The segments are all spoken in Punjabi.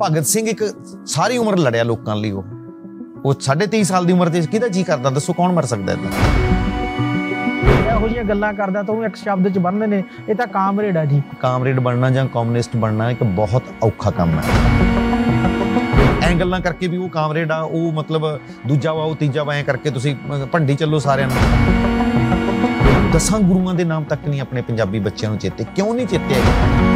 ਭਗਤ ਸਿੰਘ ਇੱਕ ਸਾਰੀ ਉਮਰ ਲੜਿਆ ਲੋਕਾਂ ਲਈ ਉਹ ਉਹ 30 ਸਾਲ ਦੀ ਉਮਰ ਤੇ ਕਿਹਦਾ ਜੀ ਕਰਦਾ ਦੱਸੋ ਕੌਣ ਮਰ ਸਕਦਾ ਇਦਾਂ ਇਹੋ ਜਿਹੀਆਂ ਗੱਲਾਂ ਕਰਦਾ ਤਾਂ ਉਹ ਇੱਕ ਸ਼ਬਦ ਚ ਬੰਨਦੇ ਨੇ ਇਹ ਤਾਂ ਕਾਮਰੇਡ ਆ ਜੀ ਕਾਮਰੇਡ ਬਣਨਾ ਜਾਂ ਕਮਿਊਨਿਸਟ ਬਣਨਾ ਇੱਕ ਬਹੁਤ ਔਖਾ ਕੰਮ ਹੈ ਐਂ ਗੱਲਾਂ ਕਰਕੇ ਵੀ ਉਹ ਕਾਮਰੇਡ ਆ ਉਹ ਮਤਲਬ ਦੂਜਾ ਵਾ ਉਹ ਤੀਜਾ ਵਾ ਐਂ ਕਰਕੇ ਤੁਸੀਂ ਭੰਡੀ ਚੱਲੋ ਸਾਰਿਆਂ ਨੂੰ ਦਸਾਂ ਗੁਰੂਆਂ ਦੇ ਨਾਮ ਤੱਕ ਨਹੀਂ ਆਪਣੇ ਪੰਜਾਬੀ ਬੱਚਿਆਂ ਨੂੰ ਚੇਤੇ ਕਿਉਂ ਨਹੀਂ ਚੇਤੇ ਹੈਗੇ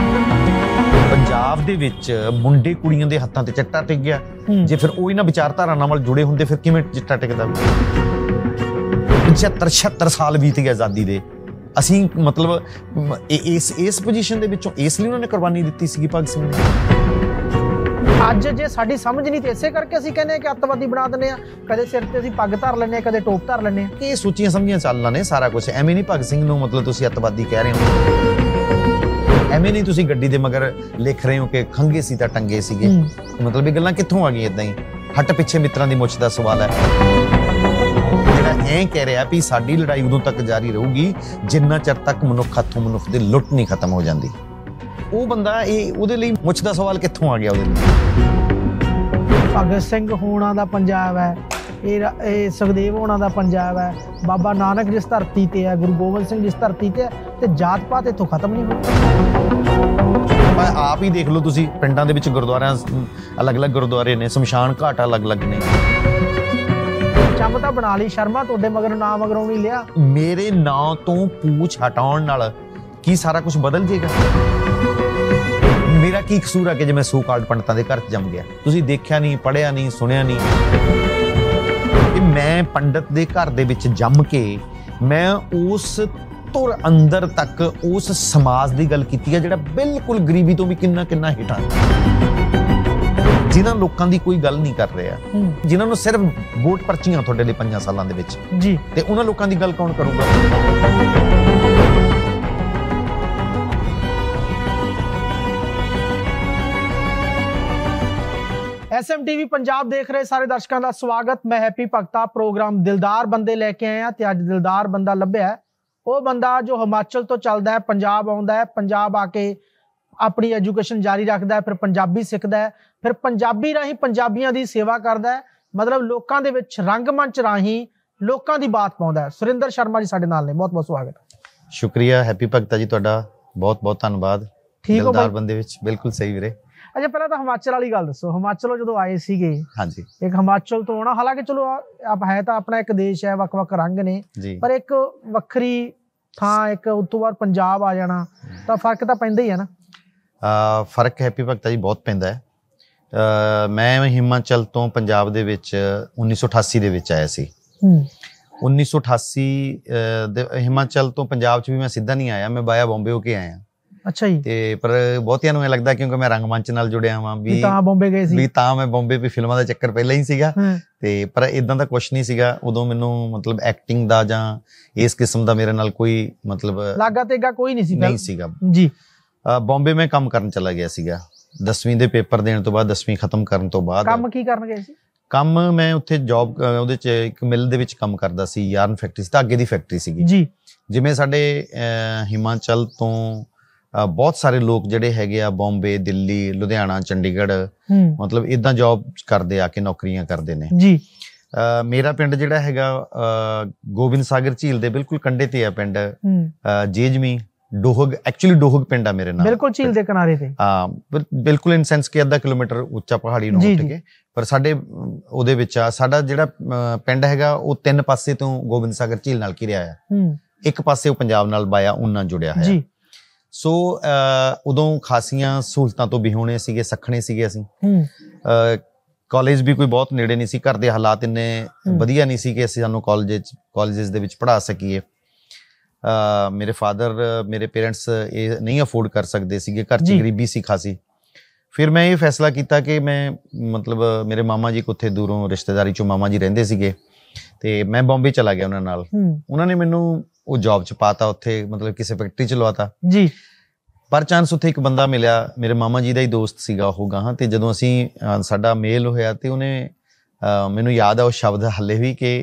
ਪੰਜਾਬ ਦੇ ਵਿੱਚ ਮੁੰਡੇ ਕੁੜੀਆਂ ਦੇ ਹੱਥਾਂ ਤੇ ਚੱਟਾ ਟਿਕ ਗਿਆ ਜੇ ਫਿਰ ਉਹ ਇਹਨਾਂ ਵਿਚਾਰਧਾਰਾ ਨਾਲ ਜੁੜੇ ਹੁੰਦੇ ਫਿਰ ਕਿਵੇਂ ਚੱਟਾ ਟਿਕਦਾ 75 76 ਸਾਲ ਬੀਤ ਗਏ ਆਜ਼ਾਦੀ ਦੇ ਅਸੀਂ ਮਤਲਬ ਇਸ ਇਸ ਪੋਜੀਸ਼ਨ ਦੇ ਵਿੱਚੋਂ ਇਸ ਲਈ ਉਹਨਾਂ ਨੇ ਕੁਰਬਾਨੀ ਦਿੱਤੀ ਸੀਗੀ ਭਗਤ ਸਿੰਘ ਨੇ ਅੱਜ ਜੇ ਸਾਡੀ ਸਮਝ ਨਹੀਂ ਤੇ ਇਸੇ ਕਰਕੇ ਅਸੀਂ ਕਹਿੰਦੇ ਆ ਕਿ ਅੱਤਵਾਦੀ ਬਣਾ ਦਿੰਦੇ ਆ ਕਦੇ ਸਿਰ ਤੇ ਅਸੀਂ ਪੱਗ ਧਰ ਲੈਣੇ ਆ ਕਦੇ ਟੋਪ ਧਰ ਲੈਣੇ ਆ ਇਹ ਸੋਚੀਆਂ ਸਮਝੀਆਂ ਚੱਲਣਾ ਨੇ ਸਾਰਾ ਕੁਝ ਐਵੇਂ ਨਹੀਂ ਭਗਤ ਸਿੰਘ ਨੂੰ ਮਤਲਬ ਤੁਸੀਂ ਅੱਤਵਾਦੀ ਕਹਿ ਰਹੇ ਹੋ ਐਵੇਂ ਨਹੀਂ ਤੁਸੀਂ ਗੱਡੀ ਦੇ ਮਗਰ ਲਿਖ ਰਹੇ ਹੋ ਕਿ ਖੰਗੇ ਸੀ ਤਾਂ ਟੰਗੇ ਸੀਗੇ ਮਤਲਬ ਇਹ ਗੱਲਾਂ ਕਿੱਥੋਂ ਆ ਗਈਆਂ ਇਦਾਂ ਹੀ ਹੱਟ ਪਿੱਛੇ ਮਿੱਤਰਾਂ ਦੀ ਮੁੱਛ ਦਾ ਸਵਾਲ ਹੈ ਜਿਹੜਾ ਐਂ ਕਹਿ ਰਿਹਾ ਵੀ ਸਾਡੀ ਲੜਾਈ ਉਦੋਂ ਤੱਕ ਜਾਰੀ ਰਹੂਗੀ ਜਿੰਨਾ ਚਿਰ ਤੱਕ ਮਨੁੱਖ ਹੱਥੋਂ ਮਨੁੱਖ ਦੀ ਲੁੱਟ ਨਹੀਂ ਖਤਮ ਹੋ ਜਾਂਦੀ ਉਹ ਬੰਦਾ ਇਹ ਉਹਦੇ ਲਈ ਮੁੱਛ ਦਾ ਸਵਾਲ ਕਿੱਥੋਂ ਆ ਗਿਆ ਉਹਦੇ ਲਈ ਭਗਤ ਸਿੰਘ ਹੋਣਾ ਦਾ ਪੰਜਾਬ ਹੈ ਇਹ ਇਹ ਸੁਖਦੇਵ ਹੋਣਾ ਦਾ ਪੰਜਾਬ ਹੈ ਬਾਬਾ ਨਾਨਕ ਜਿਸ ਧਰਤੀ ਤੇ ਹੈ ਗੁਰੂ ਗੋਬਿੰਦ ਸਿੰਘ ਜਿਸ ਧਰਤੀ ਤੇ ਤੇ ਜਾਤ ਪਾਤ ਇਥੋਂ ਖਤਮ ਨਹੀਂ ਹੋਣੀ ਮੈਂ ਆਪ ਹੀ ਦੇਖ ਲਓ ਤੁਸੀਂ ਪਿੰਡਾਂ ਦੇ ਵਿੱਚ ਗੁਰਦੁਆਰਿਆਂ ਅਲੱਗ-ਅਲੱਗ ਗੁਰਦੁਆਰੇ ਨੇ ਸ਼ਮਸ਼ਾਨ ਘਾਟ ਅਲੱਗ-ਅਲੱਗ ਨੇ ਚੰਬ ਤਾਂ ਬਣਾ ਲਈ ਸ਼ਰਮਾ ਤੁਹਾਡੇ ਮਗਰ ਨਾਮ ਮਗਰੋਂ ਨਹੀਂ ਲਿਆ ਮੇਰੇ ਨਾਂ ਤੋਂ ਪੂਛ ਹਟਾਉਣ ਨਾਲ ਕੀ ਸਾਰਾ ਕੁਝ ਬਦਲ ਜੇਗਾ ਮੇਰਾ ਕੀ ਕਸੂਰ ਹੈ ਕਿ ਜੇ ਮੈਂ ਸੋ ਪੰਡਤਾਂ ਦੇ ਘਰ ਜੰਮ ਗਿਆ ਤੁਸੀਂ ਦੇਖਿਆ ਨਹੀਂ ਪੜਿਆ ਨਹੀਂ ਸੁਣਿਆ ਨਹੀਂ ਮੈਂ ਪੰਡਤ ਦੇ ਘਰ ਦੇ ਵਿੱਚ ਜੰਮ ਕੇ ਮੈਂ ਉਸ ਤੁਰ ਅੰਦਰ ਤੱਕ ਉਸ ਸਮਾਜ ਦੀ ਗੱਲ ਕੀਤੀ ਹੈ ਜਿਹੜਾ ਬਿਲਕੁਲ ਗਰੀਬੀ ਤੋਂ ਵੀ ਕਿੰਨਾ ਕਿੰਨਾ ਹੇਠਾਂ ਜਿਨ੍ਹਾਂ ਲੋਕਾਂ ਦੀ ਕੋਈ ਗੱਲ ਨਹੀਂ ਕਰ ਰਿਹਾ ਜਿਨ੍ਹਾਂ ਨੂੰ ਸਿਰਫ ਵੋਟ ਪਰਚੀਆਂ ਤੁਹਾਡੇ ਲਈ 5 ਸਾਲਾਂ ਦੇ ਵਿੱਚ ਜੀ ਤੇ ਉਹਨਾਂ ਲੋਕਾਂ ਦੀ ਗੱਲ ਕੌਣ ਕਰੂਗਾ ਐਸਐਮਟੀਵੀ ਪੰਜਾਬ ਦੇਖ ਰਹੇ ਸਾਰੇ ਦਰਸ਼ਕਾਂ ਦਾ ਸਵਾਗਤ ਮੈਂ ਹੈਪੀ ਭਗਤਾ ਪ੍ਰੋਗਰਾਮ ਦਿਲਦਾਰ ਬੰਦੇ ਲੈ ਕੇ ਆਏ ਆ ਤੇ ਅੱਜ ਦਿਲਦਾਰ ਬੰਦਾ ਲੱਭਿਆ ਉਹ ਬੰਦਾ ਜੋ ਹਿਮਾਚਲ ਤੋਂ ਚੱਲਦਾ ਹੈ ਪੰਜਾਬ ਆਉਂਦਾ ਹੈ ਪੰਜਾਬ ਆ ਕੇ ਆਪਣੀ ਐਜੂਕੇਸ਼ਨ ਜਾਰੀ ਰੱਖਦਾ ਹੈ ਫਿਰ ਪੰਜਾਬੀ ਸਿੱਖਦਾ ਹੈ ਫਿਰ ਪੰਜਾਬੀ ਰਾਹੀਂ ਪੰਜਾਬੀਆਂ ਦੀ ਸੇਵਾ ਕਰਦਾ ਹੈ ਮਤਲਬ ਲੋਕਾਂ ਦੇ ਵਿੱਚ ਰੰਗਮੰਚ ਰਾਹੀਂ ਲੋਕਾਂ ਦੀ ਬਾਤ ਪਾਉਂਦਾ ਹੈ ਸੁਰਿੰਦਰ ਸ਼ਰਮਾ ਜੀ ਸਾਡੇ ਨਾਲ ਨੇ ਬਹੁਤ ਬਹੁਤ ਸਵਾਗਤ ਸ਼ੁਕਰੀਆ ਹੈਪੀ ਭਗਤਾ ਜੀ ਤੁਹਾਡਾ ਬਹੁਤ ਬਹੁਤ ਧੰਨਵਾਦ ਦਿਲਦਾਰ ਬੰਦੇ ਵਿੱਚ ਬਿਲਕੁਲ ਸਹੀ ਵੀਰੇ ਅੱਛਾ ਪਹਿਲਾਂ ਤਾਂ ਹਿਮਾਚਲ ਵਾਲੀ ਗੱਲ ਦੱਸੋ ਹਿਮਾਚਲੋਂ ਜਦੋਂ ਆਏ ਸੀਗੇ ਹਾਂਜੀ ਇੱਕ ਹਿਮਾਚਲ ਤੋਂ ਆਉਣਾ ਹਾਲਾਂਕਿ ਚਲੋ ਆਪ ਹੈ ਤਾਂ ਆਪਣਾ ਇੱਕ ਦੇਸ਼ ਹੈ ਵੱਖ-ਵੱਖ ਰੰਗ ਨੇ ਪਰ ਇੱਕ ਵੱਖਰੀ ਥਾਂ ਇੱਕ ਉਤੋਂ ਬਾਅਦ ਪੰਜਾਬ ਆ ਜਾਣਾ ਤਾਂ ਫਰਕ ਤਾਂ ਪੈਂਦਾ ਹੀ ਹੈ ਨਾ ਅ ਫਰਕ ਹੈਪੀ ਭਗਤਾ ਜੀ ਬਹੁਤ ਪੈਂਦਾ ਹੈ ਮੈਂ ਹਿਮਾਚਲ ਤੋਂ ਪੰਜਾਬ ਦੇ ਵਿੱਚ 1988 ਦੇ ਵਿੱਚ ਆਇਆ ਸੀ 1988 ਦੇ ਹਿਮਾਚਲ ਤੋਂ ਪੰਜਾਬ 'ਚ ਵੀ ਮੈਂ ਸਿੱਧਾ ਨਹੀਂ ਆਇਆ ਮੈਂ ਬਾਇਆ ਬੰਬੇ ਹੋ ਕੇ ਆਇਆ ਅੱਛਾ ਜੀ ਤੇ ਪਰ ਬਹੁਤਿਆਂ ਨੂੰ ਇਹ ਲੱਗਦਾ ਕਿਉਂਕਿ ਮੈਂ ਰੰਗਮੰਚ ਨਾਲ ਜੁੜਿਆ ਹਾਂ ਵੀ ਤਾਂ ਬੰਬੇ ਗਏ ਸੀ ਵੀ ਤਾਂ ਮੈਂ ਬੰਬੇ ਵੀ ਫਿਲਮਾਂ ਦਾ ਚੱਕਰ ਪਹਿਲਾਂ ਹੀ ਸੀਗਾ ਤੇ ਪਰ ਇਦਾਂ ਦਾ ਕੁਝ ਨਹੀਂ ਸੀਗਾ ਉਦੋਂ ਮੈਨੂੰ ਮਤਲਬ ਐਕਟਿੰਗ ਦਾ ਜਾਂ ਇਸ ਕਿਸਮ ਦਾ ਮੇਰੇ ਨਾਲ ਕੋਈ ਮਤਲਬ ਲਾਗਾ ਤੇਗਾ ਕੋਈ ਨਹੀਂ ਸੀ ਨਹੀਂ ਸੀਗਾ ਜੀ ਬੰਬੇ ਮੈਂ ਕੰਮ ਕਰਨ ਚਲਾ ਗਿਆ ਸੀਗਾ 10ਵੀਂ ਦੇ ਪੇਪਰ ਦੇਣ ਤੋਂ ਬਾਅਦ 10ਵੀਂ ਖਤਮ ਕਰਨ ਤੋਂ ਬਾਅਦ ਕੰਮ ਕੀ ਕਰਨ ਗਏ ਸੀ ਕੰਮ ਮੈਂ ਉੱਥੇ ਜੌਬ ਉਹਦੇ ਚ ਇੱਕ ਮਿਲ ਦੇ ਵਿੱਚ ਕੰਮ ਕਰਦਾ ਸੀ ਯਾਰਨ ਫੈਕਟਰੀ ਸੀ ਤਾਂ ਅੱਗੇ ਦੀ ਫੈਕਟਰੀ ਸੀਗੀ ਜੀ ਜਿਵੇਂ ਸਾਡੇ ਹਿਮਾਚਲ ਤੋਂ ਬਹੁਤ ਸਾਰੇ ਲੋਕ ਜਿਹੜੇ ਹੈਗੇ ਆ ਬੰਬੇ ਦਿੱਲੀ ਲੁਧਿਆਣਾ ਚੰਡੀਗੜ੍ਹ ਮਤਲਬ ਇਦਾਂ ਜੌਬ ਕਰਦੇ ਆ ਕੇ ਨੌਕਰੀਆਂ ਕਰਦੇ ਨੇ ਜੀ ਮੇਰਾ ਪਿੰਡ ਜਿਹੜਾ ਹੈਗਾ ਗੋਬਿੰਦ ਸਾਗਰ ਝੀਲ ਦੇ ਬਿਲਕੁਲ ਕੰਢੇ ਤੇ ਆ ਪਿੰਡ ਜੇਜਮੀ ਡੋਹਗ ਐਕਚੁਅਲੀ ਡੋਹਗ ਪਿੰਡ ਆ ਮੇਰੇ ਨਾਲ ਬਿਲਕੁਲ ਝੀਲ ਦੇ ਕਿਨਾਰੇ ਤੇ ਹਾਂ ਬਿਲਕੁਲ ਇਨ ਸੈਂਸ ਕਿ ਅੱਧਾ ਕਿਲੋਮੀਟਰ ਉੱਚਾ ਪਹਾੜੀ ਨੂੰ ਉੱਠ ਕੇ ਪਰ ਸਾਡੇ ਉਹਦੇ ਵਿੱਚ ਆ ਸਾਡਾ ਜਿਹੜਾ ਪਿੰਡ ਹੈਗਾ ਉਹ ਤਿੰਨ ਪਾਸੇ ਤੋਂ ਗੋਬਿੰਦ ਸਾਗਰ ਝੀਲ ਨਾਲ ਘਿਰਿਆ ਆ ਇੱਕ ਪਾਸੇ ਉਹ ਪੰਜਾਬ ਨਾਲ ਬਾਇਆ ਉਹਨਾਂ ਜੁੜਿਆ ਹੈ ਜੀ ਸੋ ਉਦੋਂ ਖਾਸੀਆਂ ਸਹੂਲਤਾਂ ਤੋਂ ਵਿਹੋਣੇ ਸੀਗੇ ਸਖਣੇ ਸੀਗੇ ਅਸੀਂ ਕਾਲਜ ਵੀ ਕੋਈ ਬਹੁਤ ਨੇੜੇ ਨਹੀਂ ਸੀ ਘਰ ਦੇ ਹਾਲਾਤ ਇੰਨੇ ਵਧੀਆ ਨਹੀਂ ਸੀ ਕਿ ਅਸੀਂ ਸਾਨੂੰ ਕਾਲਜ ਕਾਲਜਸ ਦੇ ਵਿੱਚ ਪੜਾ ਸਕੀਏ ਮੇਰੇ ਫਾਦਰ ਮੇਰੇ ਪੇਰੈਂਟਸ ਇਹ ਨਹੀਂ ਅਫੋਰਡ ਕਰ ਸਕਦੇ ਸੀਗੇ ਘਰ 'ਚ ਗਰੀਬੀ ਸੀ ਖਾਸੀ ਫਿਰ ਮੈਂ ਇਹ ਫੈਸਲਾ ਕੀਤਾ ਕਿ ਮੈਂ ਮਤਲਬ ਮੇਰੇ ਮਾਮਾ ਜੀ ਕੋਥੇ ਦੂਰੋਂ ਰਿਸ਼ਤੇਦਾਰੀ ਚੋਂ ਮਾਮਾ ਜੀ ਰਹਿੰਦੇ ਸੀਗੇ ਤੇ ਮੈਂ ਬੰਬੇ ਚਲਾ ਗਿਆ ਉਹਨਾਂ ਨਾਲ ਉਹਨਾਂ ਨੇ ਮੈਨੂੰ ਉਹ ਜੌਬ ਚ ਪਾਤਾ ਉੱਥੇ ਮਤਲਬ ਕਿਸੇ ਫੈਕਟਰੀ ਚ ਲਵਾਤਾ ਜੀ ਪਰ ਚਾਂਸ ਉੱਥੇ ਇੱਕ ਬੰਦਾ ਮਿਲਿਆ ਮੇਰੇ ਮਾਮਾ ਜੀ ਦਾ ਹੀ ਦੋਸਤ ਸੀਗਾ ਉਹ ਗਾਹਾਂ ਤੇ ਜਦੋਂ ਅਸੀਂ ਸਾਡਾ ਮੇਲ ਹੋਇਆ ਤੇ ਉਹਨੇ ਮੈਨੂੰ ਯਾਦ ਆ ਉਹ ਸ਼ਬਦ ਹੱਲੇ ਵੀ ਕਿ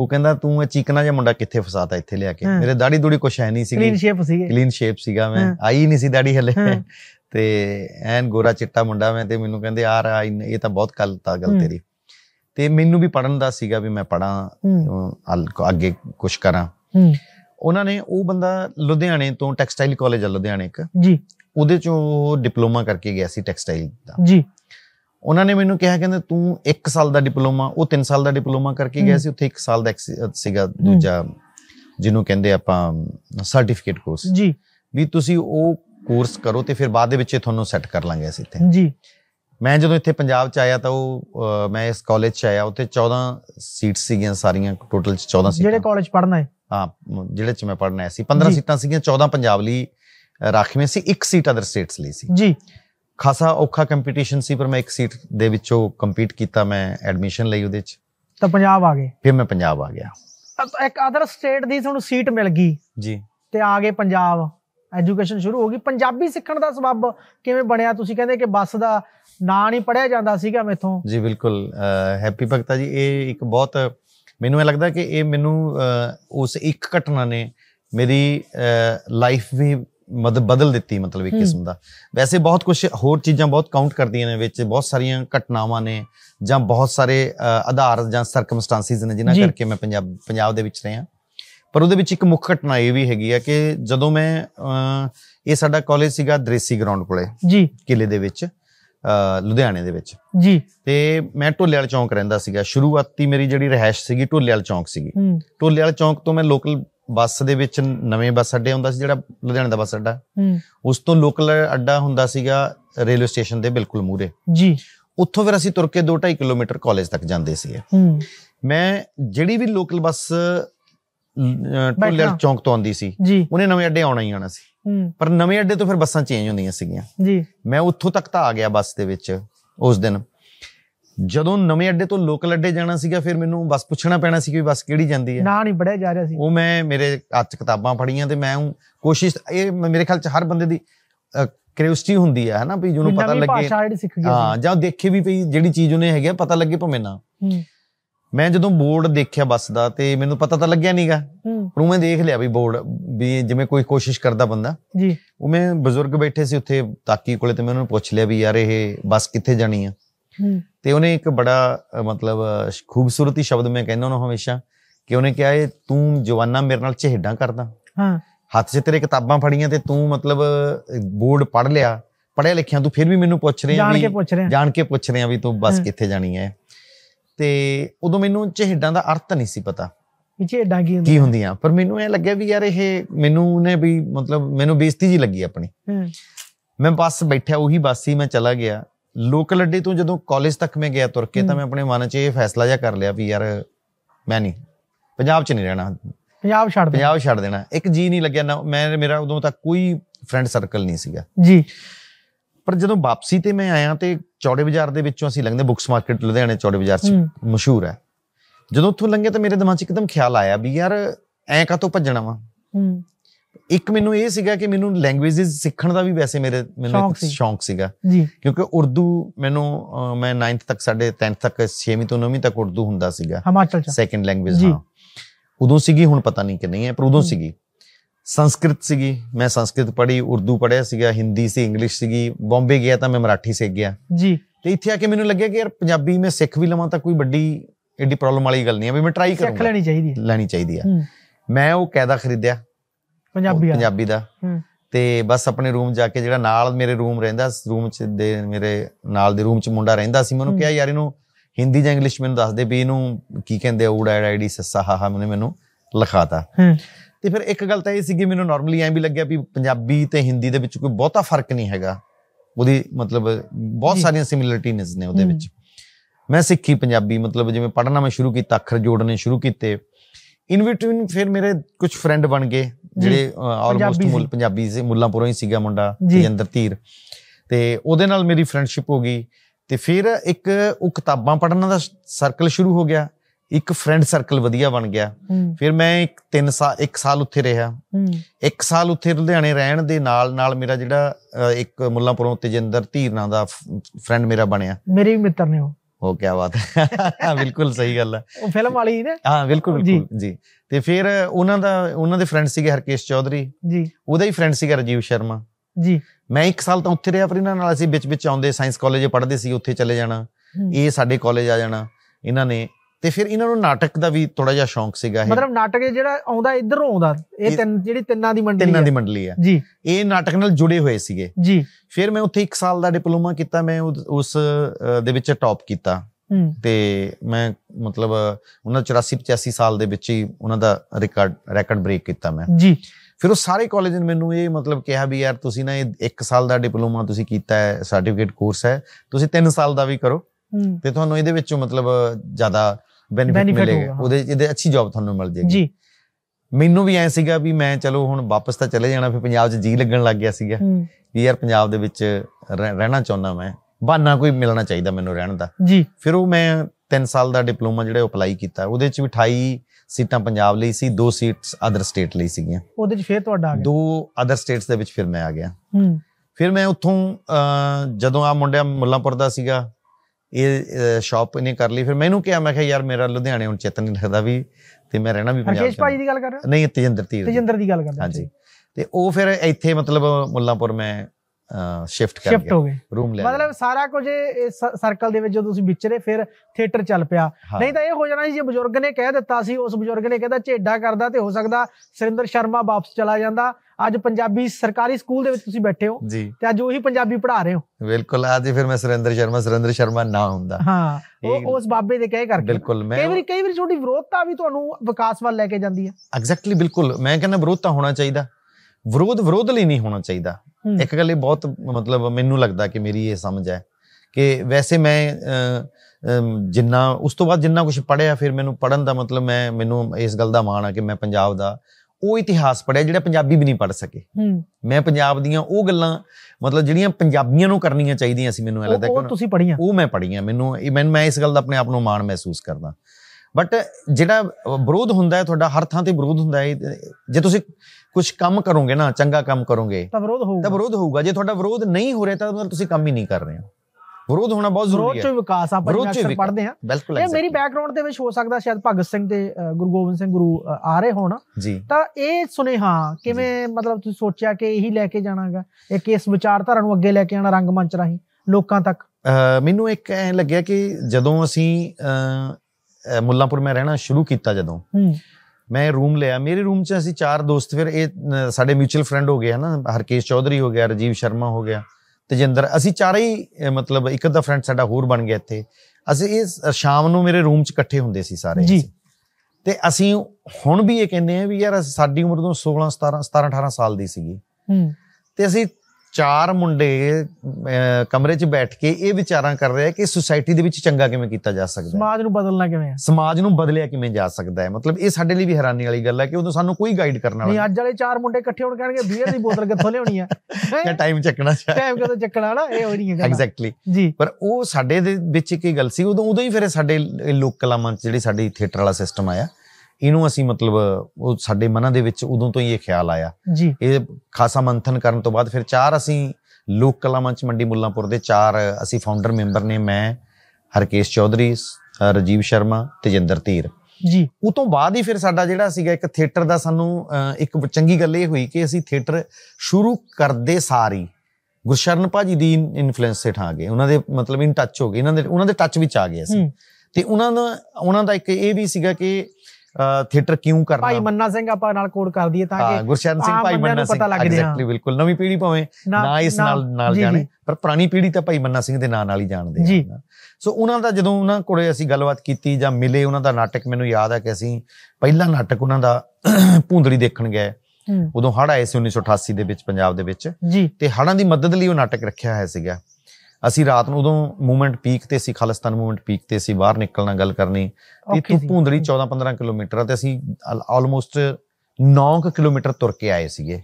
ਉਹ ਕਹਿੰਦਾ ਤੂੰ ਇਹ ਚੀਕਣਾ ਜਿਹਾ ਮੁੰਡਾ ਕਿੱਥੇ ਫਸਾਤਾ ਇੱਥੇ ਲਿਆ ਕੇ ਮੇਰੇ ਦਾੜੀ ਦੂੜੀ ਕੁਛ ਹੈ ਨਹੀਂ ਸੀਗੀ ਕਲੀਨ ਸ਼ੇਪ ਸੀਗੀ ਕਲੀਨ ਸ਼ੇਪ ਸੀਗਾ ਮੈਂ ਆਈ ਨਹੀਂ ਸੀ ਦਾੜੀ ਹੱਲੇ ਤੇ ਐਨ ਗੋਰਾ ਚਿੱਟਾ ਮੁੰਡਾ ਮੈਂ ਤੇ ਮੈਨੂੰ ਕਹਿੰਦੇ ਰਾ ਇਹ ਤਾਂ ਬਹੁਤ ਗਲਤ ਆ ਗੱਲ ਤੇਰੀ ਤੇ ਮੈਨੂੰ ਵੀ ਪੜਨ ਦਾ ਸੀਗਾ ਵੀ ਮੈਂ ਪੜਾਂ ਅੱਗੇ ਕੁਝ ਕਰਾਂ ਉਹਨਾਂ ਨੇ ਉਹ ਬੰਦਾ ਲੁਧਿਆਣੇ ਤੋਂ ਟੈਕਸਟਾਈਲ ਕਾਲਜ ਆ ਲੁਧਿਆਣੇ ਇੱਕ ਜੀ ਉਹਦੇ ਚੋਂ ਡਿਪਲੋਮਾ ਕਰਕੇ ਗਿਆ ਸੀ ਟੈਕਸਟਾਈਲ ਦਾ ਜੀ ਉਹਨਾਂ ਨੇ ਮੈਨੂੰ ਕਿਹਾ ਕਹਿੰਦੇ ਤੂੰ 1 ਸਾਲ ਦਾ ਡਿਪਲੋਮਾ ਉਹ 3 ਸਾਲ ਦਾ ਡਿਪਲੋਮਾ ਕਰਕੇ ਗਿਆ ਸੀ ਉੱਥੇ 1 ਸਾਲ ਦਾ ਸੀਗਾ ਦੂਜਾ ਜਿਹਨੂੰ ਕਹਿੰਦੇ ਆਪਾਂ ਸਰਟੀਫਿਕੇਟ ਕੋਰਸ ਜੀ ਵੀ ਤੁਸੀਂ ਉਹ ਕੋਰਸ ਕਰੋ ਤੇ ਫਿਰ ਬਾਅਦ ਦੇ ਵਿੱਚ ਤੁਹਾਨੂੰ ਸੈੱਟ ਕਰ ਲਾਂਗੇ ਅਸੀਂ ਇੱਥੇ ਜੀ ਮੈਂ ਜਦੋਂ ਇੱਥੇ ਪੰਜਾਬ ਚ ਆਇਆ ਤਾਂ ਉਹ ਮੈਂ ਇਸ ਕਾਲਜ ਚ ਆਇਆ ਉੱਥੇ 14 ਸੀਟਸ ਸੀਗੀਆਂ ਸਾਰੀਆਂ ਟੋਟਲ ਚ 14 ਸੀਟਾਂ ਜਿਹੜੇ ਕਾਲਜ ਪੜਨਾ ਹੈ ਜਿਹੜੇ ਚ ਮੈਂ ਪੜਨਾ ਸੀ 15 ਸੀਟਾਂ ਸੀਗੀਆਂ 14 ਪੰਜਾਬ ਲਈ ਰਾਖਵੇਂ ਸੀ ਇੱਕ ਸੀਟ ਅਦਰ ਸਟੇਟਸ ਲਈ ਸੀ ਜੀ ਖਾਸਾ ਔਖਾ ਕੰਪੀਟੀਸ਼ਨ ਸੀ ਪਰ ਮੈਂ ਇੱਕ ਸੀਟ ਦੇ ਵਿੱਚੋਂ ਕੰਪੀਟ ਕੀਤਾ ਮੈਂ ਐਡਮਿਸ਼ਨ ਲਈ ਉਹਦੇ ਚ ਤਾਂ ਪੰਜਾਬ ਆ ਗਏ ਫਿਰ ਮੈਂ ਪੰਜਾਬ ਆ ਗਿਆ ਇੱਕ ਅਦਰ ਸਟੇਟ ਦੀ ਤੁਹਾਨੂੰ ਸੀਟ ਮਿਲ ਗਈ ਜੀ ਤੇ ਆ ਗਏ ਪੰਜਾਬ ਐਜੂਕੇਸ਼ਨ ਸ਼ੁਰੂ ਹੋ ਗਈ ਪੰਜਾਬੀ ਸਿੱਖਣ ਦਾ ਸਬਬ ਕਿਵੇਂ ਬਣਿਆ ਤੁਸੀਂ ਕਹਿੰਦੇ ਕਿ ਬੱਸ ਦਾ ਨਾਂ ਨਹੀਂ ਪੜਿਆ ਜਾਂਦਾ ਸੀਗਾ ਮੇਥੋਂ ਜੀ ਬਿਲਕੁਲ ਹੈਪੀ ਭਗਤਾ ਜੀ ਇਹ ਇੱਕ ਬਹੁਤ ਮੈਨੂੰ ਇਹ ਲੱਗਦਾ ਕਿ ਇਹ ਮੈਨੂੰ ਉਸ ਇੱਕ ਘਟਨਾ ਨੇ ਮੇਰੀ ਲਾਈਫ ਵੀ ਮਤਲਬ ਬਦਲ ਦਿੱਤੀ ਮਤਲਬ ਇੱਕ ਕਿਸਮ ਦਾ ਵੈਸੇ ਬਹੁਤ ਕੁਝ ਹੋਰ ਚੀਜ਼ਾਂ ਬਹੁਤ ਕਾਊਂਟ ਕਰਦੀਆਂ ਨੇ ਵਿੱਚ ਬਹੁਤ ਸਾਰੀਆਂ ਘਟਨਾਵਾਂ ਨੇ ਜਾਂ ਬਹੁਤ ਸਾਰੇ ਆਧਾਰ ਜਾਂ ਸਰਕਮਸਟੈਂਸਿਸ ਨੇ ਜਿਨ੍ਹਾਂ ਕਰਕੇ ਮੈਂ ਪੰਜਾਬ ਪੰਜਾਬ ਦੇ ਵਿੱਚ ਰਿਹਾ ਪਰ ਉਹਦੇ ਵਿੱਚ ਇੱਕ ਮੁੱਖ ਘਟਨਾ ਇਹ ਵੀ ਹੈਗੀ ਆ ਕਿ ਜਦੋਂ ਮੈਂ ਇਹ ਸਾਡਾ ਕਾਲਜ ਸੀਗਾ ਦ੍ਰੇਸੀ ਗਰਾਊਂਡ ਕੋਲੇ ਜੀ ਕਿਲੇ ਦੇ ਵਿੱਚ ਲੁਧਿਆਣੇ ਦੇ ਵਿੱਚ ਜੀ ਤੇ ਮੈਂ ਢੋਲੇ ਵਾਲ ਚੌਂਕ ਰਹਿੰਦਾ ਸੀਗਾ ਸ਼ੁਰੂਆਤੀ ਮੇਰੀ ਜਿਹੜੀ ਰਹਿائش ਸੀਗੀ ਢੋਲੇ ਵਾਲ ਚੌਂਕ ਸੀਗੀ ਢੋਲੇ ਵਾਲ ਚੌਂਕ ਤੋਂ ਮੈਂ ਲੋਕਲ ਬੱਸ ਦੇ ਵਿੱਚ ਨਵੇਂ ਬੱਸ ਅੱਡੇ ਹੁੰਦਾ ਸੀ ਜਿਹੜਾ ਲੁਧਿਆਣੇ ਦਾ ਬੱਸ ਅੱਡਾ ਉਸ ਤੋਂ ਲੋਕਲ ਅੱਡਾ ਹੁੰਦਾ ਸੀਗਾ ਰੇਲਵੇ ਸਟੇਸ਼ਨ ਦੇ ਬਿਲਕੁਲ ਮੂਹਰੇ ਜੀ ਉੱਥੋਂ ਫਿਰ ਅਸੀਂ ਤੁਰ ਕੇ 2.5 ਕਿਲੋਮੀਟਰ ਕਾਲਜ ਤੱਕ ਜਾਂਦੇ ਸੀ ਮੈਂ ਜਿਹੜੀ ਵੀ ਲੋਕਲ ਬੱਸ ਟੋਲਰ ਚੌਂਕ ਤੋਂ ਆਉਂਦੀ ਸੀ ਉਹਨੇ ਨਵੇਂ ਅੱਡੇ ਆਉਣਾ ਹੀ ਆਣਾ ਸੀ ਪਰ ਨਵੇਂ ਅੱਡੇ ਤੋਂ ਫਿਰ ਬੱਸਾਂ ਚੇਂਜ ਹੁੰਦੀਆਂ ਸੀਗੀਆਂ ਜੀ ਮੈਂ ਉੱਥੋਂ ਤੱਕ ਤਾਂ ਆ ਗਿਆ ਬੱਸ ਦੇ ਵਿੱਚ ਉਸ ਦਿਨ ਜਦੋਂ ਨਵੇਂ ਅੱਡੇ ਤੋਂ ਲੋਕਲ ਅੱਡੇ ਜਾਣਾ ਸੀਗਾ ਫਿਰ ਮੈਨੂੰ ਬੱਸ ਪੁੱਛਣਾ ਪੈਣਾ ਸੀ ਕਿ ਬੱਸ ਕਿਹੜੀ ਜਾਂਦੀ ਹੈ ਨਾ ਨਹੀਂ ਬੜਿਆ ਜਾ ਰਿਹਾ ਸੀ ਉਹ ਮੈਂ ਮੇਰੇ ਅੱਜ ਕਿਤਾਬਾਂ ਫੜੀਆਂ ਤੇ ਮੈਂ ਹੂੰ ਕੋਸ਼ਿਸ਼ ਇਹ ਮੇਰੇ ਖਿਆਲ ਚ ਹਰ ਬੰਦੇ ਦੀ ਕਰਿਓਸਿਟੀ ਹੁੰਦੀ ਹੈ ਹਨਾ ਵੀ ਜਿਹਨੂੰ ਪਤਾ ਲੱਗੇ ਹਾਂ ਜਾਂ ਦੇਖੇ ਵੀ ਪਈ ਜਿਹੜੀ ਚੀਜ਼ ਉਹਨੇ ਹੈਗਾ ਪਤਾ ਲੱਗੇ ਭਵੇਂ ਨਾ ਮੈਂ ਜਦੋਂ ਬੋਰਡ ਦੇਖਿਆ ਬੱਸ ਦਾ ਤੇ ਮੈਨੂੰ ਪਤਾ ਤਾਂ ਲੱਗਿਆ ਨਹੀਂਗਾ ਪਰ ਮੈਂ ਦੇਖ ਲਿਆ ਵੀ ਬੋਰਡ ਵੀ ਜਿਵੇਂ ਕੋਈ ਕੋਸ਼ਿਸ਼ ਕਰਦਾ ਬੰਦਾ ਜੀ ਉਹ ਮੈਂ ਬਜ਼ੁਰਗ ਬੈਠੇ ਸੀ ਉੱਥੇ ਤਾਕੀ ਕੋਲੇ ਤੇ ਮੈਂ ਉਹਨਾਂ ਨੂੰ ਪੁੱਛ ਲਿਆ ਵੀ ਯਾਰ ਇਹ ਬੱਸ ਕਿੱਥੇ ਜਾਣੀ ਆ ਤੇ ਉਹਨੇ ਇੱਕ ਬੜਾ ਮਤਲਬ ਖੂਬਸੂਰਤੀ ਸ਼ਬਦ ਮੈਂ ਕਹਿੰਦਾ ਉਹਨੂੰ ਹਮੇਸ਼ਾ ਕਿ ਉਹਨੇ ਕਿਹਾ ਇਹ ਤੂੰ ਜਵਾਨਾ ਮੇਰੇ ਨਾਲ ਚਿਹੜਾਂ ਕਰਦਾ ਹਾਂ ਹੱਥ 'ਚ ਤੇਰੇ ਕਿਤਾਬਾਂ ਫੜੀਆਂ ਤੇ ਤੂੰ ਮਤਲਬ ਬੋਰਡ ਪੜ ਲਿਆ ਪੜਿਆ ਲਿਖਿਆ ਤੂੰ ਫਿਰ ਵੀ ਮੈਨੂੰ ਪੁੱਛ ਰਿਹਾ ਜਾਣ ਕੇ ਪੁੱਛ ਰਿਹਾ ਜਾਣ ਕੇ ਪੁੱਛ ਰਿਹਾ ਵੀ ਤੂੰ ਬੱਸ ਕਿੱਥੇ ਜਾਣੀ ਹੈ ਤੇ ਉਦੋਂ ਮੈਨੂੰ ਝੇਡਾਂ ਦਾ ਅਰਥ ਨਹੀਂ ਸੀ ਪਤਾ ਝੇਡਾਂ ਕੀ ਹੁੰਦੀਆਂ ਕੀ ਹੁੰਦੀਆਂ ਪਰ ਮੈਨੂੰ ਇਹ ਲੱਗਿਆ ਵੀ ਯਾਰ ਇਹ ਮੈਨੂੰ ਨੇ ਵੀ ਮਤਲਬ ਮੈਨੂੰ ਬੇਇੱਜ਼ਤੀ ਜੀ ਲੱਗੀ ਆਪਣੀ ਮੈਂ ਬੱਸ ਬੈਠਿਆ ਉਹੀ ਬੱਸ ਹੀ ਮੈਂ ਚਲਾ ਗਿਆ ਲੋਕਲ ਅੱਡੇ ਤੋਂ ਜਦੋਂ ਕਾਲਜ ਤੱਕ ਮੈਂ ਗਿਆ ਤੁਰ ਕੇ ਤਾਂ ਮੈਂ ਆਪਣੇ ਮਨ 'ਚ ਇਹ ਫੈਸਲਾ ਜਿਹਾ ਕਰ ਲਿਆ ਵੀ ਯਾਰ ਮੈਂ ਨਹੀਂ ਪੰਜਾਬ 'ਚ ਨਹੀਂ ਰਹਿਣਾ ਪੰਜਾਬ ਛੱਡ ਦੇਣਾ ਪੰਜਾਬ ਛੱਡ ਦੇਣਾ ਇੱਕ ਜੀ ਨਹੀਂ ਲੱਗਿਆ ਨਾ ਮੈਂ ਮੇਰਾ ਉਦੋਂ ਤੱਕ ਕੋਈ ਫਰੈਂਡ ਸਰਕਲ ਨਹੀਂ ਸੀਗਾ ਜੀ ਪਰ ਜਦੋਂ ਵਾਪਸੀ ਤੇ ਮੈਂ ਆਇਆ ਤੇ ਚੌੜੇ ਬਾਜ਼ਾਰ ਦੇ ਵਿੱਚੋਂ ਅਸੀਂ ਲੰਘਦੇ ਬੁੱਕਸ ਮਾਰਕੀਟ ਲੁਧਿਆਣੇ ਚੌੜੇ ਬਾਜ਼ਾਰ 'ਚ ਮਸ਼ਹੂਰ ਹੈ ਜਦੋਂ ਉੱਥੋਂ ਲੰਘੇ ਤਾਂ ਮੇਰੇ ਦਿਮਾਗ 'ਚ ਇੱਕਦਮ ਖਿਆਲ ਆਇਆ ਵੀ ਯਾਰ ਕਾ ਕਾਤੋਂ ਭੱਜਣਾ ਵਾ ਇੱਕ ਮੈਨੂੰ ਇਹ ਸੀਗਾ ਕਿ ਮੈਨੂੰ ਲੈਂਗੁਏਜਸ ਸਿੱਖਣ ਦਾ ਵੀ ਵੈਸੇ ਮੇਰੇ ਮੈਨੂੰ ਸ਼ੌਂਕ ਸੀਗਾ ਕਿਉਂਕਿ ਉਰਦੂ ਮੈਨੂੰ ਮੈਂ 9th ਤੱਕ ਸਾਡੇ 10th ਤੱਕ 6ਵੀਂ ਤੋਂ 9ਵੀਂ ਤੱਕ ਉਰਦੂ ਹੁੰਦਾ ਸੀਗਾ ਹਿਮਾਚਲ ਚ ਸੈਕੰਡ ਲੈਂਗੁਏਜ ਹਾਂ ਉਦੋਂ ਸੀਗੀ ਹੁਣ ਪਤਾ ਨਹੀਂ ਕਿ ਨਹੀਂ ਹੈ ਪਰ ਉਦੋਂ ਸੀਗੀ ਸੰਸਕ੍ਰਿਤ ਸੀਗੀ ਮੈਂ ਸੰਸਕ੍ਰਿਤ ਪੜ੍ਹੀ ਉਰਦੂ ਪੜ੍ਹਿਆ ਸੀਗਾ ਹਿੰਦੀ ਸੀ ਇੰਗਲਿਸ਼ ਸੀਗੀ ਬੰਬੇ ਗਿਆ ਤਾਂ ਮੈਂ ਮਰਾਠੀ ਸਿੱਖ ਗਿਆ ਜੀ ਤੇ ਇੱਥੇ ਆ ਕੇ ਮੈਨੂੰ ਲੱਗਿਆ ਕਿ ਯਾਰ ਪੰਜਾਬੀ ਮੈਂ ਸਿੱਖ ਵੀ ਲਵਾਂ ਤਾਂ ਕੋਈ ਵੱਡੀ ਐਡੀ ਪ੍ਰੋਬਲਮ ਵਾਲੀ ਗੱਲ ਨਹੀਂ ਆ ਵੀ ਮੈਂ ਟਰਾਈ ਕਰਾਂ ਸਿੱਖ ਲੈਣੀ ਚਾਹੀਦੀ ਹੈ ਲੈਣੀ ਚਾਹੀਦੀ ਆ ਮੈਂ ਉਹ ਕਾਇਦਾ ਖਰੀਦਿਆ ਪੰਜਾਬੀ ਪੰਜਾਬੀ ਦਾ ਤੇ ਬਸ ਆਪਣੇ ਰੂਮ ਜਾ ਕੇ ਜਿਹੜਾ ਨਾਲ ਮੇਰੇ ਰੂਮ ਰਹਿੰਦਾ ਰੂਮ ਚ ਦੇ ਮੇਰੇ ਨਾਲ ਦੇ ਰੂਮ ਚ ਮੁੰਡਾ ਰਹਿੰਦਾ ਸੀ ਮੈਨੂੰ ਕਿਹਾ ਯਾਰ ਇਹਨੂੰ ਹਿੰਦੀ ਜਾਂ ਇੰਗਲਿਸ਼ ਮੈਨੂੰ ਦੱਸ ਦੇ ਵੀ ਇਹਨੂੰ ਕੀ ਕਹਿੰਦੇ ਆ ਊੜਾ ਆਈਡੀ ਸੱਸਾ ਹਾਹਾ ਮੈਨੂੰ ਮੈਨੂੰ ਲਿਖਾਤਾ ਤੇ ਫਿਰ ਇੱਕ ਗੱਲ ਤਾਂ ਇਹ ਸੀਗੀ ਮੈਨੂੰ ਨਾਰਮਲੀ ਐਂ ਵੀ ਲੱਗਿਆ ਵੀ ਪੰਜਾਬੀ ਤੇ ਹਿੰਦੀ ਦੇ ਵਿੱਚ ਕੋਈ ਬਹੁਤਾ ਫਰਕ ਨਹੀਂ ਹੈਗਾ ਉਹਦੀ ਮਤਲਬ ਬਹੁਤ ਸਾਰੀਆਂ ਸਿਮਿਲਰਿਟੀਜ਼ ਨੇ ਉਹਦੇ ਵਿੱਚ ਮੈਂ ਸਿੱਖੀ ਪੰਜਾਬੀ ਮਤਲਬ ਜਿਵੇਂ ਪੜ੍ਹਨਾ ਮੈਂ ਸ਼ੁਰੂ ਕੀਤਾ ਅੱਖਰ ਜੋੜਨੇ ਸ਼ੁਰੂ ਕੀਤੇ ਇਨ ਬਿਟਵੀਨ ਫਿਰ ਮੇਰੇ ਕੁਝ ਫਰੈਂਡ ਬਣ ਗਏ ਜਿਹੜੇ ਆਲਮੋਸਟ ਮੁੱਲ ਪੰਜਾਬੀ ਸੀ ਮੁੱਲਾਂਪੁਰੋਂ ਹੀ ਸੀਗਾ ਮੁੰਡਾ ਜਿੰਦਰ ਧੀਰ ਤੇ ਉਹਦੇ ਨਾਲ ਮੇਰੀ ਫਰੈਂਡਸ਼ਿਪ ਹੋ ਗਈ ਤੇ ਫਿਰ ਇੱਕ ਉਹ ਕਿਤਾਬਾਂ ਪੜ੍ਹਨ ਦਾ ਸਰਕਲ ਸ਼ੁਰੂ ਹੋ ਗਿਆ ਇੱਕ ਫਰੈਂਡ ਸਰਕਲ ਵਧੀਆ ਬਣ ਗਿਆ ਫਿਰ ਮੈਂ ਇੱਕ 3 ਸਾਲ 1 ਸਾਲ ਉੱਥੇ ਰਿਹਾ 1 ਸਾਲ ਉੱਥੇ ਲੁਧਿਆਣੇ ਰਹਿਣ ਦੇ ਨਾਲ ਨਾਲ ਮੇਰਾ ਜਿਹੜਾ ਇੱਕ ਮੁੱਲਾਂਪੁਰੋਂ ਤੇਜਿੰਦਰ ਧੀਰਨਾ ਦਾ ਫਰੈਂਡ ਮੇਰਾ ਬਣਿਆ ਮੇਰੇ ਵੀ ਮਿੱਤਰ ਨੇ ਉਹ ਉਹ ਕੀ ਬਾਤ ਹੈ ਬਿਲਕੁਲ ਸਹੀ ਗੱਲ ਹੈ ਉਹ ਫਿਲਮ ਵਾਲੀ ਨੇ ਹਾਂ ਬਿਲਕੁਲ ਬਿਲਕੁਲ ਜੀ ਤੇ ਫਿਰ ਉਹਨਾਂ ਦਾ ਉਹਨਾਂ ਦੇ ਫਰੈਂਡ ਸੀਗੇ ਹਰਕੇਸ਼ ਚੌਧਰੀ ਜੀ ਉਹਦਾ ਹੀ ਫਰੈਂਡ ਸੀਗਾ ਰਜੀਵ ਸ਼ਰਮਾ ਜੀ ਮੈਂ 1 ਸਾਲ ਤਾਂ ਉੱਥੇ ਰਿਹਾ ਪਰ ਇਹਨਾਂ ਨਾਲ ਅਸੀਂ ਵਿੱਚ ਵਿੱਚ ਆਉਂਦੇ ਸਾਇੰਸ ਕਾਲਜ ਪੜ੍ਹਦੇ ਸੀ ਉੱਥੇ ਚਲੇ ਜਾਣਾ ਇਹ ਸਾਡੇ ਕਾਲਜ ਆ ਜਾਣਾ ਇਹਨਾਂ ਨੇ ਤੇ ਫਿਰ ਇਹਨਾਂ ਨੂੰ ਨਾਟਕ ਦਾ ਵੀ ਥੋੜਾ ਜਿਹਾ ਸ਼ੌਂਕ ਸੀਗਾ ਇਹ ਮਤਲਬ ਨਾਟਕ ਜਿਹੜਾ ਆਉਂਦਾ ਇਧਰੋਂ ਆਉਂਦਾ ਇਹ ਤਿੰਨ ਜਿਹੜੀ ਤਿੰਨਾਂ ਦੀ ਮੰਡਲੀ ਤਿੰਨਾਂ ਦੀ ਮੰਡਲੀ ਹੈ ਜੀ ਇਹ ਨਾਟਕ ਨਾਲ ਜੁੜੇ ਹੋਏ ਸੀਗੇ ਜੀ ਫਿਰ ਮੈਂ ਉੱਥੇ 1 ਸਾਲ ਦਾ ਡਿਪਲੋਮਾ ਕੀਤਾ ਮੈਂ ਉਸ ਦੇ ਵਿੱਚ ਟੌਪ ਕੀਤਾ ਤੇ ਮੈਂ ਮਤਲਬ ਉਹਨਾਂ 84 85 ਸਾਲ ਦੇ ਵਿੱਚ ਹੀ ਉਹਨਾਂ ਦਾ ਰਿਕਾਰਡ ਰੈਕੋਰਡ ਬ੍ਰੇਕ ਕੀਤਾ ਮੈਂ ਜੀ ਫਿਰ ਉਹ ਸਾਰੇ ਕਾਲਜ ਨੇ ਮੈਨੂੰ ਇਹ ਮਤਲਬ ਕਿਹਾ ਵੀ ਯਾਰ ਤੁਸੀਂ ਨਾ ਇਹ 1 ਸਾਲ ਦਾ ਡਿਪਲੋਮਾ ਤੁਸੀਂ ਕੀਤਾ ਹੈ ਸਰਟੀਫਿਕੇਟ ਕੋਰਸ ਹੈ ਤੁਸੀਂ 3 ਸਾਲ ਦਾ ਵੀ ਕਰੋ ਤੇ ਤੁਹਾਨੂੰ ਇਹਦੇ ਵਿੱਚੋਂ ਮਤਲਬ ਜ਼ਿਆਦਾ ਬੈਨੀਫਿਟ ਮਿਲੇਗਾ ਉਹਦੇ ਇਹਦੇ ਅੱਛੀ ਜੌਬ ਤੁਹਾਨੂੰ ਮਿਲ ਜੇਗੀ ਜੀ ਮੈਨੂੰ ਵੀ ਐ ਸੀਗਾ ਵੀ ਮੈਂ ਚਲੋ ਹੁਣ ਵਾਪਸ ਤਾਂ ਚਲੇ ਜਾਣਾ ਫਿਰ ਪੰਜਾਬ 'ਚ ਜੀ ਲੱਗਣ ਲੱਗ ਗਿਆ ਸੀਗਾ ਵੀ ਯਾਰ ਪੰਜਾਬ ਦੇ ਵਿੱਚ ਰਹਿਣਾ ਚਾਹੁੰਦਾ ਮੈਂ ਬਹਾਨਾ ਕੋਈ ਮਿਲਣਾ ਚਾਹੀਦਾ ਮੈਨੂੰ ਰਹਿਣ ਦਾ ਜੀ ਫਿਰ ਉਹ ਮੈਂ 3 ਸਾਲ ਦਾ ਡਿਪਲੋਮਾ ਜਿਹੜਾ ਅਪਲਾਈ ਕੀਤਾ ਉਹਦੇ 'ਚ ਵੀ 28 ਸੀਟਾਂ ਪੰਜਾਬ ਲਈ ਸੀ ਦੋ ਸੀਟਸ ਅਦਰ ਸਟੇਟ ਲਈ ਸੀਗੀਆਂ ਉਹਦੇ 'ਚ ਫਿਰ ਤੁਹਾਡਾ ਆ ਗਿਆ ਦੋ ਅਦਰ ਸਟੇਟਸ ਦੇ ਵਿੱਚ ਫਿਰ ਮੈਂ ਆ ਗਿਆ ਹੂੰ ਫਿਰ ਮੈਂ ਉੱਥੋਂ ਜਦੋਂ ਆ ਮੁੰਡਿਆ ਮੁੱਲਾਂਪੁਰ ਦਾ ਸੀਗਾ ਇਹ ਸ਼ਾਪ ਇਹਨੇ ਕਰ ਲਈ ਫਿਰ ਮੈਨੂੰ ਕਿਹਾ ਮੈਂ ਕਿਹਾ ਯਾਰ ਮੇਰਾ ਲੁਧਿਆਣੇ ਹੁਣ ਚਿੱਤ ਨਹੀਂ ਲੱਗਦਾ ਵੀ ਤੇ ਮੈਂ ਰਹਿਣਾ ਵੀ ਪੰਜਾਬ ਚ ਹਰਕੇਸ਼ ਭਾਈ ਦੀ ਗੱਲ ਕਰ ਰਹੇ ਨਹੀਂ ਤੇਜਿੰਦਰ ਤੀਰ ਤੇਜਿੰਦਰ ਦੀ ਗੱਲ ਕਰਦੇ ਹਾਂਜੀ ਤੇ ਉਹ ਫਿਰ ਇੱਥੇ ਮਤਲਬ ਮੁੱਲਾਂਪੁਰ ਮੈਂ ਸ਼ਿਫਟ ਕਰ ਗਏ ਰੂਮ ਲੈ ਮਤਲਬ ਸਾਰਾ ਕੁਝ ਸਰਕਲ ਦੇ ਵਿੱਚ ਜਦੋਂ ਤੁਸੀਂ ਵਿਚਰੇ ਫਿਰ ਥੀਏਟਰ ਚੱਲ ਪਿਆ ਨਹੀਂ ਤਾਂ ਇਹ ਹੋ ਜਾਣਾ ਸੀ ਜੇ ਬਜ਼ੁਰਗ ਨੇ ਕਹਿ ਦਿੱਤਾ ਸੀ ਉਸ ਬਜ਼ੁਰਗ ਨੇ ਕਹਿੰਦਾ ਝੇਡਾ ਕਰਦਾ ਤੇ ਹੋ ਸਕਦਾ ਸਰਿੰਦਰ ਸ਼ਰਮਾ ਵਾਪਸ ਚਲਾ ਜਾਂਦਾ ਅੱਜ ਪੰਜਾਬੀ ਸਰਕਾਰੀ ਸਕੂਲ ਦੇ ਵਿੱਚ ਤੁਸੀਂ ਬੈਠੇ ਹੋ ਤੇ ਅੱਜ ਉਹੀ ਪੰਜਾਬੀ ਪੜ੍ਹਾ ਰਹੇ ਹੋ ਬਿਲਕੁਲ ਅੱਜ ਫਿਰ ਮੈਂ ਸਰਿੰਦਰ ਸ਼ਰਮਾ ਸਰਿੰਦਰ ਸ਼ਰਮਾ ਨਾ ਹੁੰਦਾ ਹਾਂ ਉਹ ਉਸ ਬਾਬੇ ਦੇ ਕਹਿ ਕਰਕੇ ਬਿਲਕੁਲ ਮੈਂ ਕਈ ਵਾਰੀ ਕਈ ਵਾਰੀ ਛੋਟੀ ਵਿਰੋਧਤਾ ਵੀ ਤੁਹਾਨੂੰ ਵਿਕਾਸ ਵੱਲ ਲੈ ਕੇ ਜਾਂਦੀ ਹੈ ਐਗਜ਼ੈਕਟਲੀ ਬਿਲਕੁਲ ਮੈਂ ਕਹਿੰਦਾ ਵਿਰੋਧਤਾ ਹੋਣਾ ਚਾਹੀਦਾ ਵਿਰੋਧ ਵਿਰੋਧ ਲਈ ਨਹੀਂ ਹੋਣਾ ਚਾਹੀਦਾ ਇੱਕ ਗੱਲ ਇਹ ਬਹੁਤ ਮਤਲਬ ਮੈਨੂੰ ਲੱਗਦਾ ਕਿ ਮੇਰੀ ਇਹ ਸਮਝ ਹੈ ਕਿ ਵੈਸੇ ਮੈਂ ਜਿੰਨਾ ਉਸ ਤੋਂ ਬਾਅਦ ਜਿੰਨਾ ਕੁਝ ਪੜਿਆ ਫਿਰ ਮੈਨੂੰ ਪੜਨ ਦਾ ਮਤਲਬ ਮੈਂ ਮੈਨੂੰ ਇਸ ਗੱਲ ਦਾ ਮਾਣ ਆ ਕਿ ਮੈਂ ਪੰਜਾਬ ਦਾ ਉਹ ਇਤਿਹਾਸ ਪੜਿਆ ਜਿਹੜਾ ਪੰਜਾਬੀ ਵੀ ਨਹੀਂ ਪੜ ਸਕੇ ਮੈਂ ਪੰਜਾਬ ਦੀਆਂ ਉਹ ਗੱਲਾਂ ਮਤਲਬ ਜਿਹੜੀਆਂ ਪੰਜਾਬੀਆਂ ਨੂੰ ਕਰਨੀਆਂ ਚਾਹੀਦੀਆਂ ਸੀ ਮੈਨੂੰ ਲੱਗਦਾ ਕਿ ਉਹ ਤੁਸੀਂ ਪੜੀਆਂ ਉਹ ਮੈਂ ਪੜੀਆਂ ਮੈਨੂੰ ਮੈਂ ਇਸ ਗੱਲ ਦਾ ਆਪਣੇ ਆਪ ਨੂੰ ਮਾਣ ਮਹਿਸੂਸ ਕਰਦਾ ਬਟ ਜਿਹੜਾ ਵਿਰੋਧ ਹੁੰਦਾ ਹੈ ਤੁਹਾਡਾ ਹਰ ਥਾਂ ਤੇ ਵਿਰੋਧ ਹੁੰਦਾ ਹੈ ਜੇ ਤੁਸੀਂ ਕੁਝ ਕੰਮ ਕਰੋਗੇ ਨਾ ਚੰਗਾ ਕੰਮ ਕਰੋਗੇ ਤਾਂ ਵਿਰੋਧ ਹੋਊਗਾ ਤਾਂ ਵਿਰੋਧ ਹੋਊਗਾ ਜੇ ਤੁਹਾਡਾ ਵਿਰੋਧ ਨਹੀਂ ਹੋ ਰਿਹਾ ਤਾਂ ਮਤਲਬ ਤੁਸੀਂ ਕੰਮ ਹੀ ਨਹੀਂ ਕਰ ਰਹੇ ਹੋ ਵਿਰੋਧ ਹੋਣਾ ਬਹੁਤ ਜ਼ਰੂਰੀ ਹੈ ਵਿਰੋਧ ਚ ਵਿਕਾਸ ਆਪਾਂ ਅਕਸਰ ਪੜ੍ਹਦੇ ਹਾਂ ਬਿਲਕੁਲ ਇਹ ਮੇਰੀ ਬੈਕਗ੍ਰਾਉਂਡ ਦੇ ਵਿੱਚ ਹੋ ਸਕਦਾ ਸ਼ਾਇਦ ਭਗਤ ਸਿੰਘ ਤੇ ਗੁਰੂ ਗੋਬਿੰਦ ਸਿੰਘ ਗੁਰੂ ਆ ਰਹੇ ਹੋਣ ਤਾਂ ਇਹ ਸੁਨੇਹਾ ਕਿਵੇਂ ਮਤਲਬ ਤੁਸੀਂ ਸੋਚਿਆ ਕਿ ਇਹੀ ਲੈ ਕੇ ਜਾਣਾਗਾ ਇਹ ਇਸ ਵਿਚਾਰਧਾਰਾ ਨੂੰ ਅੱਗੇ ਲੈ ਕੇ ਆਣਾ ਰੰਗਮੰਚ ਰਾਹੀਂ ਲੋਕਾਂ ਤੱਕ ਮੈਨੂੰ ਇੱਕ ਐ ਲੱਗਿਆ ਕਿ ਜਦੋਂ ਅਸੀਂ ਮੁੱਲਾਂਪੁਰ ਮੈਂ ਰਹਿਣਾ ਸ਼ੁਰੂ ਕੀਤਾ ਜਦੋਂ ਮੈਂ ਰੂਮ ਲਿਆ ਮੇਰੇ ਰੂਮ 'ਚ ਅਸੀਂ ਚਾਰ ਦੋਸਤ ਫਿਰ ਇਹ ਸਾਡੇ ਮਿਊਚੁਅਲ ਫਰੈਂਡ ਹੋ ਗਏ ਹਨਾ ਹਰਕੇਸ਼ ਚੌਧਰੀ ਹੋ ਗਿਆ ਰਜੀਵ ਸ਼ਰਮਾ ਹੋ ਗਿਆ ਤੇਜਿੰਦਰ ਅਸੀਂ ਚਾਰੇ ਹੀ ਮਤਲਬ ਇੱਕ ਅੱਧਾ ਫਰੈਂਡ ਸਾਡਾ ਹੋਰ ਬਣ ਗਿਆ ਇੱਥੇ ਅਸੀਂ ਇਹ ਸ਼ਾਮ ਨੂੰ ਮੇਰੇ ਰੂਮ 'ਚ ਇਕੱਠੇ ਹੁੰਦੇ ਸੀ ਸਾਰੇ ਜੀ ਤੇ ਅਸੀਂ ਹੁਣ ਵੀ ਇਹ ਕਹਿੰਦੇ ਆ ਵੀ ਯਾਰ ਸਾਡੀ ਉਮਰ ਤੋਂ 16 17 17 18 ਸਾਲ ਦੀ ਸੀਗੀ ਹੂੰ ਤੇ ਅਸੀਂ ਚਾਰ ਮੁੰਡੇ ਕਮਰੇ 'ਚ ਬੈਠ ਕੇ ਇਹ ਵਿਚਾਰਾਂ ਕਰ ਰਹੇ ਆ ਕਿ ਸੁਸਾਇਟੀ ਦੇ ਵਿੱਚ ਚੰਗਾ ਕਿਵੇਂ ਕੀਤਾ ਜਾ ਸਕਦਾ ਹੈ ਸਮਾਜ ਨੂੰ ਬਦਲਣਾ ਕਿਵੇਂ ਹੈ ਸਮਾਜ ਨੂੰ ਬਦਲਿਆ ਕਿਵੇਂ ਜਾ ਸਕਦਾ ਹੈ ਮਤਲਬ ਇਹ ਸਾਡੇ ਲਈ ਵੀ ਹੈਰਾਨੀ ਵਾਲੀ ਗੱਲ ਹੈ ਕਿ ਉਦੋਂ ਸਾਨੂੰ ਕੋਈ ਗਾਈਡ ਕਰਨ ਵਾਲਾ ਨਹੀਂ ਅੱਜ ਵਾਲੇ ਚਾਰ ਮੁੰਡੇ ਇਕੱਠੇ ਹੋਣ ਕਹਿਣਗੇ ਬੀਅਰ ਦੀ ਬੋਤਲ ਕਿੱਥੋਂ ਲਿਆਉਣੀ ਹੈ ਜਾਂ ਟਾਈਮ ਚੱਕਣਾ ਚਾਹੀਦਾ ਟਾਈਮ ਕਦੋਂ ਚੱਕਣਾ ਨਾ ਇਹ ਨਹੀਂ ਹੈ ਐਗਜ਼ੈਕਟਲੀ ਜੀ ਪਰ ਉਹ ਸਾਡੇ ਦੇ ਵਿੱਚ ਕੀ ਗੱਲ ਸੀ ਉਦੋਂ ਉਦੋਂ ਹੀ ਫਿਰ ਸਾਡੇ ਲੋਕ ਕਲਾ ਮੰਚ ਜਿਹੜੀ ਸਾਡੀ ਥੀਏਟਰ ਵਾਲਾ ਸਿਸਟਮ ਆਇਆ ਇਹਨੂੰ ਅਸੀਂ ਮਤਲਬ ਉਹ ਸਾਡੇ ਮਨਾਂ ਦੇ ਵਿੱਚ ਉਦੋਂ ਤੋਂ ਹੀ ਇਹ ਖਿਆਲ ਆਇਆ ਜੀ ਇਹ ਖਾਸਾ ਮੰਥਨ ਕਰਨ ਤੋਂ ਬਾਅਦ ਫਿਰ ਚਾਰ ਅਸੀਂ ਲੋਕ ਕਲਾ ਮੰਚ ਮੰਡੀ ਮੁੱਲਾਂਪੁਰ ਦੇ ਚਾਰ ਅਸੀਂ ਫਾਊਂਡਰ ਮੈਂਬਰ ਨੇ ਮੈਂ ਹਰਕੇਸ਼ ਚੌਧਰੀ ਰਜੀਵ ਸ਼ਰਮਾ ਤੇਜਿੰਦਰ ਧੀਰ ਜੀ ਉਹ ਤੋਂ ਬਾਅਦ ਹੀ ਫਿਰ ਸਾਡਾ ਜਿਹੜਾ ਸੀਗਾ ਇੱਕ ਥੀਏਟਰ ਦਾ ਸਾਨੂੰ ਇੱਕ ਚੰਗੀ ਗੱਲ ਇਹ ਹੋਈ ਕਿ ਅਸੀਂ ਥੀਏਟਰ ਸ਼ੁਰੂ ਕਰਦੇ ਸਾਰੀ ਗੁਰਸ਼ਰਨ ਭਾਜੀ ਦੀ ਇਨਫਲੂਐਂਸ ਸੇ ਆ ਗਏ ਉਹਨਾਂ ਦੇ ਮਤਲਬ ਇਨ ਟੱਚ ਹੋ ਗਏ ਇਹਨਾਂ ਦੇ ਉਹਨਾਂ ਦੇ ਟੱਚ ਵਿੱਚ ਆ ਗਏ ਅਸੀਂ ਤੇ ਉਹਨਾਂ ਦਾ ਉਹਨਾਂ ਦਾ ਇੱਕ ਇਹ ਵੀ ਸੀਗਾ ਕਿ ਥੀਏਟਰ ਕਿਉਂ ਕਰਨਾ ਭਾਈ ਮੰਨਾ ਸਿੰਘ ਆਪਾਂ ਨਾਲ ਕੋਡ ਕਰ ਦਈਏ ਤਾਂ ਕਿ ਹਾਂ ਗੁਰਸ਼ਰਨ ਸਿੰਘ ਭਾਈ ਮੰਨਾ ਸਿੰਘ ਐਗਜ਼ੈਕਟਲੀ ਬਿਲਕੁਲ ਨਵੀਂ ਪੀੜ੍ਹੀ ਭਾਵੇਂ ਨਾ ਇਸ ਨਾਲ ਨਾਲ ਜਾਣੇ ਪਰ ਪੁਰਾਣੀ ਪੀੜ੍ਹੀ ਤਾਂ ਭਾਈ ਮੰਨਾ ਸਿੰਘ ਦੇ ਨਾਂ ਨਾਲ ਹੀ ਜਾਣਦੇ ਆ ਸੋ ਉਹਨਾਂ ਦਾ ਜਦੋਂ ਉਹਨਾਂ ਕੋਲੇ ਅਸੀਂ ਗੱਲਬਾਤ ਕੀਤੀ ਜਾਂ ਮਿਲੇ ਉਹਨਾਂ ਦਾ ਨਾਟਕ ਮੈਨੂੰ ਯਾਦ ਆ ਕਿ ਅਸੀਂ ਪਹਿਲਾ ਨਾਟਕ ਉਹਨਾਂ ਦਾ ਭੂੰਦੜੀ ਦੇਖਣ ਗਏ ਉਦੋਂ ਹੜਾ ਆਏ ਸੀ 1988 ਦੇ ਵਿੱਚ ਪੰਜਾਬ ਦੇ ਵਿੱਚ ਤੇ ਹੜਾਂ ਦੀ ਮਦਦ ਲਈ ਉਹ ਨਾਟਕ ਰੱਖਿਆ ਹੋਇਆ ਸੀਗਾ ਅਸੀਂ ਰਾਤ ਨੂੰ ਉਦੋਂ ਮੂਵਮੈਂਟ ਪੀਕ ਤੇ ਸੀ ਖਾਲਿਸਤਾਨ ਮੂਵਮੈਂਟ ਪੀਕ ਤੇ ਸੀ ਬਾਹਰ ਨਿਕਲਣਾ ਗੱਲ ਕਰਨੀ ਤੇ ਤੂੰ ਭੁੰਦਰੀ 14-15 ਕਿਲੋਮੀਟਰ ਤੇ ਅਸੀਂ ਆਲਮੋਸਟ 9 ਕਿਲੋਮੀਟਰ ਤੁਰ ਕੇ ਆਏ ਸੀਗੇ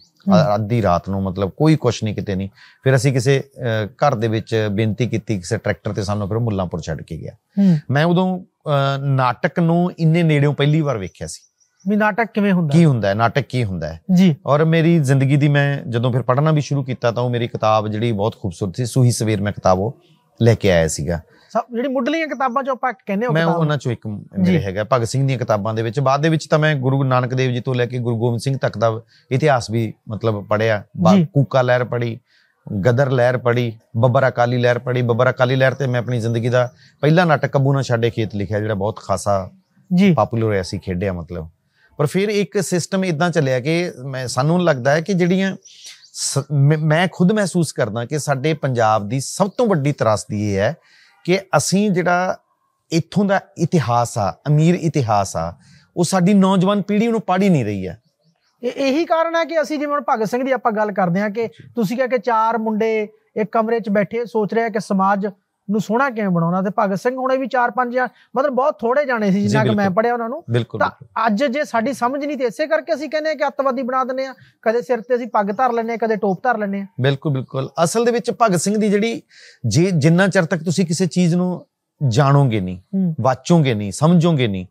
ਅੱਧੀ ਰਾਤ ਨੂੰ ਮਤਲਬ ਕੋਈ ਕੁਛ ਨਹੀਂ ਕਿਤੇ ਨਹੀਂ ਫਿਰ ਅਸੀਂ ਕਿਸੇ ਘਰ ਦੇ ਵਿੱਚ ਬੇਨਤੀ ਕੀਤੀ ਕਿਸੇ ਟਰੈਕਟਰ ਤੇ ਸਾਨੂੰ ਫਿਰ ਮੁੱਲਾਂਪੁਰ ਛੱਡ ਕੇ ਗਿਆ ਮੈਂ ਉਦੋਂ ਨਾਟਕ ਨੂੰ ਇੰਨੇ ਨੇੜਿਓਂ ਪਹਿਲੀ ਵਾਰ ਵੇਖਿਆ ਸੀ ਵੀ ਨਾਟਕ ਕਿਵੇਂ ਹੁੰਦਾ ਕੀ ਹੁੰਦਾ ਹੈ ਨਾਟਕ ਕੀ ਹੁੰਦਾ ਹੈ ਜੀ ਔਰ ਮੇਰੀ ਜ਼ਿੰਦਗੀ ਦੀ ਮੈਂ ਜਦੋਂ ਫਿਰ ਪੜ੍ਹਨਾ ਵੀ ਸ਼ੁਰੂ ਕੀਤਾ ਤਾਂ ਉਹ ਮੇਰੀ ਕਿਤਾਬ ਜਿਹੜੀ ਬਹੁਤ ਖੂਬਸੂਰਤ ਸੀ ਸੂਹੀ ਸਵੇਰ ਮੈਂ ਕਿਤਾਬ ਉਹ ਲੈ ਕੇ ਆਇਆ ਸੀਗਾ ਸਭ ਜਿਹੜੀ ਮੁੱਢਲੀਆਂ ਕਿਤਾਬਾਂ ਚੋਂ ਆਪਾਂ ਕਹਿੰਦੇ ਹਾਂ ਮੈਂ ਉਹਨਾਂ ਚੋਂ ਇੱਕ ਮੇਰੇ ਹੈਗਾ ਭਗਤ ਸਿੰਘ ਦੀਆਂ ਕਿਤਾਬਾਂ ਦੇ ਵਿੱਚ ਬਾਅਦ ਦੇ ਵਿੱਚ ਤਾਂ ਮੈਂ ਗੁਰੂ ਨਾਨਕ ਦੇਵ ਜੀ ਤੋਂ ਲੈ ਕੇ ਗੁਰੂ ਗੋਬਿੰਦ ਸਿੰਘ ਤੱਕ ਦਾ ਇਤਿਹਾਸ ਵੀ ਮਤਲਬ ਪੜਿਆ ਕੂਕਾ ਲਹਿਰ ਪੜੀ ਗਦਰ ਲਹਿਰ ਪੜੀ ਬੱਬਰ ਅਕਾਲੀ ਲਹਿਰ ਪੜੀ ਬੱਬਰ ਅਕਾਲੀ ਲਹਿਰ ਤੇ ਮੈਂ ਆਪਣੀ ਜ਼ਿੰਦਗੀ ਦਾ ਪਹਿਲਾ ਨਾਟਕ ਕਬੂ ਨਾ ਛੱਡੇ ਖੇਤ ਲਿਖਿਆ ਜਿਹੜਾ ਬਹੁਤ ਖਾਸਾ ਜੀ ਪਪੂਲਰ ਐਸੀ ਖੇਡਿਆ ਮਤਲਬ ਪਰ ਫਿਰ ਇੱਕ ਸਿਸਟਮ ਇਦਾਂ ਚੱਲਿਆ ਕਿ ਮੈਂ ਸਾਨੂੰ ਲੱਗਦਾ ਹੈ ਕਿ ਜਿਹੜੀਆਂ ਮੈਂ ਖੁਦ ਮਹਿਸੂਸ ਕਰਦਾ ਕਿ ਸਾਡੇ ਪੰਜਾਬ ਦੀ ਸਭ ਤੋਂ ਵੱਡੀ ਤਰਾਸਦੀ ਇਹ ਹੈ ਕਿ ਅਸੀਂ ਜਿਹੜਾ ਇੱਥੋਂ ਦਾ ਇਤਿਹਾਸ ਆ ਅਮੀਰ ਇਤਿਹਾਸ ਆ ਉਹ ਸਾਡੀ ਨੌਜਵਾਨ ਪੀੜ੍ਹੀ ਨੂੰ ਪੜ੍ਹੀ ਨਹੀਂ ਰਹੀ ਹੈ ਇਹ ਇਹੀ ਕਾਰਨ ਹੈ ਕਿ ਅਸੀਂ ਜਿਵੇਂ ਹੁਣ ਭਗਤ ਸਿੰਘ ਦੀ ਆਪਾਂ ਗੱਲ ਕਰਦੇ ਹਾਂ ਕਿ ਤੁਸੀਂ ਕਹਿੰਦੇ ਕਿ ਚਾਰ ਮੁੰਡੇ ਇੱਕ ਕਮਰੇ 'ਚ ਬੈਠੇ ਸੋਚ ਰਿਹਾ ਕਿ ਸਮਾਜ ਨੂੰ ਸੋਹਣਾ ਕਿਵੇਂ ਬਣਾਉਣਾ ਤੇ ਭਗਤ ਸਿੰਘ ਹੁਣੇ ਵੀ 4-5 ਮਤਲਬ ਬਹੁਤ ਥੋੜੇ ਜਾਣੇ ਸੀ ਜਿੰਨਾ ਕਿ ਮੈਂ ਪੜਿਆ ਉਹਨਾਂ ਨੂੰ ਤਾਂ ਅੱਜ ਜੇ ਸਾਡੀ ਸਮਝ ਨਹੀਂ ਤੇ ਇਸੇ ਕਰਕੇ ਅਸੀਂ ਕਹਿੰਦੇ ਆ ਕਿ ਅੱਤਵਾਦੀ ਬਣਾ ਦਿੰਦੇ ਆ ਕਦੇ ਸਿਰ ਤੇ ਅਸੀਂ ਪੱਗ ਧਰ ਲੈਨੇ ਆ ਕਦੇ ਟੋਪ ਧਰ ਲੈਨੇ ਆ ਬਿਲਕੁਲ ਬਿਲਕੁਲ ਅਸਲ ਦੇ ਵਿੱਚ ਭਗਤ ਸਿੰਘ ਦੀ ਜਿਹੜੀ ਜੇ ਜਿੰਨਾ ਚਿਰ ਤੱਕ ਤੁਸੀਂ ਕਿਸੇ ਚੀਜ਼ ਨੂੰ ਜਾਣੋਗੇ ਨਹੀਂ ਵਾਚੋਗੇ ਨਹੀਂ ਸਮਝੋਗੇ ਨਹੀਂ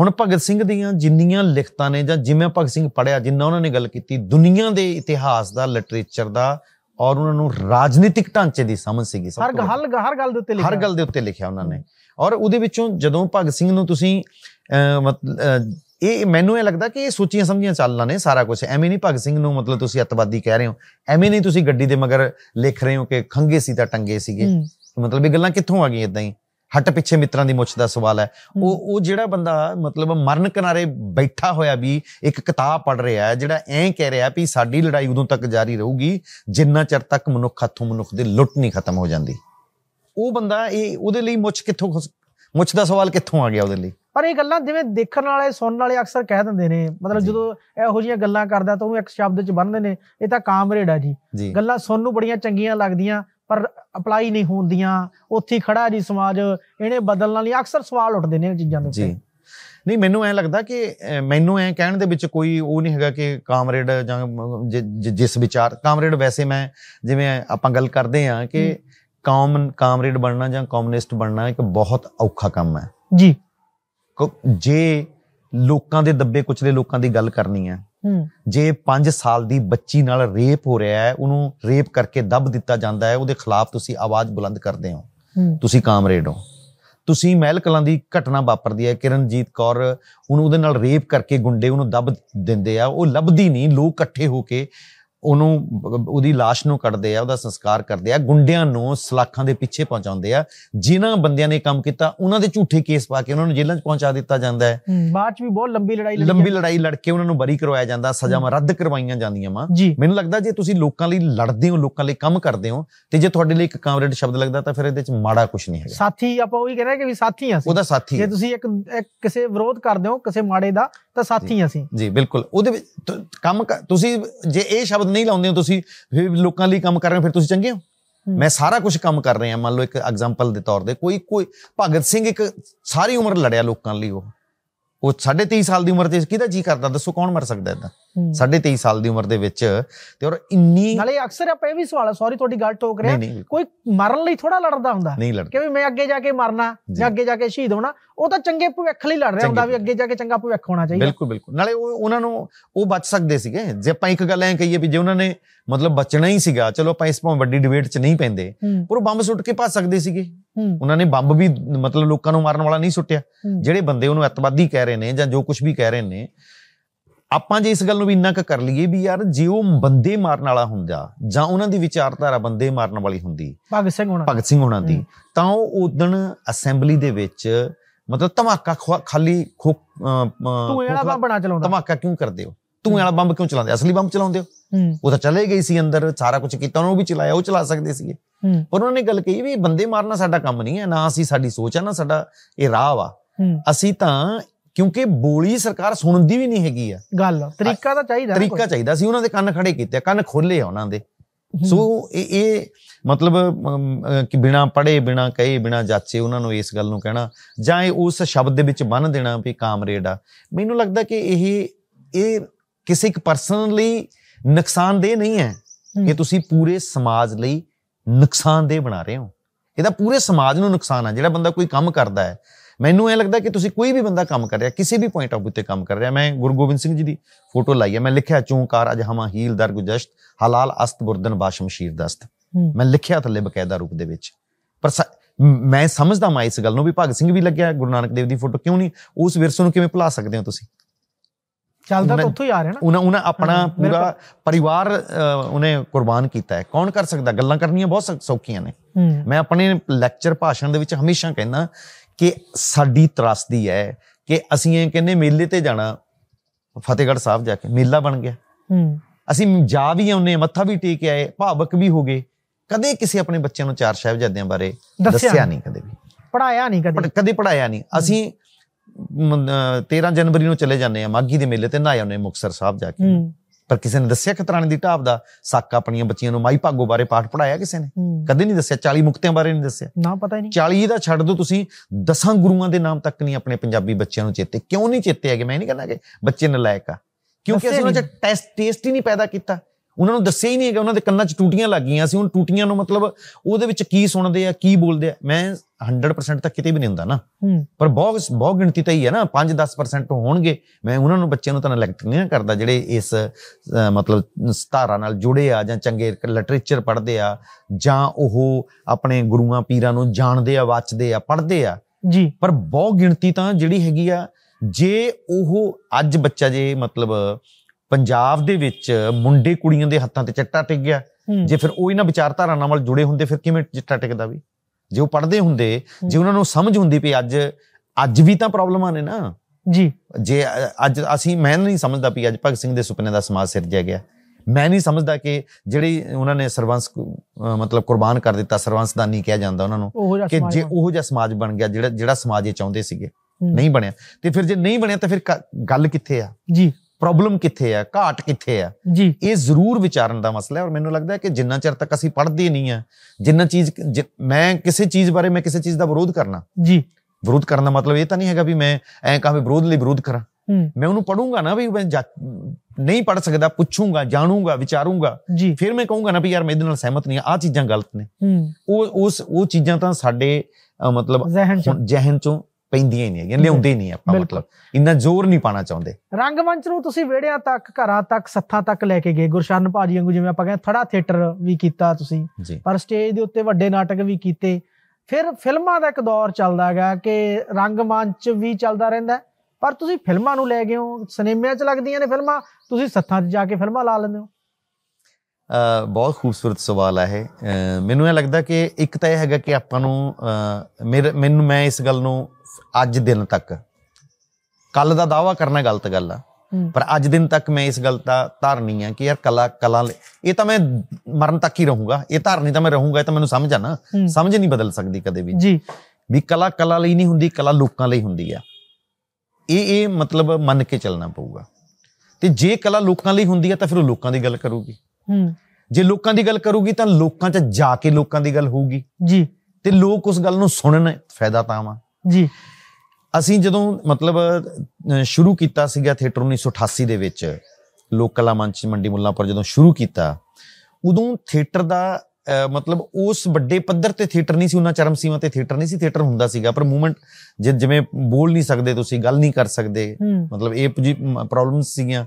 ਹੁਣ ਭਗਤ ਸਿੰਘ ਦੀਆਂ ਜਿੰਨੀਆਂ ਲਿਖਤਾਂ ਨੇ ਜਾਂ ਜਿਵੇਂ ਭਗਤ ਸਿੰਘ ਪੜਿਆ ਜਿੰਨਾ ਉਹਨਾਂ ਨੇ ਗੱਲ ਕੀਤੀ ਦੁਨੀਆ ਦੇ ਇਤਿਹਾਸ ਦਾ ਲਿਟਰੇਚਰ ਦਾ ਔਰ ਉਹਨਾਂ ਨੂੰ ਰਾਜਨੀਤਿਕ ਢਾਂਚੇ ਦੀ ਸਮਝ ਸੀਗੀ ਹਰ ਗੱਲ ਹਰ ਗੱਲ ਦੇ ਉੱਤੇ ਲਿਖਿਆ ਹਰ ਗੱਲ ਦੇ ਉੱਤੇ ਲਿਖਿਆ ਉਹਨਾਂ ਨੇ ਔਰ ਉਹਦੇ ਵਿੱਚੋਂ ਜਦੋਂ ਭਗਤ ਸਿੰਘ ਨੂੰ ਤੁਸੀਂ ਮਤਲਬ ਇਹ ਮੈਨੂੰ ਇਹ ਲੱਗਦਾ ਕਿ ਇਹ ਸੋਚੀਆਂ ਸਮਝੀਆਂ ਚੱਲਣਾ ਨੇ ਸਾਰਾ ਕੁਝ ਐਵੇਂ ਨਹੀਂ ਭਗਤ ਸਿੰਘ ਨੂੰ ਮਤਲਬ ਤੁਸੀਂ ਅਤਵਾਦੀ ਕਹਿ ਰਹੇ ਹੋ ਐਵੇਂ ਨਹੀਂ ਤੁਸੀਂ ਗੱਡੀ ਦੇ ਮਗਰ ਲਿਖ ਰਹੇ ਹੋ ਕਿ ਖੰਗੇ ਸੀ ਤਾਂ ਟੰਗੇ ਸੀਗੇ ਮਤਲਬ ਇਹ ਗੱਲਾਂ ਕਿੱਥੋਂ ਆ ਗਈਆਂ ਇਦਾਂ ਹੀ ਹਟ ਪਿੱਛੇ ਮਿੱਤਰਾਂ ਦੀ ਮੁੱਛ ਦਾ ਸਵਾਲ ਹੈ ਉਹ ਉਹ ਜਿਹੜਾ ਬੰਦਾ ਮਤਲਬ ਮਰਨ ਕਿਨਾਰੇ ਬੈਠਾ ਹੋਇਆ ਵੀ ਇੱਕ ਕਿਤਾਬ ਪੜ ਰਿਹਾ ਹੈ ਜਿਹੜਾ ਐਂ ਕਹਿ ਰਿਹਾ ਵੀ ਸਾਡੀ ਲੜਾਈ ਉਦੋਂ ਤੱਕ ਜਾਰੀ ਰਹੂਗੀ ਜਿੰਨਾ ਚਿਰ ਤੱਕ ਮਨੁੱਖ ਹੱਥੋਂ ਮਨੁੱਖ ਦੀ ਲੁੱਟ ਨਹੀਂ ਖਤਮ ਹੋ ਜਾਂਦੀ ਉਹ ਬੰਦਾ ਇਹ ਉਹਦੇ ਲਈ ਮੁੱਛ ਕਿੱਥੋਂ ਮੁੱਛ ਦਾ ਸਵਾਲ ਕਿੱਥੋਂ ਆ ਗਿਆ ਉਹਦੇ ਲਈ ਪਰ ਇਹ ਗੱਲਾਂ ਜਿਵੇਂ ਦੇਖਣ ਵਾਲੇ ਸੁਣਨ ਵਾਲੇ ਅਕਸਰ ਕਹਿ ਦਿੰਦੇ ਨੇ ਮਤਲਬ ਜਦੋਂ ਇਹੋ ਜਿਹੀਆਂ ਗੱਲਾਂ ਕਰਦਾ ਤਾਂ ਉਹਨੂੰ ਇੱਕ ਸ਼ਬਦ 'ਚ ਬੰਨਦੇ ਨੇ ਇਹ ਤਾਂ ਕਾਮਰੇਡ ਆ ਜੀ ਗੱਲਾਂ ਸੁਣਨ ਨੂੰ ਬੜੀਆਂ ਚੰਗੀਆਂ ਲੱਗਦੀਆਂ ਪਰ ਅਪਲਾਈ ਨਹੀਂ ਹੁੰਦੀਆਂ ਉੱਥੇ ਖੜਾ ਜੀ ਸਮਾਜ ਇਹਨੇ ਬਦਲਣ ਲਈ ਅਕਸਰ ਸਵਾਲ ਉੱਠਦੇ ਨੇ ਇਹ ਚੀਜ਼ਾਂ ਦੇ ਉੱਤੇ ਨਹੀਂ ਮੈਨੂੰ ਐ ਲੱਗਦਾ ਕਿ ਮੈਨੂੰ ਐ ਕਹਿਣ ਦੇ ਵਿੱਚ ਕੋਈ ਉਹ ਨਹੀਂ ਹੈਗਾ ਕਿ ਕਾਮਰੇਡ ਜਾਂ ਜਿਸ ਵਿਚਾਰ ਕਾਮਰੇਡ ਵੈਸੇ ਮੈਂ ਜਿਵੇਂ ਆਪਾਂ ਗੱਲ ਕਰਦੇ ਆ ਕਿ ਕਾਮਨ ਕਾਮਰੇਡ ਬਣਨਾ ਜਾਂ ਕਮਿਊਨਿਸਟ ਬਣਨਾ ਇੱਕ ਬਹੁਤ ਔਖਾ ਕੰਮ ਹੈ ਜੀ ਜੇ ਲੋਕਾਂ ਦੇ ਦੱਬੇ ਕੁਚਲੇ ਲੋਕਾਂ ਦੀ ਗੱਲ ਕਰਨੀ ਹੈ ਜੇ 5 ਸਾਲ ਦੀ ਬੱਚੀ ਨਾਲ ਰੇਪ ਹੋ ਰਿਹਾ ਹੈ ਉਹਨੂੰ ਰੇਪ ਕਰਕੇ ਦੱਬ ਦਿੱਤਾ ਜਾਂਦਾ ਹੈ ਉਹਦੇ ਖਿਲਾਫ ਤੁਸੀਂ ਆਵਾਜ਼ ਬੁਲੰਦ ਕਰਦੇ ਹੋ ਤੁਸੀਂ ਕਾਮਰੇਡ ਹੋ ਤੁਸੀਂ ਮਹਿਲ ਕਲਾਂ ਦੀ ਘਟਨਾ ਵਾਪਰਦੀ ਹੈ ਕਿਰਨਜੀਤ ਕੌਰ ਉਹਨੂੰ ਉਹਦੇ ਨਾਲ ਰੇਪ ਕਰਕੇ ਗੁੰਡੇ ਉਹਨੂੰ ਦੱਬ ਦਿੰਦੇ ਆ ਉਹ ਲੱਭਦੀ ਨਹੀਂ ਲੋਕ ਇਕੱਠੇ ਹੋ ਕੇ ਉਹਨੂੰ ਉਹਦੀ লাশ ਨੂੰ ਕੱਢਦੇ ਆ ਉਹਦਾ ਸੰਸਕਾਰ ਕਰਦੇ ਆ ਗੁੰਡਿਆਂ ਨੂੰ ਸਲਾਖਾਂ ਦੇ ਪਿੱਛੇ ਪਹੁੰਚਾਉਂਦੇ ਆ ਜਿਨ੍ਹਾਂ ਬੰਦਿਆਂ ਨੇ ਕੰਮ ਕੀਤਾ ਉਹਨਾਂ ਦੇ ਝੂਠੇ ਕੇਸ ਪਾ ਕੇ ਉਹਨਾਂ ਨੂੰ ਜੇਲ੍ਹਾਂ 'ਚ ਪਹੁੰਚਾ ਦਿੱਤਾ ਜਾਂਦਾ ਹੈ ਬਾਅਦ 'ਚ ਵੀ ਬਹੁਤ ਲੰਬੀ ਲੜਾਈ ਲੜੀ ਲੰਬੀ ਲੜਾਈ ਲੜ ਕੇ ਉਹਨਾਂ ਨੂੰ ਬਰੀ ਕਰਵਾਇਆ ਜਾਂਦਾ ਸਜ਼ਾਵਾਂ ਰੱਦ ਕਰਵਾਈਆਂ ਜਾਂਦੀਆਂ ਮਾਂ ਮੈਨੂੰ ਲੱਗਦਾ ਜੇ ਤੁਸੀਂ ਲੋਕਾਂ ਲਈ ਲੜਦੇ ਹੋ ਲੋਕਾਂ ਲਈ ਕੰਮ ਕਰਦੇ ਹੋ ਤੇ ਜੇ ਤੁਹਾਡੇ ਲਈ ਇੱਕ ਕਾਮਰੇਡ ਸ਼ਬਦ ਲੱਗਦਾ ਤਾਂ ਫਿਰ ਇਹਦੇ 'ਚ ਮਾੜਾ ਕੁਝ ਨਹੀਂ ਹੈਗਾ ਸਾਥੀ ਆਪਾਂ ਉਹੀ ਕਹਿ ਰਹੇ ਕਿ ਵੀ ਸਾਥੀ ਆ ਉਹਦਾ ਸਾਥੀ ਜੇ ਤੁਸੀਂ ਇੱਕ ਕਿਸੇ ਵਿਰੋਧ ਕਰਦੇ ਹੋ ਕਿਸੇ ਮਾੜੇ ਦਾ ਤਾਂ ਸਾਥੀ ਅਸੀਂ ਜੀ ਬਿਲਕੁਲ ਉਹਦੇ ਵਿੱਚ ਕੰਮ ਤੁਸੀਂ ਜੇ ਇਹ ਸ਼ਬਦ ਨਹੀਂ ਲਾਉਂਦੇ ਹੋ ਤੁਸੀਂ ਫਿਰ ਲੋਕਾਂ ਲਈ ਕੰਮ ਕਰ ਰਹੇ ਹੋ ਫਿਰ ਤੁਸੀਂ ਚੰਗੇ ਹੋ ਮੈਂ ਸਾਰਾ ਕੁਝ ਕੰਮ ਕਰ ਰਿਹਾ ਮੰਨ ਲਓ ਇੱਕ ਐਗਜ਼ਾਮਪਲ ਦੇ ਤੌਰ ਤੇ ਕੋਈ ਕੋਈ ਭਗਤ ਸਿੰਘ ਇੱਕ ਸਾਰੀ ਉਮਰ ਲੜਿਆ ਲੋਕਾਂ ਲਈ ਉਹ ਉਹ 30 ਸਾਲ ਦੀ ਉਮਰ ਤੇ ਕਿਹਦਾ ਜੀ ਕਰਦਾ ਦੱਸੋ ਕੌਣ ਮਰ ਸਕਦਾ ਇਦਾਂ 23 ਸਾਲ ਦੀ ਉਮਰ ਦੇ ਵਿੱਚ ਤੇ ਔਰ ਇੰਨੀ ਨਾਲੇ ਅਕਸਰ ਆਪਾਂ ਇਹ ਵੀ ਸਵਾਲ ਹੈ ਸੌਰੀ ਤੁਹਾਡੀ ਗੱਲ ਟੋਕ ਰਿਹਾ ਕੋਈ ਮਰਨ ਲਈ ਥੋੜਾ ਲੜਦਾ ਹੁੰਦਾ ਕਿ ਵੀ ਮੈਂ ਅੱਗੇ ਜਾ ਕੇ ਮਰਨਾ ਜਾਂ ਅੱਗੇ ਜਾ ਕੇ ਸ਼ਹੀਦ ਹੋਣਾ ਉਹ ਤਾਂ ਚੰਗੇ ਭਵਿੱਖ ਲਈ ਲੜ ਰਿਹਾ ਹੁੰਦਾ ਵੀ ਅੱਗੇ ਜਾ ਕੇ ਚੰਗਾ ਭਵਿੱਖ ਹੋਣਾ ਚਾਹੀਦਾ ਬਿਲਕੁਲ ਬਿਲਕੁਲ ਨਾਲੇ ਉਹ ਉਹਨਾਂ ਨੂੰ ਉਹ ਬਚ ਸਕਦੇ ਸੀਗੇ ਜੇ ਆਪਾਂ ਇੱਕ ਗੱਲ ਐ ਕਹੀਏ ਵੀ ਜੇ ਉਹਨਾਂ ਨੇ ਮਤਲਬ ਬਚਣਾ ਹੀ ਸੀਗਾ ਚਲੋ ਆਪਾਂ ਇਸ ਪਾਉਂ ਵੱਡੀ ਡਿਬੇਟ 'ਚ ਨਹੀਂ ਪੈਂਦੇ ਪਰ ਉਹ ਬੰਬ ਸੁੱਟ ਕੇ ਭੱਜ ਸਕਦੇ ਸੀਗੇ ਉਹਨਾਂ ਨੇ ਬੰਬ ਵੀ ਮਤਲਬ ਲੋਕਾਂ ਨੂੰ ਮਾਰਨ ਵਾਲਾ ਨਹੀਂ ਸੁੱਟਿਆ ਜਿਹੜੇ ਬੰਦੇ ਉਹਨੂੰ ਅਤਵਾਦੀ ਕਹਿ ਰਹੇ ਨੇ ਜਾਂ ਜੋ ਕੁਝ ਵੀ ਕਹਿ ਰਹੇ ਨੇ ਆਪਾਂ ਜੇ ਇਸ ਗੱਲ ਨੂੰ ਵੀ ਇੰਨਾ ਕ ਕਰ ਲਈਏ ਵੀ ਯਾਰ ਜੇ ਉਹ ਬੰਦੇ ਮਾਰਨ ਵਾਲਾ ਹੁੰਦਾ ਜਾਂ ਉਹਨਾਂ ਦੀ ਵਿਚਾਰਧਾਰਾ ਬੰਦੇ ਮਾਰਨ ਵਾਲੀ ਹੁੰਦੀ ਭਗਤ ਸਿੰਘ ਹੋਣਾ ਭਗਤ ਸਿੰਘ ਹੋਣਾ ਦੀ ਤਾਂ ਉਹ ਉਦੋਂ ਅਸੈਂਬਲੀ ਦੇ ਵਿੱਚ ਮਤਲਬ ਧਮਾਕਾ ਖਾਲੀ ਖੋ ਤੂੰ ਇਹੜਾ ਬੰਬ ਬਣਾ ਚਲਾਉਂਦਾ ਧਮਾਕਾ ਕਿਉਂ ਕਰਦੇ ਹੋ ਤੂੰ ਵਾਲਾ ਬੰਬ ਕਿਉਂ ਚਲਾਉਂਦੇ ਅਸਲੀ ਬੰਬ ਚਲਾਉਂਦੇ ਹੋ ਉਹ ਤਾਂ ਚਲੇ ਗਈ ਸੀ ਅੰਦਰ ਸਾਰਾ ਕੁਝ ਕੀਤਾ ਉਹਨੂੰ ਵੀ ਚਲਾਇਆ ਉਹ ਚਲਾ ਸਕਦੇ ਸੀਗੇ ਪਰ ਉਹਨਾਂ ਨੇ ਗੱਲ ਕਹੀ ਵੀ ਬੰਦੇ ਮਾਰਨਾ ਸਾਡਾ ਕੰਮ ਨਹੀਂ ਹੈ ਨਾ ਅਸੀਂ ਸਾਡੀ ਸੋਚ ਹੈ ਨਾ ਸਾਡਾ ਇਹ ਰਾਹ ਵਾ ਅਸੀਂ ਤਾਂ ਕਿਉਂਕਿ ਬੋਲੀ ਸਰਕਾਰ ਸੁਣਦੀ ਵੀ ਨਹੀਂ ਹੈਗੀ ਆ ਗੱਲ ਤਰੀਕਾ ਤਾਂ ਚਾਹੀਦਾ ਤਰੀਕਾ ਚਾਹੀਦਾ ਸੀ ਉਹਨਾਂ ਦੇ ਕੰਨ ਖੜੇ ਕੀਤੇ ਕੰਨ ਖੋਲੇ ਆ ਉਹਨਾਂ ਦੇ ਸੋ ਇਹ ਮਤਲਬ ਕਿ ਬਿਨਾ ਪੜੇ ਬਿਨਾ ਕਹੇ ਬਿਨਾ ਜਾਚੇ ਉਹਨਾਂ ਨੂੰ ਇਸ ਗੱਲ ਨੂੰ ਕਹਿਣਾ ਜਾਂ ਇਹ ਉਸ ਸ਼ਬਦ ਦੇ ਵਿੱਚ ਬੰਨ ਦੇਣਾ ਵੀ ਕਾਮਰੇਡ ਆ ਮੈਨੂੰ ਲੱਗਦਾ ਕਿ ਇਹ ਇਹ ਕਿਸੇ ਇੱਕ ਪਰਸਨ ਲਈ ਨੁਕਸਾਨਦੇ ਨਹੀਂ ਹੈ ਇਹ ਤੁਸੀਂ ਪੂਰੇ ਸਮਾਜ ਲਈ ਨੁਕਸਾਨਦੇ ਬਣਾ ਰਹੇ ਹੋ ਇਹਦਾ ਪੂਰੇ ਸਮਾਜ ਨੂੰ ਨੁਕਸਾਨ ਆ ਜਿਹੜਾ ਬੰਦਾ ਕੋਈ ਕੰਮ ਕਰਦਾ ਹੈ ਮੈਨੂੰ ਇਹ ਲੱਗਦਾ ਕਿ ਤੁਸੀਂ ਕੋਈ ਵੀ ਬੰਦਾ ਕੰਮ ਕਰ ਰਿਹਾ ਕਿਸੇ ਵੀ ਪੁਆਇੰਟ ਆਫ ਉਤੇ ਕੰਮ ਕਰ ਰਿਹਾ ਮੈਂ ਗੁਰੂ ਗੋਬਿੰਦ ਸਿੰਘ ਜੀ ਦੀ ਫੋਟੋ ਲਾਈ ਹੈ ਮੈਂ ਲਿਖਿਆ ਚੂੰਕਾਰ ਅਜ ਹਮਾ ਹੀਲ ਦਰ ਗੁਜਸ਼ਤ ਹਲਾਲ ਅਸਤ ਬੁਰਦਨ ਸ਼ੀਰ ਦਸਤ ਮੈਂ ਲਿਖਿਆ ਥੱਲੇ ਬਕਾਇਦਾ ਰੂਪ ਦੇ ਵਿੱਚ ਪਰ ਮੈਂ ਸਮਝਦਾ ਮੈਂ ਇਸ ਗੱਲ ਨੂੰ ਵੀ ਭਗਤ ਸਿੰਘ ਵੀ ਲੱਗਿਆ ਗੁਰੂ ਨਾਨਕ ਦੇਵ ਦੀ ਫੋਟੋ ਕਿਉਂ ਨਹੀਂ ਉਸ ਵਿਰਸੇ ਨੂੰ ਕਿਵੇਂ ਭੁਲਾ ਸਕਦੇ ਹੋ ਤੁਸੀਂ ਚੱਲਦਾ ਤਾਂ ਉੱਥੋਂ ਹੀ ਆ ਰਿਹਾ ਨਾ ਉਹਨਾਂ ਉਹਨਾਂ ਆਪਣਾ ਪੂਰਾ ਪਰਿਵਾਰ ਉਹਨੇ ਕੁਰਬਾਨ ਕੀਤਾ ਹੈ ਕੌਣ ਕਰ ਸਕਦਾ ਗੱਲਾਂ ਕਰਨੀਆਂ ਬਹੁਤ ਸੌਖੀਆਂ ਨੇ ਮੈਂ ਆਪਣੇ ਲੈਕਚਰ ਭਾਸ਼ਣ ਦੇ ਵਿੱਚ ਹਮੇਸ਼ਾ ਕਹਿੰਦਾ ਕਿ ਸਾਡੀ ਤਰਸਦੀ ਹੈ ਕਿ ਅਸੀਂ ਇਹ ਕਹਿੰਦੇ ਮੇਲੇ ਤੇ ਜਾਣਾ ਫਤਿਹਗੜ੍ਹ ਸਾਹਿਬ ਜਾ ਕੇ ਮੇਲਾ ਬਣ ਗਿਆ ਹੂੰ ਅਸੀਂ ਜਾ ਵੀ ਆਉਨੇ ਮੱਥਾ ਵੀ ਟੇਕ ਆਏ ਭਾਵਕ ਵੀ ਹੋ ਗਏ ਕਦੇ ਕਿਸੇ ਆਪਣੇ ਬੱਚਿਆਂ ਨੂੰ ਚਾਰ ਸਾਹਿਬਜ਼ਾਦਿਆਂ ਬਾਰੇ ਦੱਸਿਆ ਨਹੀਂ ਕਦੇ ਵੀ ਪੜਾਇਆ ਨਹੀਂ ਕਦੇ ਕਦੇ ਪੜਾਇਆ ਨਹੀਂ ਅਸੀਂ 13 ਜਨਵਰੀ ਨੂੰ ਚਲੇ ਜਾਂਦੇ ਆ ਮਾਗੀ ਦੇ ਮੇਲੇ ਤੇ ਨਹਾਏ ਆਉਨੇ ਮੁਕਸਰ ਸਾਹਿਬ ਜਾ ਕੇ ਪਰ ਕਿਸੇ ਨੇ ਦੱਸਿਆ ਖਤਰਾਣੇ ਦੀ ਢਾਬ ਦਾ ਸਾਕ ਆਪਣੀਆਂ ਬੱਚੀਆਂ ਨੂੰ ਮਾਈ ਭਾਗੋ ਬਾਰੇ ਪਾਠ ਪੜਾਇਆ ਕਿਸੇ ਨੇ ਕਦੇ ਨਹੀਂ ਦੱਸਿਆ 40 ਮੁਕਤਿਆਂ ਬਾਰੇ ਨਹੀਂ ਦੱਸਿਆ ਨਾ ਪਤਾ ਹੀ ਨਹੀਂ 40 ਦਾ ਛੱਡ ਦੋ ਤੁਸੀਂ ਦਸਾਂ ਗੁਰੂਆਂ ਦੇ ਨਾਮ ਤੱਕ ਨਹੀਂ ਆਪਣੇ ਪੰਜਾਬੀ ਬੱਚਿਆਂ ਨੂੰ ਚੇਤੇ ਕਿਉਂ ਨਹੀਂ ਚੇਤੇ ਹੈਗੇ ਮੈਂ ਨਹੀਂ ਕਹਿੰਦਾ ਕਿ ਬੱਚੇ ਨਲਾਇਕ ਆ ਕਿਉਂਕਿ ਅਸੀਂ ਉਹਨਾਂ 'ਚ ਟੈਸਟ ਟੇਸਟ ਹੀ ਨਹੀਂ ਪੈਦਾ ਕੀਤਾ ਉਹਨਾਂ ਨੂੰ ਦੱਸਿਆ ਹੀ ਨਹੀਂ ਹੈਗਾ ਉਹਨਾਂ ਦੇ ਕੰਨਾਂ 'ਚ ਟੂਟੀਆਂ ਲੱਗ ਗਈਆਂ ਸੀ ਹੁਣ ਟੂਟੀਆਂ ਨੂੰ ਮਤਲਬ ਉਹਦੇ ਵਿੱਚ ਕੀ ਸੁਣਦੇ ਆ ਕੀ ਬੋਲਦੇ ਆ ਮੈਂ 100% ਤਾਂ ਕਿਤੇ ਵੀ ਨਹੀਂ ਹੁੰਦਾ ਨਾ ਪਰ ਬਹੁਤ ਬਹੁਤ ਗਿਣਤੀ ਤਾਂ ਹੀ ਹੈ ਨਾ 5-10% ਹੋਣਗੇ ਮੈਂ ਉਹਨਾਂ ਨੂੰ ਬੱਚਿਆਂ ਨੂੰ ਤਾਂ ਨਲੈਕਟ ਨਹੀਂ ਕਰਦਾ ਜਿਹੜੇ ਇਸ ਮਤਲਬ ਸਤਾਰਾ ਨਾਲ ਜੁੜੇ ਆ ਜਾਂ ਚੰਗੇ ਲਿਟਰੇਚਰ ਪੜ੍ਹਦੇ ਆ ਜਾਂ ਉਹ ਆਪਣੇ ਗੁਰੂਆਂ ਪੀਰਾਂ ਨੂੰ ਜਾਣਦੇ ਆ ਵਾਚਦੇ ਆ ਪੜ੍ਹਦੇ ਆ ਜੀ ਪਰ ਬਹੁਤ ਗਿਣਤੀ ਤਾਂ ਜਿਹੜੀ ਹੈਗੀ ਆ ਜੇ ਉਹ ਅੱਜ ਬੱਚਾ ਜੇ ਮਤਲਬ ਪੰਜਾਬ ਦੇ ਵਿੱਚ ਮੁੰਡੇ ਕੁੜੀਆਂ ਦੇ ਹੱਥਾਂ ਤੇ ਚਿੱਟਾ ਟਿਕ ਗਿਆ ਜੇ ਫਿਰ ਉਹ ਇਹਨਾਂ ਵਿਚਾਰਧਾਰਾ ਨਾਲ ਜੁੜੇ ਹੁੰਦੇ ਫਿਰ ਕਿਵੇਂ ਚਿੱਟਾ ਟਿਕਦਾ ਵੀ ਜੇ ਉਹ ਪੜਦੇ ਹੁੰਦੇ ਜੇ ਉਹਨਾਂ ਨੂੰ ਸਮਝ ਹੁੰਦੀ ਵੀ ਅੱਜ ਅੱਜ ਵੀ ਤਾਂ ਪ੍ਰੋਬਲਮਾਂ ਨੇ ਨਾ ਜੀ ਜੇ ਅੱਜ ਅਸੀਂ ਮੈਂ ਨਹੀਂ ਸਮਝਦਾ ਵੀ ਅੱਜ ਭਗਤ ਸਿੰਘ ਦੇ ਸੁਪਨੇ ਦਾ ਸਮਾਜ ਸਿਰਜਿਆ ਗਿਆ ਮੈਂ ਨਹੀਂ ਸਮਝਦਾ ਕਿ ਜਿਹੜੀ ਉਹਨਾਂ ਨੇ ਸਰਵੰਸ ਮਤਲਬ ਕੁਰਬਾਨ ਕਰ ਦਿੱਤਾ ਸਰਵੰਸਦਾਨੀ ਕਿਹਾ ਜਾਂਦਾ ਉਹਨਾਂ ਨੂੰ ਕਿ ਜੇ ਉਹੋ ਜਿਹਾ ਸਮਾਜ ਬਣ ਗਿਆ ਜਿਹੜਾ ਜਿਹੜਾ ਸਮਾਜ ਇਹ ਚਾਹੁੰਦੇ ਸੀਗੇ ਨਹੀਂ ਬਣਿਆ ਤੇ ਫਿਰ ਜੇ ਨਹੀਂ ਬਣਿਆ ਤਾਂ ਫਿਰ ਗੱਲ ਕਿੱਥੇ ਆ ਜੀ ਪ੍ਰੋਬਲਮ ਕਿੱਥੇ ਆ ਘਾਟ ਕਿੱਥੇ ਆ ਜੀ ਇਹ ਜ਼ਰੂਰ ਵਿਚਾਰਨ ਦਾ ਮਸਲਾ ਹੈ ਔਰ ਮੈਨੂੰ ਲੱਗਦਾ ਹੈ ਕਿ ਜਿੰਨਾ ਚਿਰ ਤੱਕ ਅਸੀਂ ਪੜ੍ਹਦੇ ਨਹੀਂ ਆ ਜਿੰਨਾ ਚੀਜ਼ ਮੈਂ ਕਿਸੇ ਚੀਜ਼ ਬਾਰੇ ਮੈਂ ਕਿਸੇ ਚੀਜ਼ ਦਾ ਵਿਰੋਧ ਕਰਨਾ ਜੀ ਵਿਰੋਧ ਕਰਨ ਦਾ ਮਤਲਬ ਇਹ ਤਾਂ ਨਹੀਂ ਹੈਗਾ ਵੀ ਮੈਂ ਐਂ ਕਹਾਂ ਵੀ ਵਿਰੋਧ ਲਈ ਵਿਰੋਧ ਕਰਾਂ ਮੈਂ ਉਹਨੂੰ ਪੜੂੰਗਾ ਨਾ ਵੀ ਮੈਂ ਨਹੀਂ ਪੜ ਸਕਦਾ ਪੁੱਛੂੰਗਾ ਜਾਣੂੰਗਾ ਵਿਚਾਰੂੰਗਾ ਫਿਰ ਮੈਂ ਕਹੂੰਗਾ ਨਾ ਵੀ ਯਾਰ ਮੈਂ ਇਹਦੇ ਨਾਲ ਸਹਿਮਤ ਨਹੀਂ ਆ ਚੀਜ਼ਾਂ ਗਲਤ ਨੇ ਉਹ ਉਸ ਉਹ ਚੀਜ਼ਾਂ ਤਾਂ ਸਾਡੇ ਮਤਲਬ ਜਹਨ ਚੋਂ ਪੈਂਦੀਆਂ ਨਹੀਂ ਹੈਗੀਆਂ ਲਿਆਉਂਦੇ ਨਹੀਂ ਆਪਾਂ ਮਤਲਬ ਇੰਨਾ ਜ਼ੋਰ ਨਹੀਂ ਪਾਣਾ ਚਾਹੁੰਦੇ ਰੰਗਮੰਚ ਨੂੰ ਤੁਸੀਂ ਵੇੜਿਆਂ ਤੱਕ ਘਰਾਂ ਤੱਕ ਸੱਥਾਂ ਤੱਕ ਲੈ ਕੇ ਗਏ ਗੁਰਸ਼ਰਨ ਭਾਜੀ ਵਾਂਗੂ ਜਿਵੇਂ ਆਪਾਂ ਕਹਿੰਦੇ ਥੜਾ ਥੀਏਟਰ ਵੀ ਕੀਤਾ ਤੁਸੀਂ ਪਰ ਸਟੇਜ ਦੇ ਉੱਤੇ ਵੱਡੇ ਨਾਟਕ ਵੀ ਕੀਤੇ ਫਿਰ ਫਿਲਮਾਂ ਦਾ ਇੱਕ ਦੌਰ ਚੱਲਦਾ ਹੈਗਾ ਕਿ ਰੰਗਮੰਚ ਵੀ ਚੱਲਦਾ ਰਹਿੰਦਾ ਪਰ ਤੁਸੀਂ ਫਿਲਮਾਂ ਨੂੰ ਲੈ ਗਏ ਹੋ ਸਿਨੇਮਿਆਂ 'ਚ ਲੱਗਦੀਆਂ ਨੇ ਫਿਲਮਾਂ ਤੁਸੀਂ ਸੱਥਾਂ 'ਚ ਜਾ ਕੇ ਫਿਲਮਾਂ ਲਾ ਲੈਂਦੇ ਹੋ ਬਹੁਤ ਖੂਬਸੂਰਤ ਸਵਾਲ ਆ ਇਹ ਮੈਨੂੰ ਇਹ ਲੱਗਦਾ ਕਿ ਇੱਕ ਤਾਂ ਇਹ ਹੈਗਾ ਕਿ ਆਪਾਂ ਨੂੰ ਮੈਨੂੰ ਮੈਂ ਇਸ ਗੱਲ ਨੂੰ ਅੱਜ ਦਿਨ ਤੱਕ ਕੱਲ ਦਾ ਦਾਵਾ ਕਰਨਾ ਗਲਤ ਗੱਲ ਆ ਪਰ ਅੱਜ ਦਿਨ ਤੱਕ ਮੈਂ ਇਸ ਗੱਲ ਦਾ ਧਾਰਨੀ ਆ ਕਿ ਯਾਰ ਕਲਾ ਕਲਾ ਇਹ ਤਾਂ ਮੈਂ ਮਰਨ ਤੱਕ ਹੀ ਰਹੂੰਗਾ ਇਹ ਧਾਰਨੀ ਤਾਂ ਮੈਂ ਰਹੂੰਗਾ ਇਹ ਤਾਂ ਮੈਨੂੰ ਸਮਝ ਆ ਨਾ ਸਮਝ ਨਹੀਂ ਬਦਲ ਸਕਦੀ ਕਦੇ ਵੀ ਜੀ ਵੀ ਕਲਾ ਕਲਾ ਲਈ ਨਹੀਂ ਹੁੰਦੀ ਕਲਾ ਲੋਕਾਂ ਲਈ ਹੁੰਦੀ ਆ ਇਹ ਇਹ ਮਤਲਬ ਮੰਨ ਕੇ ਚੱਲਣਾ ਪਊਗਾ ਤੇ ਜੇ ਕਲਾ ਲੋਕਾਂ ਲਈ ਹੁੰਦੀ ਆ ਤਾਂ ਫਿਰ ਉਹ ਲੋਕਾਂ ਦੀ ਗੱਲ ਕਰੂਗੀ ਹੂੰ ਜੇ ਲੋਕਾਂ ਦੀ ਗੱਲ ਕਰੂਗੀ ਤਾਂ ਲੋਕਾਂ 'ਚ ਜਾ ਕੇ ਲੋਕਾਂ ਦੀ ਗੱਲ ਹੋਊਗੀ ਜੀ ਤੇ ਲੋਕ ਉਸ ਗੱਲ ਨੂੰ ਸੁਣਨ ਫਾਇਦਾ ਤਾਂ ਆ ਜੀ ਅਸੀਂ ਜਦੋਂ ਮਤਲਬ ਸ਼ੁਰੂ ਕੀਤਾ ਸੀਗਾ ਥੀਏਟਰ 1988 ਦੇ ਵਿੱਚ ਲੋਕ ਕਲਾ ਮੰਚ ਮੰਡੀ ਮੁੱਲਾਪੁਰ ਜਦੋਂ ਸ਼ੁਰੂ ਕੀਤਾ ਉਦੋਂ ਥੀਏਟਰ ਦਾ ਮਤਲਬ ਉਸ ਵੱਡੇ ਪੱਧਰ ਤੇ ਥੀਏਟਰ ਨਹੀਂ ਸੀ ਉਹਨਾਂ ਚਰਮ ਸੀਮਾ ਤੇ ਥੀਏਟਰ ਨਹੀਂ ਸੀ ਥੀਏਟਰ ਹੁੰਦਾ ਸੀਗਾ ਪਰ ਮੂਵਮੈਂਟ ਜਿਵੇਂ ਬੋਲ ਨਹੀਂ ਸਕਦੇ ਤੁਸੀਂ ਗੱਲ ਨਹੀਂ ਕਰ ਸਕਦੇ ਮਤਲਬ ਇਹ ਪ੍ਰੋਬਲਮਸ ਸੀਗੀਆਂ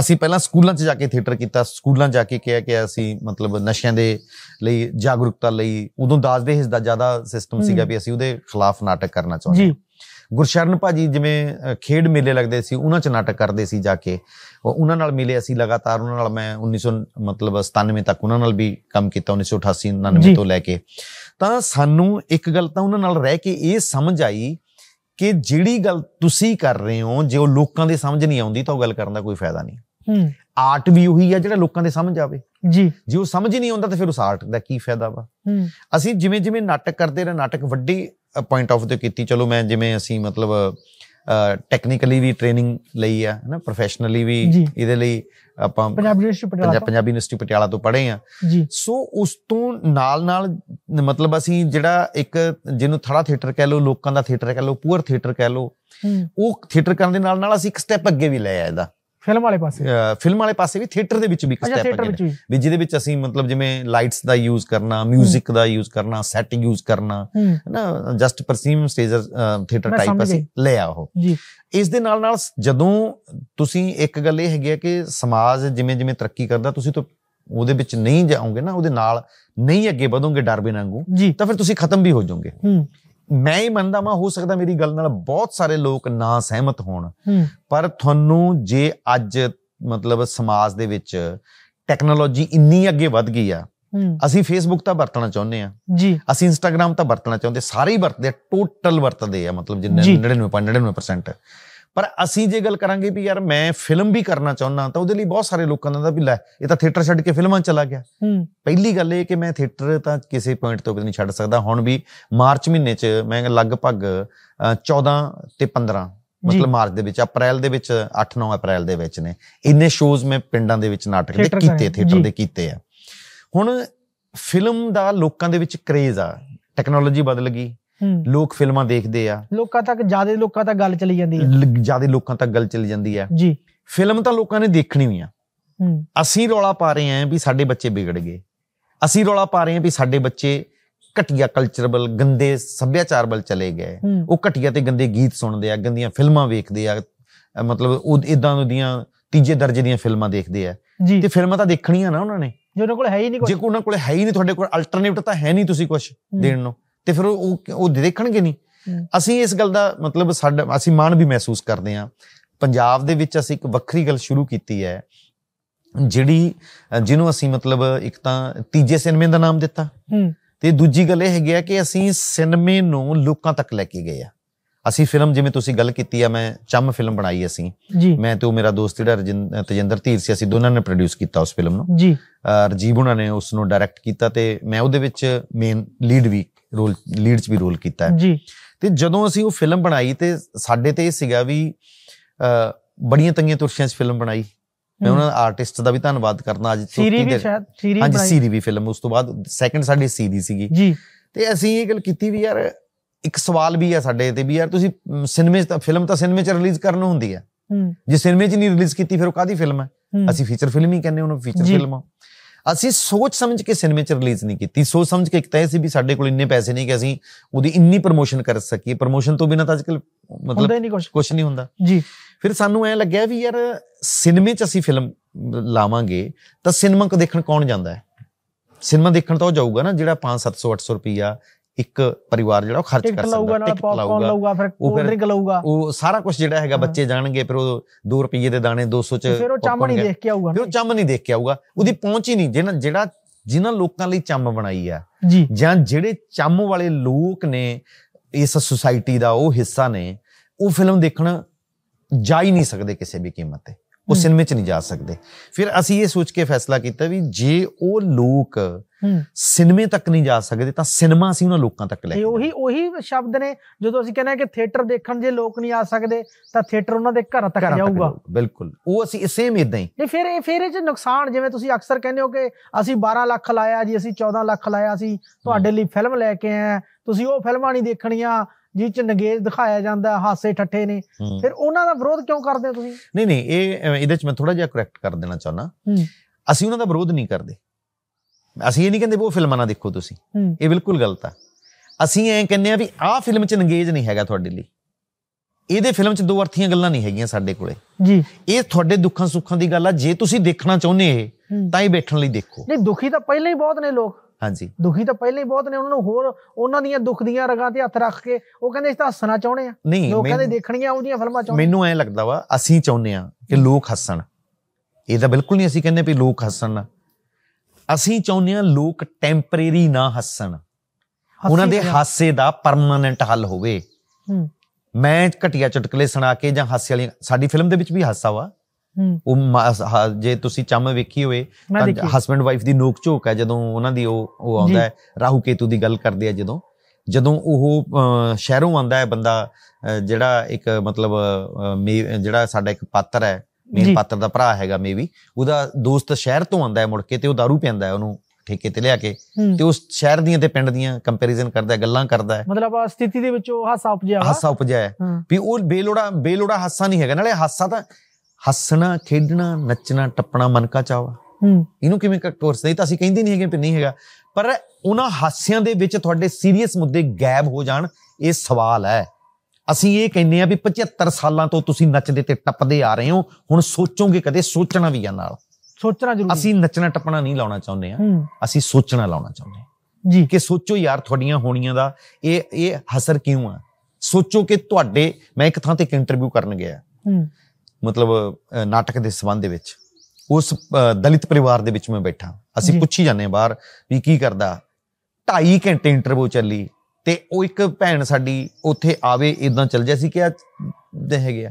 ਅਸੀਂ ਪਹਿਲਾਂ ਸਕੂਲਾਂ 'ਚ ਜਾ ਕੇ ਥੀਏਟਰ ਕੀਤਾ ਸਕੂਲਾਂ ਜਾ ਕੇ ਕਿਹਾ ਕਿ ਅਸੀਂ ਮਤਲਬ ਨਸ਼ਿਆਂ ਦੇ ਲਈ ਜਾਗਰੂਕਤਾ ਲਈ ਉਦੋਂ ਦਾਜ ਦੇ ਹਿੱਸ ਦਾ ਜ਼ਿਆਦਾ ਸਿਸਟਮ ਸੀਗਾ ਵੀ ਅਸੀਂ ਉਹਦੇ ਖਿਲਾਫ ਨਾਟਕ ਕਰਨਾ ਚਾਹੁੰਦੇ ਗੁਰਸ਼ਰਨ ਭਾਜੀ ਜਿਵੇਂ ਖੇਡ ਮੇਲੇ ਲੱਗਦੇ ਸੀ ਉਹਨਾਂ 'ਚ ਨਾਟਕ ਕਰਦੇ ਸੀ ਜਾ ਕੇ ਉਹਨਾਂ ਨਾਲ ਮਿਲੇ ਅਸੀਂ ਲਗਾਤਾਰ ਉਹਨਾਂ ਨਾਲ ਮੈਂ 1900 ਮਤਲਬ 97 ਤੱਕ ਉਹਨਾਂ ਨਾਲ ਵੀ ਕੰਮ ਕੀਤਾ 1988 99 ਤੋਂ ਲੈ ਕੇ ਤਾਂ ਸਾਨੂੰ ਇੱਕ ਗੱਲ ਤਾਂ ਉਹਨਾਂ ਨਾਲ ਰਹਿ ਕੇ ਇਹ ਸਮਝ ਆਈ ਕਿ ਜਿਹੜੀ ਗੱਲ ਤੁਸੀਂ ਕਰ ਰਹੇ ਹੋ ਜੇ ਉਹ ਲੋਕਾਂ ਦੇ ਸਮਝ ਨਹੀਂ ਆਉਂਦੀ ਤਾਂ ਉਹ ਗੱਲ ਕਰਨ ਦਾ ਕੋਈ ਫਾਇਦਾ ਨਹੀਂ ਹੂੰ ਆਰਟ ਵੀ ਉਹੀ ਆ ਜਿਹੜਾ ਲੋਕਾਂ ਦੇ ਸਮਝ ਆਵੇ ਜੀ ਜੇ ਉਹ ਸਮਝ ਹੀ ਨਹੀਂ ਆਉਂਦਾ ਤਾਂ ਫਿਰ ਉਸ ਆਰਟ ਦਾ ਕੀ ਫਾਇਦਾ ਵਾ ਅਸੀਂ ਜਿਵੇਂ ਜਿਵੇਂ ਨਾਟਕ ਕਰਦੇ ਰਹੇ ਨਾਟਕ ਵੱਡੀ ਪੁਆਇੰਟ ਆਫ ਤੇ ਕੀਤੀ ਚਲੋ ਮੈਂ ਜਿਵੇਂ ਅਸੀਂ ਮਤਲਬ ਟੈਕਨੀਕਲੀ ਵੀ ਟ੍ਰੇਨਿੰਗ ਲਈ ਆ ਨਾ ਪ੍ਰੋਫੈਸ਼ਨਲੀ ਵੀ ਇਹਦੇ ਲਈ ਆਪਾਂ ਪੰਜਾਬੀ ਯੂਨੀਵਰਸਿਟੀ ਪਟਿਆਲਾ ਪੰਜਾਬੀ ਯੂਨੀਵਰਸਿਟੀ ਪਟਿਆਲਾ ਤੋਂ ਪੜ੍ਹੇ ਆ ਸੋ ਉਸ ਤੋਂ ਨਾਲ ਨਾਲ ਮਤਲਬ ਅਸੀਂ ਜਿਹੜਾ ਇੱਕ ਜਿਹਨੂੰ ਥੜਾ ਥੀਏਟਰ ਕਹਿ ਲਓ ਲੋਕਾਂ ਦਾ ਥੀਏਟਰ ਕਹਿ ਲਓ ਪੂਰ ਥੀਏਟਰ ਕਹਿ ਲਓ ਉਹ ਥੀਏਟਰ ਕਰਨ ਦੇ ਨਾਲ ਨਾਲ ਅਸੀਂ ਇੱਕ ਸਟੈਪ ਅੱਗੇ ਵੀ ਲੈ ਆਇਆ ਇਹਦਾ ਫਿਲਮ ਵਾਲੇ ਪਾਸੇ ਫਿਲਮ ਵਾਲੇ ਪਾਸੇ ਵੀ ਥੀਏਟਰ ਦੇ ਵਿੱਚ ਵੀ ਇੱਕ ਸਟੈਪ ਹੈ ਵੀ ਜਿਹਦੇ ਵਿੱਚ ਅਸੀਂ ਮਤਲਬ ਜਿਵੇਂ ਲਾਈਟਸ ਦਾ ਯੂਜ਼ ਕਰਨਾ 뮤직 ਦਾ ਯੂਜ਼ ਕਰਨਾ ਸੈਟ ਯੂਜ਼ ਕਰਨਾ ਨਾ ਜਸਟ ਪਰਸੀਮ ਸਟੇਜਰ ਥੀਏਟਰ ਟਾਈਪ ਅਸੀਂ ਲਿਆ ਉਹ ਜੀ ਇਸ ਦੇ ਨਾਲ ਨਾਲ ਜਦੋਂ ਤੁਸੀਂ ਇੱਕ ਗੱਲ ਇਹ ਹੈਗੀ ਹੈ ਕਿ ਸਮਾਜ ਜਿਵੇਂ ਜਿਵੇਂ ਤਰੱਕੀ ਕਰਦਾ ਤੁਸੀਂ ਤਾਂ ਉਹਦੇ ਵਿੱਚ ਨਹੀਂ ਜਾਓਗੇ ਨਾ ਉਹਦੇ ਨਾਲ ਨਹੀਂ ਅੱਗੇ ਵਧੋਗੇ ਡਰ ਬਿਨਾਂ ਨੂੰ ਤਾਂ ਫਿਰ ਤੁਸੀਂ ਖਤਮ ਵੀ ਹੋ ਜਾਓਗੇ ਹੂੰ ਮੈਂ ਹੀ ਮੰਨਦਾ ਮਾ ਹੋ ਸਕਦਾ ਮੇਰੀ ਗੱਲ ਨਾਲ ਬਹੁਤ ਸਾਰੇ ਲੋਕ ਨਾ ਸਹਿਮਤ ਹੋਣ ਪਰ ਤੁਹਾਨੂੰ ਜੇ ਅੱਜ ਮਤਲਬ ਸਮਾਜ ਦੇ ਵਿੱਚ ਟੈਕਨੋਲੋਜੀ ਇੰਨੀ ਅੱਗੇ ਵੱਧ ਗਈ ਆ ਅਸੀਂ ਫੇਸਬੁੱਕ ਤਾਂ ਵਰਤਣਾ ਚਾਹੁੰਦੇ ਆ ਜੀ ਅਸੀਂ ਇੰਸਟਾਗ੍ਰam ਤਾਂ ਵਰਤਣਾ ਚਾਹੁੰਦੇ ਸਾਰੇ ਹੀ ਵਰਤਦੇ ਆ ਟੋਟਲ ਵਰਤਦੇ ਆ ਮਤਲਬ ਜਿੰਨੇ 99.99% ਪਰ ਅਸੀਂ ਜੇ ਗੱਲ ਕਰਾਂਗੇ ਵੀ ਯਾਰ ਮੈਂ ਫਿਲਮ ਵੀ ਕਰਨਾ ਚਾਹੁੰਦਾ ਤਾਂ ਉਹਦੇ ਲਈ ਬਹੁਤ ਸਾਰੇ ਲੋਕਾਂ ਦਾ ਵੀ ਲੈ ਇਹ ਤਾਂ ਥੀਏਟਰ ਛੱਡ ਕੇ ਫਿਲਮਾਂ ਚਲਾ ਗਿਆ ਪਹਿਲੀ ਗੱਲ ਇਹ ਕਿ ਮੈਂ ਥੀਏਟਰ ਤਾਂ ਕਿਸੇ ਪੁਆਇੰਟ ਤੋਂ ਵੀ ਨਹੀਂ ਛੱਡ ਸਕਦਾ ਹੁਣ ਵੀ ਮਾਰਚ ਮਹੀਨੇ 'ਚ ਮੈਂ ਲਗਭਗ 14 ਤੇ 15 ਮਤਲਬ ਮਾਰਚ ਦੇ ਵਿੱਚ ਅਪ੍ਰੈਲ ਦੇ ਵਿੱਚ 8-9 ਅਪ੍ਰੈਲ ਦੇ ਵਿੱਚ ਨੇ ਇੰਨੇ ਸ਼ੋਜ਼ ਮੈਂ ਪਿੰਡਾਂ ਦੇ ਵਿੱਚ ਨਾਟਕ ਦੇ ਕੀਤੇ ਥੀਏਟਰ ਦੇ ਕੀਤੇ ਆ ਹੁਣ ਫਿਲਮ ਦਾ ਲੋਕਾਂ ਦੇ ਵਿੱਚ ਕਰੇਜ਼ ਆ ਟੈਕਨੋਲੋਜੀ ਬਦਲ ਗਈ ਲੋਕ ਫਿਲਮਾਂ ਦੇਖਦੇ ਆ ਲੋਕਾਂ ਤੱਕ ਜਿਆਦਾ ਲੋਕਾਂ ਤੱਕ ਗੱਲ ਚਲੀ ਜਾਂਦੀ ਹੈ ਜਿਆਦਾ ਲੋਕਾਂ ਤੱਕ ਗੱਲ ਚਲੀ ਜਾਂਦੀ ਹੈ ਜੀ ਫਿਲਮ ਤਾਂ ਲੋਕਾਂ ਨੇ ਦੇਖਣੀ ਵੀ ਆ ਅਸੀਂ ਰੌਲਾ ਪਾ ਰਹੇ ਆਂ ਵੀ ਸਾਡੇ ਬੱਚੇ ਵਿਗੜ ਗਏ ਅਸੀਂ ਰੌਲਾ ਪਾ ਰਹੇ ਆਂ ਵੀ ਸਾਡੇ ਬੱਚੇ ਘਟੀਆ ਕਲਚਰਬਲ ਗੰਦੇ ਸੱਭਿਆਚਾਰ ਵੱਲ ਚਲੇ ਗਏ ਉਹ ਘਟੀਆ ਤੇ ਗੰਦੇ ਗੀਤ ਸੁਣਦੇ ਆ ਗੰਦੀਆਂ ਫਿਲਮਾਂ ਵੇਖਦੇ ਆ ਮਤਲਬ ਉਹ ਇਦਾਂ ਦੀਆਂ ਤੀਜੇ ਦਰਜੇ ਦੀਆਂ ਫਿਲਮਾਂ ਦੇਖਦੇ ਆ ਤੇ ਫਿਲਮਾਂ ਤਾਂ ਦੇਖਣੀਆਂ ਨਾ ਉਹਨਾਂ ਨੇ ਜੇ ਉਹਨਾਂ ਕੋਲ ਹੈ ਹੀ ਨਹੀਂ ਕੁਝ ਜੇ ਉਹਨਾਂ ਕੋਲ ਹੈ ਹੀ ਨਹੀਂ ਤੁਹਾਡੇ ਕੋਲ ਅਲਟਰਨੇਟ ਤਾਂ ਹੈ ਨਹੀਂ ਤੁਸੀਂ ਕੁਝ ਦੇਣ ਨੂੰ ਤੇ ਫਿਰ ਉਹ ਉਹ ਦੇਖਣਗੇ ਨਹੀਂ ਅਸੀਂ ਇਸ ਗੱਲ ਦਾ ਮਤਲਬ ਸਾਡਾ ਅਸੀਂ ਮਾਣ ਵੀ ਮਹਿਸੂਸ ਕਰਦੇ ਆ ਪੰਜਾਬ ਦੇ ਵਿੱਚ ਅਸੀਂ ਇੱਕ ਵੱਖਰੀ ਗੱਲ ਸ਼ੁਰੂ ਕੀਤੀ ਹੈ ਜਿਹੜੀ ਜਿਹਨੂੰ ਅਸੀਂ ਮਤਲਬ ਇੱਕ ਤਾਂ ਤੀਜੇ ਸਿਨੇਮੇ ਦਾ ਨਾਮ ਦਿੱਤਾ ਤੇ ਦੂਜੀ ਗੱਲ ਇਹ ਹੈਗੀ ਆ ਕਿ ਅਸੀਂ ਸਿਨੇਮੇ ਨੂੰ ਲੋਕਾਂ ਤੱਕ ਲੈ ਕੇ ਗਏ ਆ ਅਸੀਂ ਫਿਲਮ ਜਿਵੇਂ ਤੁਸੀਂ ਗੱਲ ਕੀਤੀ ਆ ਮੈਂ ਚੰਮ ਫਿਲਮ ਬਣਾਈ ਅਸੀਂ ਮੈਂ ਤੇ ਉਹ ਮੇਰਾ ਦੋਸਤ ਜਿਹੜਾ ਤਜਿੰਦਰ ਧੀਰ ਸੀ ਅਸੀਂ ਦੋਨਾਂ ਨੇ ਪ੍ਰੋਡਿਊਸ ਕੀਤਾ ਉਸ ਫਿਲਮ ਨੂੰ ਜੀ ਰਜੀਵ ਉਹਨਾਂ ਨੇ ਉਸ ਨੂੰ ਡਾਇਰੈਕਟ ਕੀਤਾ ਤੇ ਮੈਂ ਉਹਦੇ ਵਿੱਚ ਮੇਨ ਲੀਡ ਵੀ ਰੋਲ ਲੀਡ 'ਚ ਵੀ ਰੋਲ ਕੀਤਾ ਹੈ ਜੀ ਤੇ ਜਦੋਂ ਅਸੀਂ ਉਹ ਫਿਲਮ ਬਣਾਈ ਤੇ ਸਾਡੇ ਤੇ ਇਹ ਸੀਗਾ ਵੀ ਅ ਬੜੀਆਂ ਤੰਗੀਆਂ ਤੁਰਸ਼ੀਆਂ 'ਚ ਫਿਲਮ ਬਣਾਈ ਮੈਂ ਉਹਨਾਂ ਆਰਟਿਸਟ ਦਾ ਵੀ ਧੰਨਵਾਦ ਕਰਨਾ ਅੱਜ ਸੀਰੀ ਵੀ ਸ਼ਾਇਦ ਸੀਰੀ ਹਾਂਜੀ ਸੀਰੀ ਵੀ ਫਿਲਮ ਉਸ ਤੋਂ ਬਾਅਦ ਸੈਕੰਡ ਸਾਡੀ ਸੀਰੀ ਸੀਗੀ ਜੀ ਤੇ ਅਸੀਂ ਇਹ ਗੱਲ ਕੀਤੀ ਵੀ ਯਾਰ ਇੱਕ ਸਵਾਲ ਵੀ ਆ ਸਾਡੇ ਤੇ ਵੀ ਯਾਰ ਤੁਸੀਂ ਸਿਨੇਮੇ ਤਾਂ ਫਿਲਮ ਤਾਂ ਸਿਨੇਮੇ 'ਚ ਰਿਲੀਜ਼ ਕਰਨ ਹੁੰਦੀ ਹੈ ਜੇ ਸਿਨੇਮੇ 'ਚ ਨਹੀਂ ਰਿਲੀਜ਼ ਕੀਤੀ ਫਿਰ ਉਹ ਕਾਦੀ ਫਿਲਮ ਹੈ ਅਸੀਂ ਫੀਚਰ ਫਿਲਮ ਹੀ ਕਹਿੰਦੇ ਉਹਨੂੰ ਫੀਚਰ ਫਿਲਮ ਆ ਅਸੀਂ ਸੋਚ ਸਮਝ ਕੇ ਸਿਨੇਮੇ 'ਚ ਰਿਲੀਜ਼ ਨਹੀਂ ਕੀਤੀ ਸੋਚ ਸਮਝ ਕੇ ਇੱਕ ਤਾਂ ਸੀ ਵੀ ਸਾਡੇ ਕੋਲ ਇੰਨੇ ਪੈਸੇ ਨਹੀਂ ਕਿ ਅਸੀਂ ਉਹਦੀ ਇੰਨੀ ਪ੍ਰੋਮੋਸ਼ਨ ਕਰ ਸਕੀਏ ਪ੍ਰੋਮੋਸ਼ਨ ਤੋਂ ਬਿਨਾਂ ਤਾਂ ਅੱਜਕੱਲ ਮਤਲਬ ਕੁਝ ਨਹੀਂ ਹੁੰਦਾ ਜੀ ਫਿਰ ਸਾਨੂੰ ਐ ਲੱਗਿਆ ਵੀ ਯਾਰ ਸਿਨੇਮੇ 'ਚ ਅਸੀਂ ਫਿਲਮ ਲਾਵਾਂਗੇ ਤਾਂ ਸਿਨੇਮਾ ਕੋ ਦੇਖਣ ਕੌਣ ਜਾਂਦਾ ਹੈ ਸਿਨੇਮਾ ਦੇਖਣ ਤਾਂ ਉਹ ਜਾਊਗਾ ਨਾ ਜਿਹੜਾ 5 700 800 ਰੁਪਈਆ ਇੱਕ ਪਰਿਵਾਰ ਜਿਹੜਾ ਉਹ ਖਰਚ ਕਰ ਸਕਦਾ ਟਿਕਟ ਲਾਊਗਾ ਲਾਊਗਾ ਫਿਰ ਕੋਲ ਡਰਿੰਕ ਲਾਊਗਾ ਉਹ ਸਾਰਾ ਕੁਝ ਜਿਹੜਾ ਹੈਗਾ ਬੱਚੇ ਜਾਣਗੇ ਫਿਰ ਉਹ 2 ਰੁਪਏ ਦੇ ਦਾਣੇ 200 ਚ ਫਿਰ ਉਹ ਚੰਮ ਨਹੀਂ ਦੇਖ ਕੇ ਆਊਗਾ ਫਿਰ ਉਹ ਚੰਮ ਨਹੀਂ ਦੇਖ ਕੇ ਆਊਗਾ ਉਹਦੀ ਪਹੁੰਚ ਹੀ ਨਹੀਂ ਜਿਹਨਾਂ ਜਿਹੜਾ ਜਿਨ੍ਹਾਂ ਲੋਕਾਂ ਲਈ ਚੰਮ ਬਣਾਈ ਆ ਜਾਂ ਜਿਹੜੇ ਚੰਮ ਵਾਲੇ ਲੋਕ ਨੇ ਇਸ ਸੁਸਾਇਟੀ ਦਾ ਉਹ ਹਿੱਸਾ ਨੇ ਉਹ ਫਿਲਮ ਦੇਖਣ ਜਾ ਹੀ ਨਹੀਂ ਸਕਦੇ ਕਿਸੇ ਵੀ ਕੀਮਤ ਤੇ ਉਹ ਸਿਨੇਮੇ 'ਚ ਨਹੀਂ ਜਾ ਸਕਦੇ ਫਿਰ ਅਸੀਂ ਇਹ ਸੋਚ ਕੇ ਫੈਸਲਾ ਕੀਤਾ ਵੀ ਜੇ ਉਹ ਲੋਕ ਸਿਨੇਮੇ ਤੱਕ ਨਹੀਂ ਜਾ ਸਕਦੇ ਤਾਂ ਸਿਨੇਮਾ ਅਸੀਂ ਉਹਨਾਂ ਲੋਕਾਂ ਤੱਕ ਲੈ ਕੇ ਉਹੀ ਉਹੀ ਸ਼ਬਦ ਨੇ ਜਦੋਂ ਅਸੀਂ ਕਹਿੰਦੇ ਕਿ ਥੀਏਟਰ ਦੇਖਣ ਜੇ ਲੋਕ ਨਹੀਂ ਆ ਸਕਦੇ ਤਾਂ ਥੀਏਟਰ ਉਹਨਾਂ ਦੇ ਘਰ ਤੱਕ ਜਾਊਗਾ ਬਿਲਕੁਲ ਉਹ ਅਸੀਂ ਸੇਮ ਇਦਾਂ ਹੀ ਨਹੀਂ ਫਿਰ ਇਹ ਫਿਰ ਇਹ ਚ ਨੁਕਸਾਨ ਜਿਵੇਂ ਤੁਸੀਂ ਅਕਸਰ ਕਹਿੰਦੇ ਹੋ ਕਿ ਅਸੀਂ 12 ਲੱਖ ਲਾਇਆ ਜੀ ਅਸੀਂ 14 ਲੱਖ ਲਾਇਆ ਸੀ ਤੁਹਾਡੇ ਲਈ ਫਿਲਮ ਲੈ ਕੇ ਆਏ ਤੁਸੀਂ ਉਹ ਫਿਲਮਾਂ ਨਹੀਂ ਦੇਖਣੀਆਂ ਜਿਸ ਚ ਨਗੇਜ ਦਿਖਾਇਆ ਜਾਂਦਾ ਹਾਸੇ ਠੱਠੇ ਨੇ ਫਿਰ ਉਹਨਾਂ ਦਾ ਵਿਰੋਧ ਕਿਉਂ ਕਰਦੇ ਹੋ ਤੁਸੀਂ ਨਹੀਂ ਨਹੀਂ ਇਹ ਇਹਦੇ ਚ ਮੈਂ ਥੋੜਾ ਜਿਹਾ ਕਰੈਕਟ ਕਰ ਦੇਣਾ ਚਾਹੁੰਦਾ ਅਸੀਂ ਉਹਨਾਂ ਦਾ ਵਿਰੋਧ ਨਹੀਂ ਕਰਦੇ ਅਸੀਂ ਇਹ ਨਹੀਂ ਕਹਿੰਦੇ ਉਹ ਫਿਲਮਾਂ ਨਾ ਦੇਖੋ ਤੁਸੀਂ ਇਹ ਬਿਲਕੁਲ ਗਲਤ ਆ ਅਸੀਂ ਐਂ ਕਹਿੰਦੇ ਆ ਵੀ ਆਹ ਫਿਲਮ ਚ ਨਗੇਜ ਨਹੀਂ ਹੈਗਾ ਤੁਹਾਡੇ ਲਈ ਇਹਦੇ ਫਿਲਮ ਚ ਦੋ ਅਰਥੀਆਂ ਗੱਲਾਂ ਨਹੀਂ ਹੈਗੀਆਂ ਸਾਡੇ ਕੋਲੇ ਜੀ ਇਹ ਤੁਹਾਡੇ ਦੁੱਖਾਂ ਸੁੱਖਾਂ ਦੀ ਗੱਲ ਆ ਜੇ ਤੁਸੀਂ ਦੇਖਣਾ ਚਾਹੁੰਦੇ ਹੋ ਤਾਂ ਹੀ ਬੈਠਣ ਲਈ ਦੇਖੋ ਨਹੀਂ ਦੁਖੀ ਤਾਂ ਪਹਿਲਾਂ ਹੀ ਬਹੁਤ ਨੇ ਲੋਕ ਹਾਂਜੀ ਦੁਖੀ ਤਾਂ ਪਹਿਲਾਂ ਹੀ ਬਹੁਤ ਨੇ ਉਹਨਾਂ ਨੂੰ ਹੋਰ ਉਹਨਾਂ ਦੀਆਂ ਦੁੱਖ ਦੀਆਂ ਰਗਾਂ ਤੇ ਹੱਥ ਰੱਖ ਕੇ ਉਹ ਕਹਿੰਦੇ ਅਸੀਂ ਤਾਂ ਹੱਸਣਾ ਚਾਹੁੰਦੇ ਆ ਨਹੀਂ ਲੋਕ ਕਹਿੰਦੇ ਦੇਖਣੀਆਂ ਉਹਦੀਆਂ ਫਿਲਮਾਂ ਚਾਹੁੰਦੇ ਮੈਨੂੰ ਐ ਲੱਗਦਾ ਵਾ ਅਸੀਂ ਚਾਹੁੰਦੇ ਆ ਕਿ ਲੋਕ ਹੱਸਣ ਇਹ ਤਾਂ ਬਿਲਕੁਲ ਨਹੀਂ ਅਸੀਂ ਕਹਿੰਦੇ ਵੀ ਲੋਕ ਹੱਸਣ ਅਸੀਂ ਚਾਹੁੰਦੇ ਆ ਲੋਕ ਟੈਂਪਰੇਰੀ ਨਾ ਹੱਸਣ ਉਹਨਾਂ ਦੇ ਹਾਸੇ ਦਾ ਪਰਮਨੈਂਟ ਹੱਲ ਹੋਵੇ ਮੈਂ ਘਟਿਆ ਚਟਕਲੇ ਸੁਣਾ ਕੇ ਜਾਂ ਹਾਸੇ ਵਾਲੀ ਸਾਡੀ ਫਿਲਮ ਦੇ ਵਿੱਚ ਵੀ ਹਾਸਾ ਵਾ ਉਹ ਜੇ ਤੁਸੀਂ ਚੰਮ ਵੇਖੀ ਹੋਵੇ ਤਾਂ ਹਸਬੰਡ ਵਾਈਫ ਦੀ ਨੋਕ ਝੋਕ ਹੈ ਜਦੋਂ ਉਹਨਾਂ ਦੀ ਉਹ ਉਹ ਆਉਂਦਾ ਹੈ ਰਾਹੂ ਕੇਤੂ ਦੀ ਗੱਲ ਕਰਦੇ ਆ ਜਦੋਂ ਜਦੋਂ ਉਹ ਸ਼ਹਿਰੋਂ ਆਉਂਦਾ ਹੈ ਬੰਦਾ ਜਿਹੜਾ ਇੱਕ ਮਤਲਬ ਜਿਹੜਾ ਸਾਡਾ ਇੱਕ ਪਾਤਰ ਹੈ ਮੇਨ ਪਾਤਰ ਦਾ ਭਰਾ ਹੈਗਾ ਮੇਬੀ ਉਹਦਾ ਦੋਸਤ ਸ਼ਹਿਰ ਤੋਂ ਆਉਂਦਾ ਹੈ ਮੁੜ ਕੇ ਤੇ ਉਹ दारू ਪੀਂਦਾ ਹੈ ਉਹਨੂੰ ਠੇਕੇ ਤੇ ਲਿਆ ਕੇ ਤੇ ਉਸ ਸ਼ਹਿਰ ਦੀਆਂ ਤੇ ਪਿੰਡ ਦੀਆਂ ਕੰਪੈਰੀਜ਼ਨ ਕਰਦਾ ਹੈ ਗੱਲਾਂ ਕਰਦਾ ਹੈ ਮਤਲਬ ਆ ਸਥਿਤੀ ਦੇ ਵਿੱਚ ਉਹ ਹਾਸਾ ਉਪਜਿਆ ਹਾਸਾ ਉਪਜਿਆ ਵੀ ਉਹ ਬੇਲੋੜਾ ਬੇਲੋੜਾ ਹਾਸਾ ਨਹੀਂ ਹੈਗਾ ਨਾਲੇ ਹਾਸਾ ਤਾਂ ਹੱਸਣਾ ਖੇਡਣਾ ਨੱਚਣਾ ਟੱਪਣਾ ਮਨ ਕਾ ਚਾਵਾ ਹੂੰ ਇਹਨੂੰ ਕਿਵੇਂ ਕੋਰਸ ਨਹੀਂ ਤਾਂ ਅਸੀਂ ਕਹਿੰਦੇ ਨਹੀਂ ਹੈਗੇ ਕਿ ਨਹੀਂ ਹੈਗਾ ਪਰ ਉਹਨਾਂ ਹਾਸਿਆਂ ਦੇ ਵਿੱਚ ਤੁਹਾਡੇ ਸੀਰੀਅਸ ਮੁੱਦੇ ਗਾਇਬ ਹੋ ਜਾਣ ਇਹ ਸਵਾਲ ਹੈ ਅਸੀਂ ਇਹ ਕਹਿੰਦੇ ਆ ਵੀ 75 ਸਾਲਾਂ ਤੋਂ ਤੁਸੀਂ ਨੱਚਦੇ ਤੇ ਟੱਪਦੇ ਆ ਰਹੇ ਹੋ ਹੁਣ ਸੋਚੋਗੇ ਕਦੇ ਸੋਚਣਾ ਵੀ ਆ ਨਾਲ ਸੋਚਣਾ ਜ਼ਰੂਰੀ ਅਸੀਂ ਨੱਚਣਾ ਟੱਪਣਾ ਨਹੀਂ ਲਾਉਣਾ ਚਾਹੁੰਦੇ ਆ ਅਸੀਂ ਸੋਚਣਾ ਲਾਉਣਾ ਚਾਹੁੰਦੇ ਆ ਜੀ ਕਿ ਸੋਚੋ ਯਾਰ ਤੁਹਾਡੀਆਂ ਹੋਣੀਆਂ ਦਾ ਇਹ ਇਹ ਹਸਰ ਕਿਉਂ ਆ ਸੋਚੋ ਕਿ ਤੁਹਾਡੇ ਮੈਂ ਇੱਕ ਥਾਂ ਤੇ ਇੰਟਰਵਿਊ ਕਰਨ ਗਿਆ ਹੂੰ ਮਤਲਬ ਨਾਟਕ ਦੇ ਸਬੰਧ ਦੇ ਵਿੱਚ ਉਸ ਦਲਿਤ ਪਰਿਵਾਰ ਦੇ ਵਿੱਚ ਮੈਂ ਬੈਠਾ ਅਸੀਂ ਪੁੱਛੀ ਜਾਂਦੇ ਆ ਬਾਹਰ ਵੀ ਕੀ ਕਰਦਾ 2.5 ਘੰਟੇ ਇੰਟਰਵਿਊ ਚੱਲੀ ਤੇ ਉਹ ਇੱਕ ਭੈਣ ਸਾਡੀ ਉੱਥੇ ਆਵੇ ਇਦਾਂ ਚੱਲ ਜਾ ਸੀ ਕਿ ਆ ਦੇ ਹੈਗੇ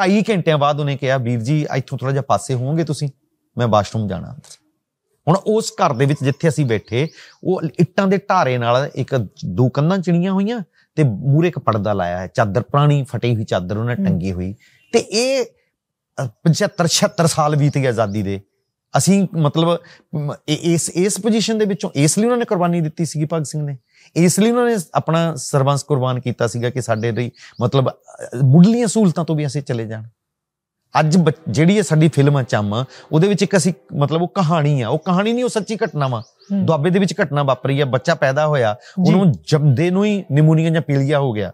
2.5 ਘੰਟਿਆਂ ਬਾਅਦ ਉਹਨੇ ਕਿਹਾ ਵੀਰ ਜੀ ਇੱਥੋਂ ਥੋੜਾ ਜਿਹਾ ਪਾਸੇ ਹੋਵੋਗੇ ਤੁਸੀਂ ਮੈਂ ਬਾਥਰੂਮ ਜਾਣਾ ਹੁਣ ਉਸ ਘਰ ਦੇ ਵਿੱਚ ਜਿੱਥੇ ਅਸੀਂ ਬੈਠੇ ਉਹ ਇੱਟਾਂ ਦੇ ਢਾਰੇ ਨਾਲ ਇੱਕ ਦੋ ਕੰਨਾਂ ਚਿਣੀਆਂ ਹੋਈਆਂ ਤੇ ਮੂਰੇ ਇੱਕ ਪਰਦਾ ਲਾਇਆ ਹੈ ਚਾਦਰ ਪੁਰਾਣੀ ਫਟੀ ਹੋਈ ਚਾਦਰ ਉਹਨੇ ਟੰਗੀ ਹੋਈ ਤੇ ਇਹ 75 76 ਸਾਲ ਬੀਤ ਗਏ ਆਜ਼ਾਦੀ ਦੇ ਅਸੀਂ ਮਤਲਬ ਇਸ ਇਸ ਪੋਜੀਸ਼ਨ ਦੇ ਵਿੱਚੋਂ ਇਸ ਲਈ ਉਹਨਾਂ ਨੇ ਕੁਰਬਾਨੀ ਦਿੱਤੀ ਸੀਗੀ ਭਗਤ ਸਿੰਘ ਨੇ ਇਸ ਲਈ ਉਹਨਾਂ ਨੇ ਆਪਣਾ ਸਰਬੰਸ ਕੁਰਬਾਨ ਕੀਤਾ ਸੀਗਾ ਕਿ ਸਾਡੇ ਲਈ ਮਤਲਬ ਮੁੱਢਲੀਆਂ ਸਹੂਲਤਾਂ ਤੋਂ ਵੀ ਅਸੀਂ ਚਲੇ ਜਾਣ ਅੱਜ ਜਿਹੜੀ ਇਹ ਸਾਡੀ ਫਿਲਮ ਆ ਚੰਮ ਉਹਦੇ ਵਿੱਚ ਇੱਕ ਅਸੀਂ ਮਤਲਬ ਉਹ ਕਹਾਣੀ ਆ ਉਹ ਕਹਾਣੀ ਨਹੀਂ ਉਹ ਸੱਚੀ ਘਟਨਾ ਵਾ ਦੁਆਬੇ ਦੇ ਵਿੱਚ ਘਟਨਾ ਵਾਪਰੀ ਆ ਬੱਚਾ ਪੈਦਾ ਹੋਇਆ ਉਹਨੂੰ ਜਮਦੇ ਨੂੰ ਹੀ ਨਿਮੋਨੀਆ ਜਾਂ ਪੀਲੀਆ ਹੋ ਗਿਆ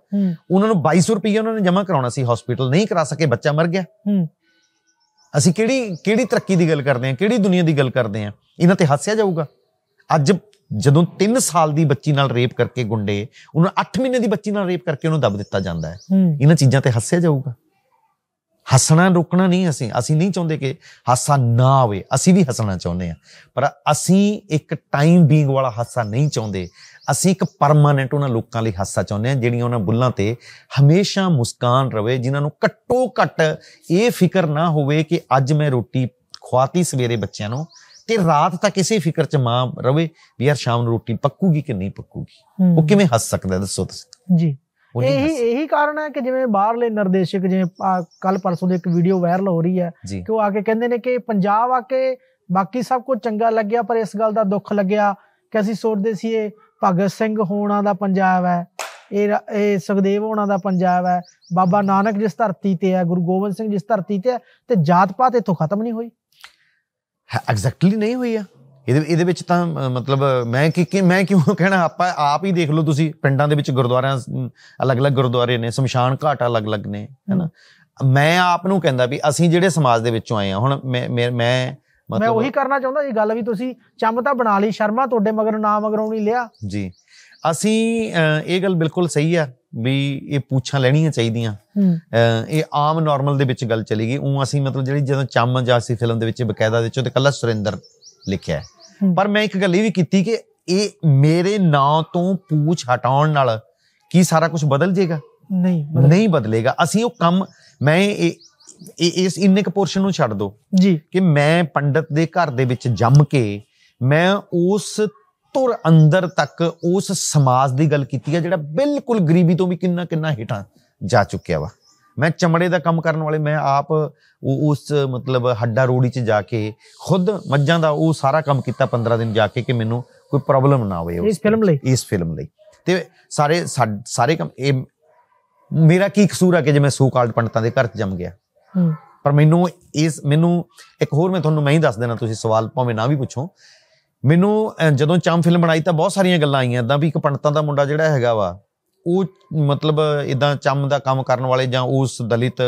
ਉਹਨਾਂ ਨੂੰ 2200 ਰੁਪਏ ਉਹਨਾਂ ਨੇ ਜਮਾ ਕਰਾਉਣਾ ਸੀ ਹਸਪੀਟਲ ਨਹੀਂ ਕਰਾ ਸਕੇ ਬੱਚਾ ਮਰ ਗਿਆ ਅਸੀਂ ਕਿਹੜੀ ਕਿਹੜੀ ਤਰੱਕੀ ਦੀ ਗੱਲ ਕਰਦੇ ਹਾਂ ਕਿਹੜੀ ਦੁਨੀਆ ਦੀ ਗੱਲ ਕਰਦੇ ਹਾਂ ਇਹਨਾਂ ਤੇ ਹੱਸਿਆ ਜਾਊਗਾ ਅੱਜ ਜਦੋਂ 3 ਸਾਲ ਦੀ ਬੱਚੀ ਨਾਲ ਰੇਪ ਕਰਕੇ ਗੁੰਡੇ ਉਹਨਾਂ 8 ਮਹੀਨੇ ਦੀ ਬੱਚੀ ਨਾਲ ਰੇਪ ਕਰਕੇ ਉਹਨੂੰ ਦੱਬ ਦਿੱਤਾ ਜਾਂਦਾ ਹੈ ਇਹਨਾਂ ਚੀਜ਼ਾਂ ਤੇ ਹੱਸਿਆ ਜਾਊਗਾ ਹੱਸਣਾ ਰੁਕਣਾ ਨਹੀਂ ਅਸੀਂ ਅਸੀਂ ਨਹੀਂ ਚਾਹੁੰਦੇ ਕਿ ਹਾਸਾ ਨਾ ਆਵੇ ਅਸੀਂ ਵੀ ਹੱਸਣਾ ਚਾਹੁੰਦੇ ਆ ਪਰ ਅਸੀਂ ਇੱਕ ਟਾਈਮ ਬੀਂਗ ਵਾਲਾ ਹਾਸਾ ਨਹੀਂ ਚਾਹੁੰਦੇ ਅਸੀਂ ਇੱਕ ਪਰਮਾਨੈਂਟ ਉਹਨਾਂ ਲੋਕਾਂ ਲਈ ਹਾਸਾ ਚਾਹੁੰਦੇ ਹਾਂ ਜਿਹੜੀਆਂ ਉਹਨਾਂ ਬੁੱਲਾਂ ਤੇ ਹਮੇਸ਼ਾ ਮੁਸਕਾਨ ਰਵੇ ਜਿਨ੍ਹਾਂ ਨੂੰ ਘੱਟੋ ਘੱਟ ਇਹ ਫਿਕਰ ਨਾ ਹੋਵੇ ਕਿ ਅੱਜ ਮੈਂ ਰੋਟੀ ਖਵਾਤੀ ਸਵੇਰੇ ਬੱਚਿਆਂ ਨੂੰ ਤੇ ਰਾਤ ਤੱਕ ਇਸੇ ਫਿਕਰ 'ਚ ਮਾਂ ਰਵੇ ਵੀ ਯਾਰ ਸ਼ਾਮ ਨੂੰ ਰੋਟੀ ਪੱਕੂਗੀ ਕਿ ਨਹੀਂ ਪੱਕੂਗੀ ਉਹ ਕਿਵੇਂ ਹੱਸ ਸਕਦਾ ਦੱਸੋ ਤੁਸੀਂ ਜੀ ਇਹ ਇਹੀ ਕਾਰਨ ਹੈ ਕਿ ਜਿਵੇਂ ਬਾਹਰਲੇ ਨਿਰਦੇਸ਼ਕ ਜਿਵੇਂ ਕੱਲ ਪਰਸੋਂ ਦੇ ਇੱਕ ਵੀਡੀਓ ਵਾਇਰਲ ਹੋ ਰਹੀ ਹੈ ਕਿ ਉਹ ਆ ਕੇ ਕਹਿੰਦੇ ਨੇ ਕਿ ਪੰਜਾਬ ਆ ਕੇ ਬਾਕੀ ਸਭ ਕੁਝ ਚੰਗਾ ਲੱਗਿਆ ਪਰ ਇਸ ਗੱਲ ਦਾ ਦੁੱਖ ਲੱਗਿਆ ਕਿ ਅਸੀਂ ਸੋਚਦੇ ਸੀ ਇਹ ਭਗਤ ਸਿੰਘ ਹੋਣਾ ਦਾ ਪੰਜਾਬ ਹੈ ਇਹ ਇਹ ਸੁਖਦੇਵ ਹੋਣਾ ਦਾ ਪੰਜਾਬ ਹੈ ਬਾਬਾ ਨਾਨਕ ਜਿਸ ਧਰਤੀ ਤੇ ਹੈ ਗੁਰੂ ਗੋਬਿੰਦ ਸਿੰਘ ਜਿਸ ਧਰਤੀ ਤੇ ਹੈ ਤੇ ਜਾਤ ਪਾਤ ਇਥੋਂ ਖਤਮ ਨਹੀਂ ਹੋਈ ਐਗਜ਼ੈਕਟਲੀ ਨਹੀਂ ਹੋਈ ਆ ਇਹਦੇ ਇਹਦੇ ਵਿੱਚ ਤਾਂ ਮਤਲਬ ਮੈਂ ਕਿ ਮੈਂ ਕਿਉਂ ਕਹਿਣਾ ਆਪਾਂ ਆਪ ਹੀ ਦੇਖ ਲਓ ਤੁਸੀਂ ਪਿੰਡਾਂ ਦੇ ਵਿੱਚ ਗੁਰਦੁਆਰਿਆਂ ਅਲੱਗ-ਅਲੱਗ ਗੁਰਦੁਆਰੇ ਨੇ ਸ਼ਮਸ਼ਾਨ ਘਾਟ ਅਲੱਗ-ਅਲੱਗ ਨੇ ਹੈਨਾ ਮੈਂ ਆਪ ਨੂੰ ਕਹਿੰਦਾ ਵੀ ਅਸੀਂ ਜਿਹੜੇ ਸਮਾਜ ਦੇ ਵਿੱਚੋਂ ਆਏ ਆ ਹੁਣ ਮੈਂ ਮੈਂ ਮੈਂ ਉਹੀ ਕਰਨਾ ਚਾਹੁੰਦਾ ਇਹ ਗੱਲ ਵੀ ਤੁਸੀਂ ਚੰਮ ਤਾਂ ਬਣਾ ਲਈ ਸ਼ਰਮਾ ਤੁਹਾਡੇ ਮਗਰ ਨਾਮ ਮਗਰੋਂ ਨਹੀਂ ਲਿਆ ਜੀ ਅਸੀਂ ਇਹ ਗੱਲ ਬਿਲਕੁਲ ਸਹੀ ਆ ਵੀ ਇਹ ਪੁੱਛਾਂ ਲੈਣੀਆਂ ਚਾਹੀਦੀਆਂ ਇਹ ਆਮ ਨਾਰਮਲ ਦੇ ਵਿੱਚ ਗੱਲ ਚਲੀ ਗਈ ਉਹ ਅਸੀਂ ਮਤਲਬ ਜਿਹੜੀ ਜਦੋਂ ਚੰਮ ਜਾਸੀ ਫਿਲਮ ਦੇ ਵਿੱਚ ਬਕਾਇਦਾ ਦੇ ਚੋਂ ਤੇ ਕੱਲਾ ਸੁਰਿੰਦਰ ਲਿਖਿਆ ਪਰ ਮੈਂ ਇੱਕ ਗੱਲ ਇਹ ਵੀ ਕੀਤੀ ਕਿ ਇਹ ਮੇਰੇ ਨਾਂ ਤੋਂ ਪੂਛ ਹਟਾਉਣ ਨਾਲ ਕੀ ਸਾਰਾ ਕੁਝ ਬਦਲ ਜਾਏਗਾ ਨਹੀਂ ਨਹੀਂ ਬਦਲੇਗਾ ਅਸੀਂ ਉਹ ਕੰਮ ਮੈਂ ਇਸ ਇੰਨੇ ਕ ਪੋਰਸ਼ਨ ਨੂੰ ਛੱਡ ਦਿਓ ਜੀ ਕਿ ਮੈਂ ਪੰਡਤ ਦੇ ਘਰ ਦੇ ਵਿੱਚ ਜੰਮ ਕੇ ਮੈਂ ਉਸ ਤੁਰ ਅੰਦਰ ਤੱਕ ਉਸ ਸਮਾਜ ਦੀ ਗੱਲ ਕੀਤੀ ਹੈ ਜਿਹੜਾ ਬਿਲਕੁਲ ਗਰੀਬੀ ਤੋਂ ਵੀ ਕਿੰਨਾ ਕਿੰਨਾ ਹੇਠਾਂ ਜਾ ਚੁੱਕਿਆ ਵਾ ਮੈਂ ਚਮੜੇ ਦਾ ਕੰਮ ਕਰਨ ਵਾਲੇ ਮੈਂ ਆਪ ਉਸ ਮਤਲਬ ਹੱਡਾ ਰੋੜੀ 'ਚ ਜਾ ਕੇ ਖੁਦ ਮੱਝਾਂ ਦਾ ਉਹ ਸਾਰਾ ਕੰਮ ਕੀਤਾ 15 ਦਿਨ ਜਾ ਕੇ ਕਿ ਮੈਨੂੰ ਕੋਈ ਪ੍ਰੋਬਲਮ ਨਾ ਹੋਵੇ ਇਸ ਫਿਲਮ ਲਈ ਇਸ ਫਿਲਮ ਲਈ ਤੇ ਸਾਰੇ ਸਾਰੇ ਕੰਮ ਇਹ ਮੇਰਾ ਕੀ ਕਸੂਰ ਆ ਕਿ ਜੇ ਮੈਂ ਸੋ ਕਾਲਡ ਪੰਡਤਾਂ ਦੇ ਘਰ 'ਚ ਜੰਮ ਗਿਆ ਪਰ ਮੈਨੂੰ ਇਸ ਮੈਨੂੰ ਇੱਕ ਹੋਰ ਮੈਂ ਤੁਹਾਨੂੰ ਮੈਂ ਹੀ ਦੱਸ ਦੇਣਾ ਤੁਸੀਂ ਸਵਾਲ ਭਾਵੇਂ ਨਾ ਵੀ ਪੁੱਛੋ ਮੈਨੂੰ ਜਦੋਂ ਚੰਮ ਫਿਲਮ ਬਣਾਈ ਤਾਂ ਬਹੁਤ ਸਾਰੀਆਂ ਗੱਲਾਂ ਆਈਆਂ ਇਦਾਂ ਵੀ ਇੱਕ ਪੰਡਤਾਂ ਦਾ ਮੁੰਡਾ ਜਿਹੜਾ ਹੈਗਾ ਵਾ ਉਹ ਮਤਲਬ ਇਦਾਂ ਚੰਮ ਦਾ ਕੰਮ ਕਰਨ ਵਾਲੇ ਜਾਂ ਉਸ ਦਲਿਤ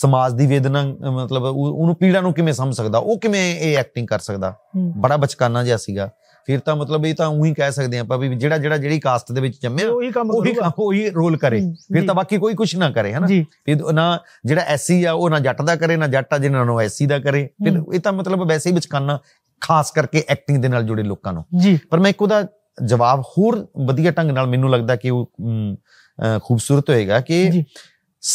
ਸਮਾਜ ਦੀ ਵੇਦਨਾ ਮਤਲਬ ਉਹਨੂੰ ਪੀੜਾ ਨੂੰ ਕਿਵੇਂ ਸਮਝ ਸਕਦਾ ਉਹ ਕਿਵੇਂ ਇਹ ਐਕਟਿੰਗ ਕਰ ਸਕਦਾ ਬੜਾ ਬਚਕਾਨਾ ਜਿਹਾ ਸੀਗਾ ਫਿਰ ਤਾਂ ਮਤਲਬ ਇਹ ਤਾਂ ਉਹੀ ਕਹਿ ਸਕਦੇ ਆਪਾਂ ਵੀ ਜਿਹੜਾ ਜਿਹੜਾ ਜਿਹੜੀ ਕਾਸਟ ਦੇ ਵਿੱਚ ਜੰਮਿਆ ਉਹੀ ਕੰਮ ਉਹੀ ਰੋਲ ਕਰੇ ਫਿਰ ਤਾਂ ਬਾਕੀ ਕੋਈ ਕੁਝ ਨਾ ਕਰੇ ਹਨਾ ਫਿਰ ਨਾ ਜਿਹੜਾ ਐਸਸੀ ਆ ਉਹ ਨਾ ਜੱਟ ਦਾ ਕਰੇ ਨਾ ਜੱਟ ਆ ਜਿਹਨਾਂ ਨੂੰ ਐਸਸੀ ਦਾ ਕਰੇ ਫਿਰ ਇਹ ਤਾਂ ਮਤਲਬ ਵੈਸੇ ਹੀ ਵਿਚਕਾਨਾ ਖਾਸ ਕਰਕੇ ਐਕਟਿੰਗ ਦੇ ਨਾਲ ਜੁੜੇ ਲੋਕਾਂ ਨੂੰ ਪਰ ਮੈਂ ਇੱਕ ਉਹਦਾ ਜਵਾਬ ਹੋਰ ਵਧੀਆ ਢੰਗ ਨਾਲ ਮੈਨੂੰ ਲੱਗਦਾ ਕਿ ਉਹ ਖੂਬਸੂਰਤ ਹੋਏਗਾ ਕਿ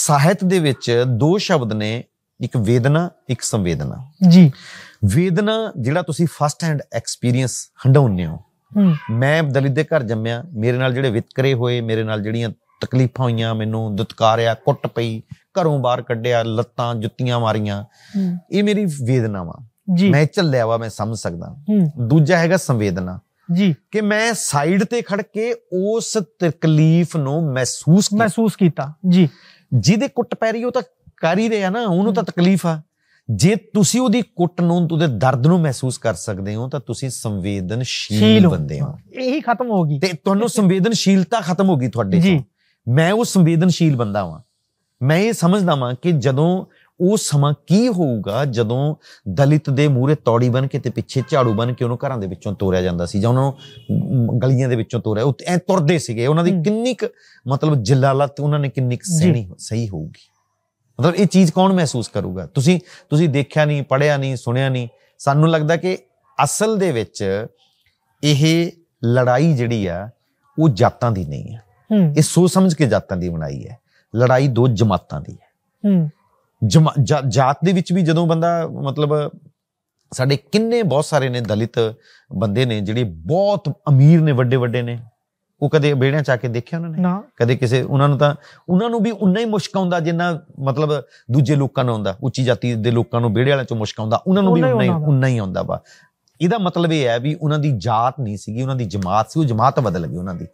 ਸਾਹਿਤ ਦੇ ਵਿੱਚ ਦੋ ਸ਼ਬਦ ਨੇ ਇੱਕ ਵੇਦਨਾ ਇੱਕ ਸੰਵੇਦਨਾ ਜੀ ਵੇਦਨਾ ਜਿਹੜਾ ਤੁਸੀਂ ਫਸਟ ਹੈਂਡ ਐਕਸਪੀਰੀਅੰਸ ਹੰਡਾਉਂਦੇ ਹੋ ਮੈਂ ਦਲਿਤ ਦੇ ਘਰ ਜੰਮਿਆ ਮੇਰੇ ਨਾਲ ਜਿਹੜੇ ਵਿਤਕਰੇ ਹੋਏ ਮੇਰੇ ਨਾਲ ਜਿਹੜੀਆਂ ਤਕਲੀਫਾਂ ਹੋਈਆਂ ਮੈਨੂੰ ਦੁਤਕਾਰਿਆ ਕੁੱਟ ਪਈ ਘਰੋਂ ਬਾਹਰ ਕੱਢਿਆ ਲੱਤਾਂ ਜੁੱਤੀਆਂ ਮਾਰੀਆਂ ਇਹ ਮੇਰੀ ਵੇਦਨਾ ਵਾ ਮੈਂ ਝੱਲਿਆ ਵਾ ਮੈਂ ਸਮਝ ਸਕਦਾ ਦੂਜਾ ਹੈਗਾ ਸੰਵੇਦਨਾ ਜੀ ਕਿ ਮੈਂ ਸਾਈਡ ਤੇ ਖੜ ਕੇ ਉਸ ਤਕਲੀਫ ਨੂੰ ਮਹਿਸੂਸ ਮਹਿਸੂਸ ਕੀਤਾ ਜੀ ਜਿਹਦੇ ਕੁੱਟ ਪੈ ਰਹੀ ਉਹ ਤਾਂ ਕਰ ਹੀ ਰਿਹਾ ਨਾ ਉਹਨੂੰ ਤਾਂ ਤਕਲੀਫ ਆ ਜੇ ਤੁਸੀਂ ਉਹਦੀ ਕੁੱਟ ਨੂੰ ਉਹਦੇ ਦਰਦ ਨੂੰ ਮਹਿਸੂਸ ਕਰ ਸਕਦੇ ਹੋ ਤਾਂ ਤੁਸੀਂ ਸੰਵੇਦਨਸ਼ੀਲ ਬੰਦੇ ਹੋ ਇਹੀ ਖਤਮ ਹੋ ਗਈ ਤੇ ਤੁਹਾਨੂੰ ਸੰਵੇਦਨਸ਼ੀਲਤਾ ਖਤਮ ਹੋ ਗਈ ਤੁਹਾਡੇ ਤੋਂ ਮੈਂ ਉਹ ਸੰਵੇਦਨਸ਼ੀਲ ਬੰਦਾ ਹਾਂ ਮੈਂ ਇਹ ਸਮਝਦਾ ਹਾਂ ਕਿ ਜਦੋਂ ਉਹ ਸਮਾਂ ਕੀ ਹੋਊਗਾ ਜਦੋਂ ਦਲਿਤ ਦੇ ਮੂਰੇ ਤੌੜੀ ਬਣ ਕੇ ਤੇ ਪਿੱਛੇ ਝਾੜੂ ਬਣ ਕੇ ਉਹਨੂੰ ਘਰਾਂ ਦੇ ਵਿੱਚੋਂ ਤੋੜਿਆ ਜਾਂਦਾ ਸੀ ਜਾਂ ਉਹਨਾਂ ਨੂੰ ਗਲੀਆਂ ਦੇ ਵਿੱਚੋਂ ਤੋੜਿਆ ਉਹ ਐ ਤੁਰਦੇ ਸੀਗੇ ਉਹਨਾਂ ਦੀ ਕਿੰਨੀ ਮਤਲਬ ਜਲਾਲਤ ਉਹਨਾਂ ਨੇ ਕਿੰਨੀ ਕੁ ਸਹੀ ਹੋਊਗੀ ਮਤਲਬ ਇਹ ਚੀਜ਼ ਕੌਣ ਮਹਿਸੂਸ ਕਰੂਗਾ ਤੁਸੀਂ ਤੁਸੀਂ ਦੇਖਿਆ ਨਹੀਂ ਪੜਿਆ ਨਹੀਂ ਸੁਣਿਆ ਨਹੀਂ ਸਾਨੂੰ ਲੱਗਦਾ ਕਿ ਅਸਲ ਦੇ ਵਿੱਚ ਇਹ ਲੜਾਈ ਜਿਹੜੀ ਆ ਉਹ ਜਾਤਾਂ ਦੀ ਨਹੀਂ ਹੈ ਇਹ ਸੋਚ ਸਮਝ ਕੇ ਜਾਤਾਂ ਦੀ ਬਣਾਈ ਹੈ ਲੜਾਈ ਦੋ ਜਮਾਤਾਂ ਦੀ ਹੈ ਜਾਤ ਦੇ ਵਿੱਚ ਵੀ ਜਦੋਂ ਬੰਦਾ ਮਤਲਬ ਸਾਡੇ ਕਿੰਨੇ ਬਹੁਤ ਸਾਰੇ ਨੇ ਦਲਿਤ ਬੰਦੇ ਨੇ ਜਿਹੜੇ ਬਹੁਤ ਅਮੀਰ ਨੇ ਵੱਡੇ ਵੱਡੇ ਨੇ ਉਹ ਕਦੇ ਬੇੜਿਆਂ ਚ ਆ ਕੇ ਦੇਖਿਆ ਉਹਨਾਂ ਨੇ ਕਦੇ ਕਿਸੇ ਉਹਨਾਂ ਨੂੰ ਤਾਂ ਉਹਨਾਂ ਨੂੰ ਵੀ ਉਨਾ ਹੀ ਮੁਸ਼ਕ ਆਉਂਦਾ ਜਿੰਨਾ ਮਤਲਬ ਦੂਜੇ ਲੋਕਾਂ ਨੂੰ ਆਉਂਦਾ ਉੱਚੀ ਜਾਤੀ ਦੇ ਲੋਕਾਂ ਨੂੰ ਬੇੜੇ ਵਾਲਿਆਂ ਚੋਂ ਮੁਸ਼ਕ ਆਉਂਦਾ ਉਹਨਾਂ ਨੂੰ ਵੀ ਉਨਾ ਹੀ ਉਨਾ ਹੀ ਆਉਂਦਾ ਵਾ ਇਹਦਾ ਮਤਲਬ ਇਹ ਹੈ ਵੀ ਉਹਨਾਂ ਦੀ ਜਾਤ ਨਹੀਂ ਸੀਗੀ ਉਹਨਾਂ ਦੀ ਜਮਾਤ ਸੀ ਉਹ ਜਮਾਤ ਬਦਲ ਗਈ ਉਹਨਾਂ ਦੀ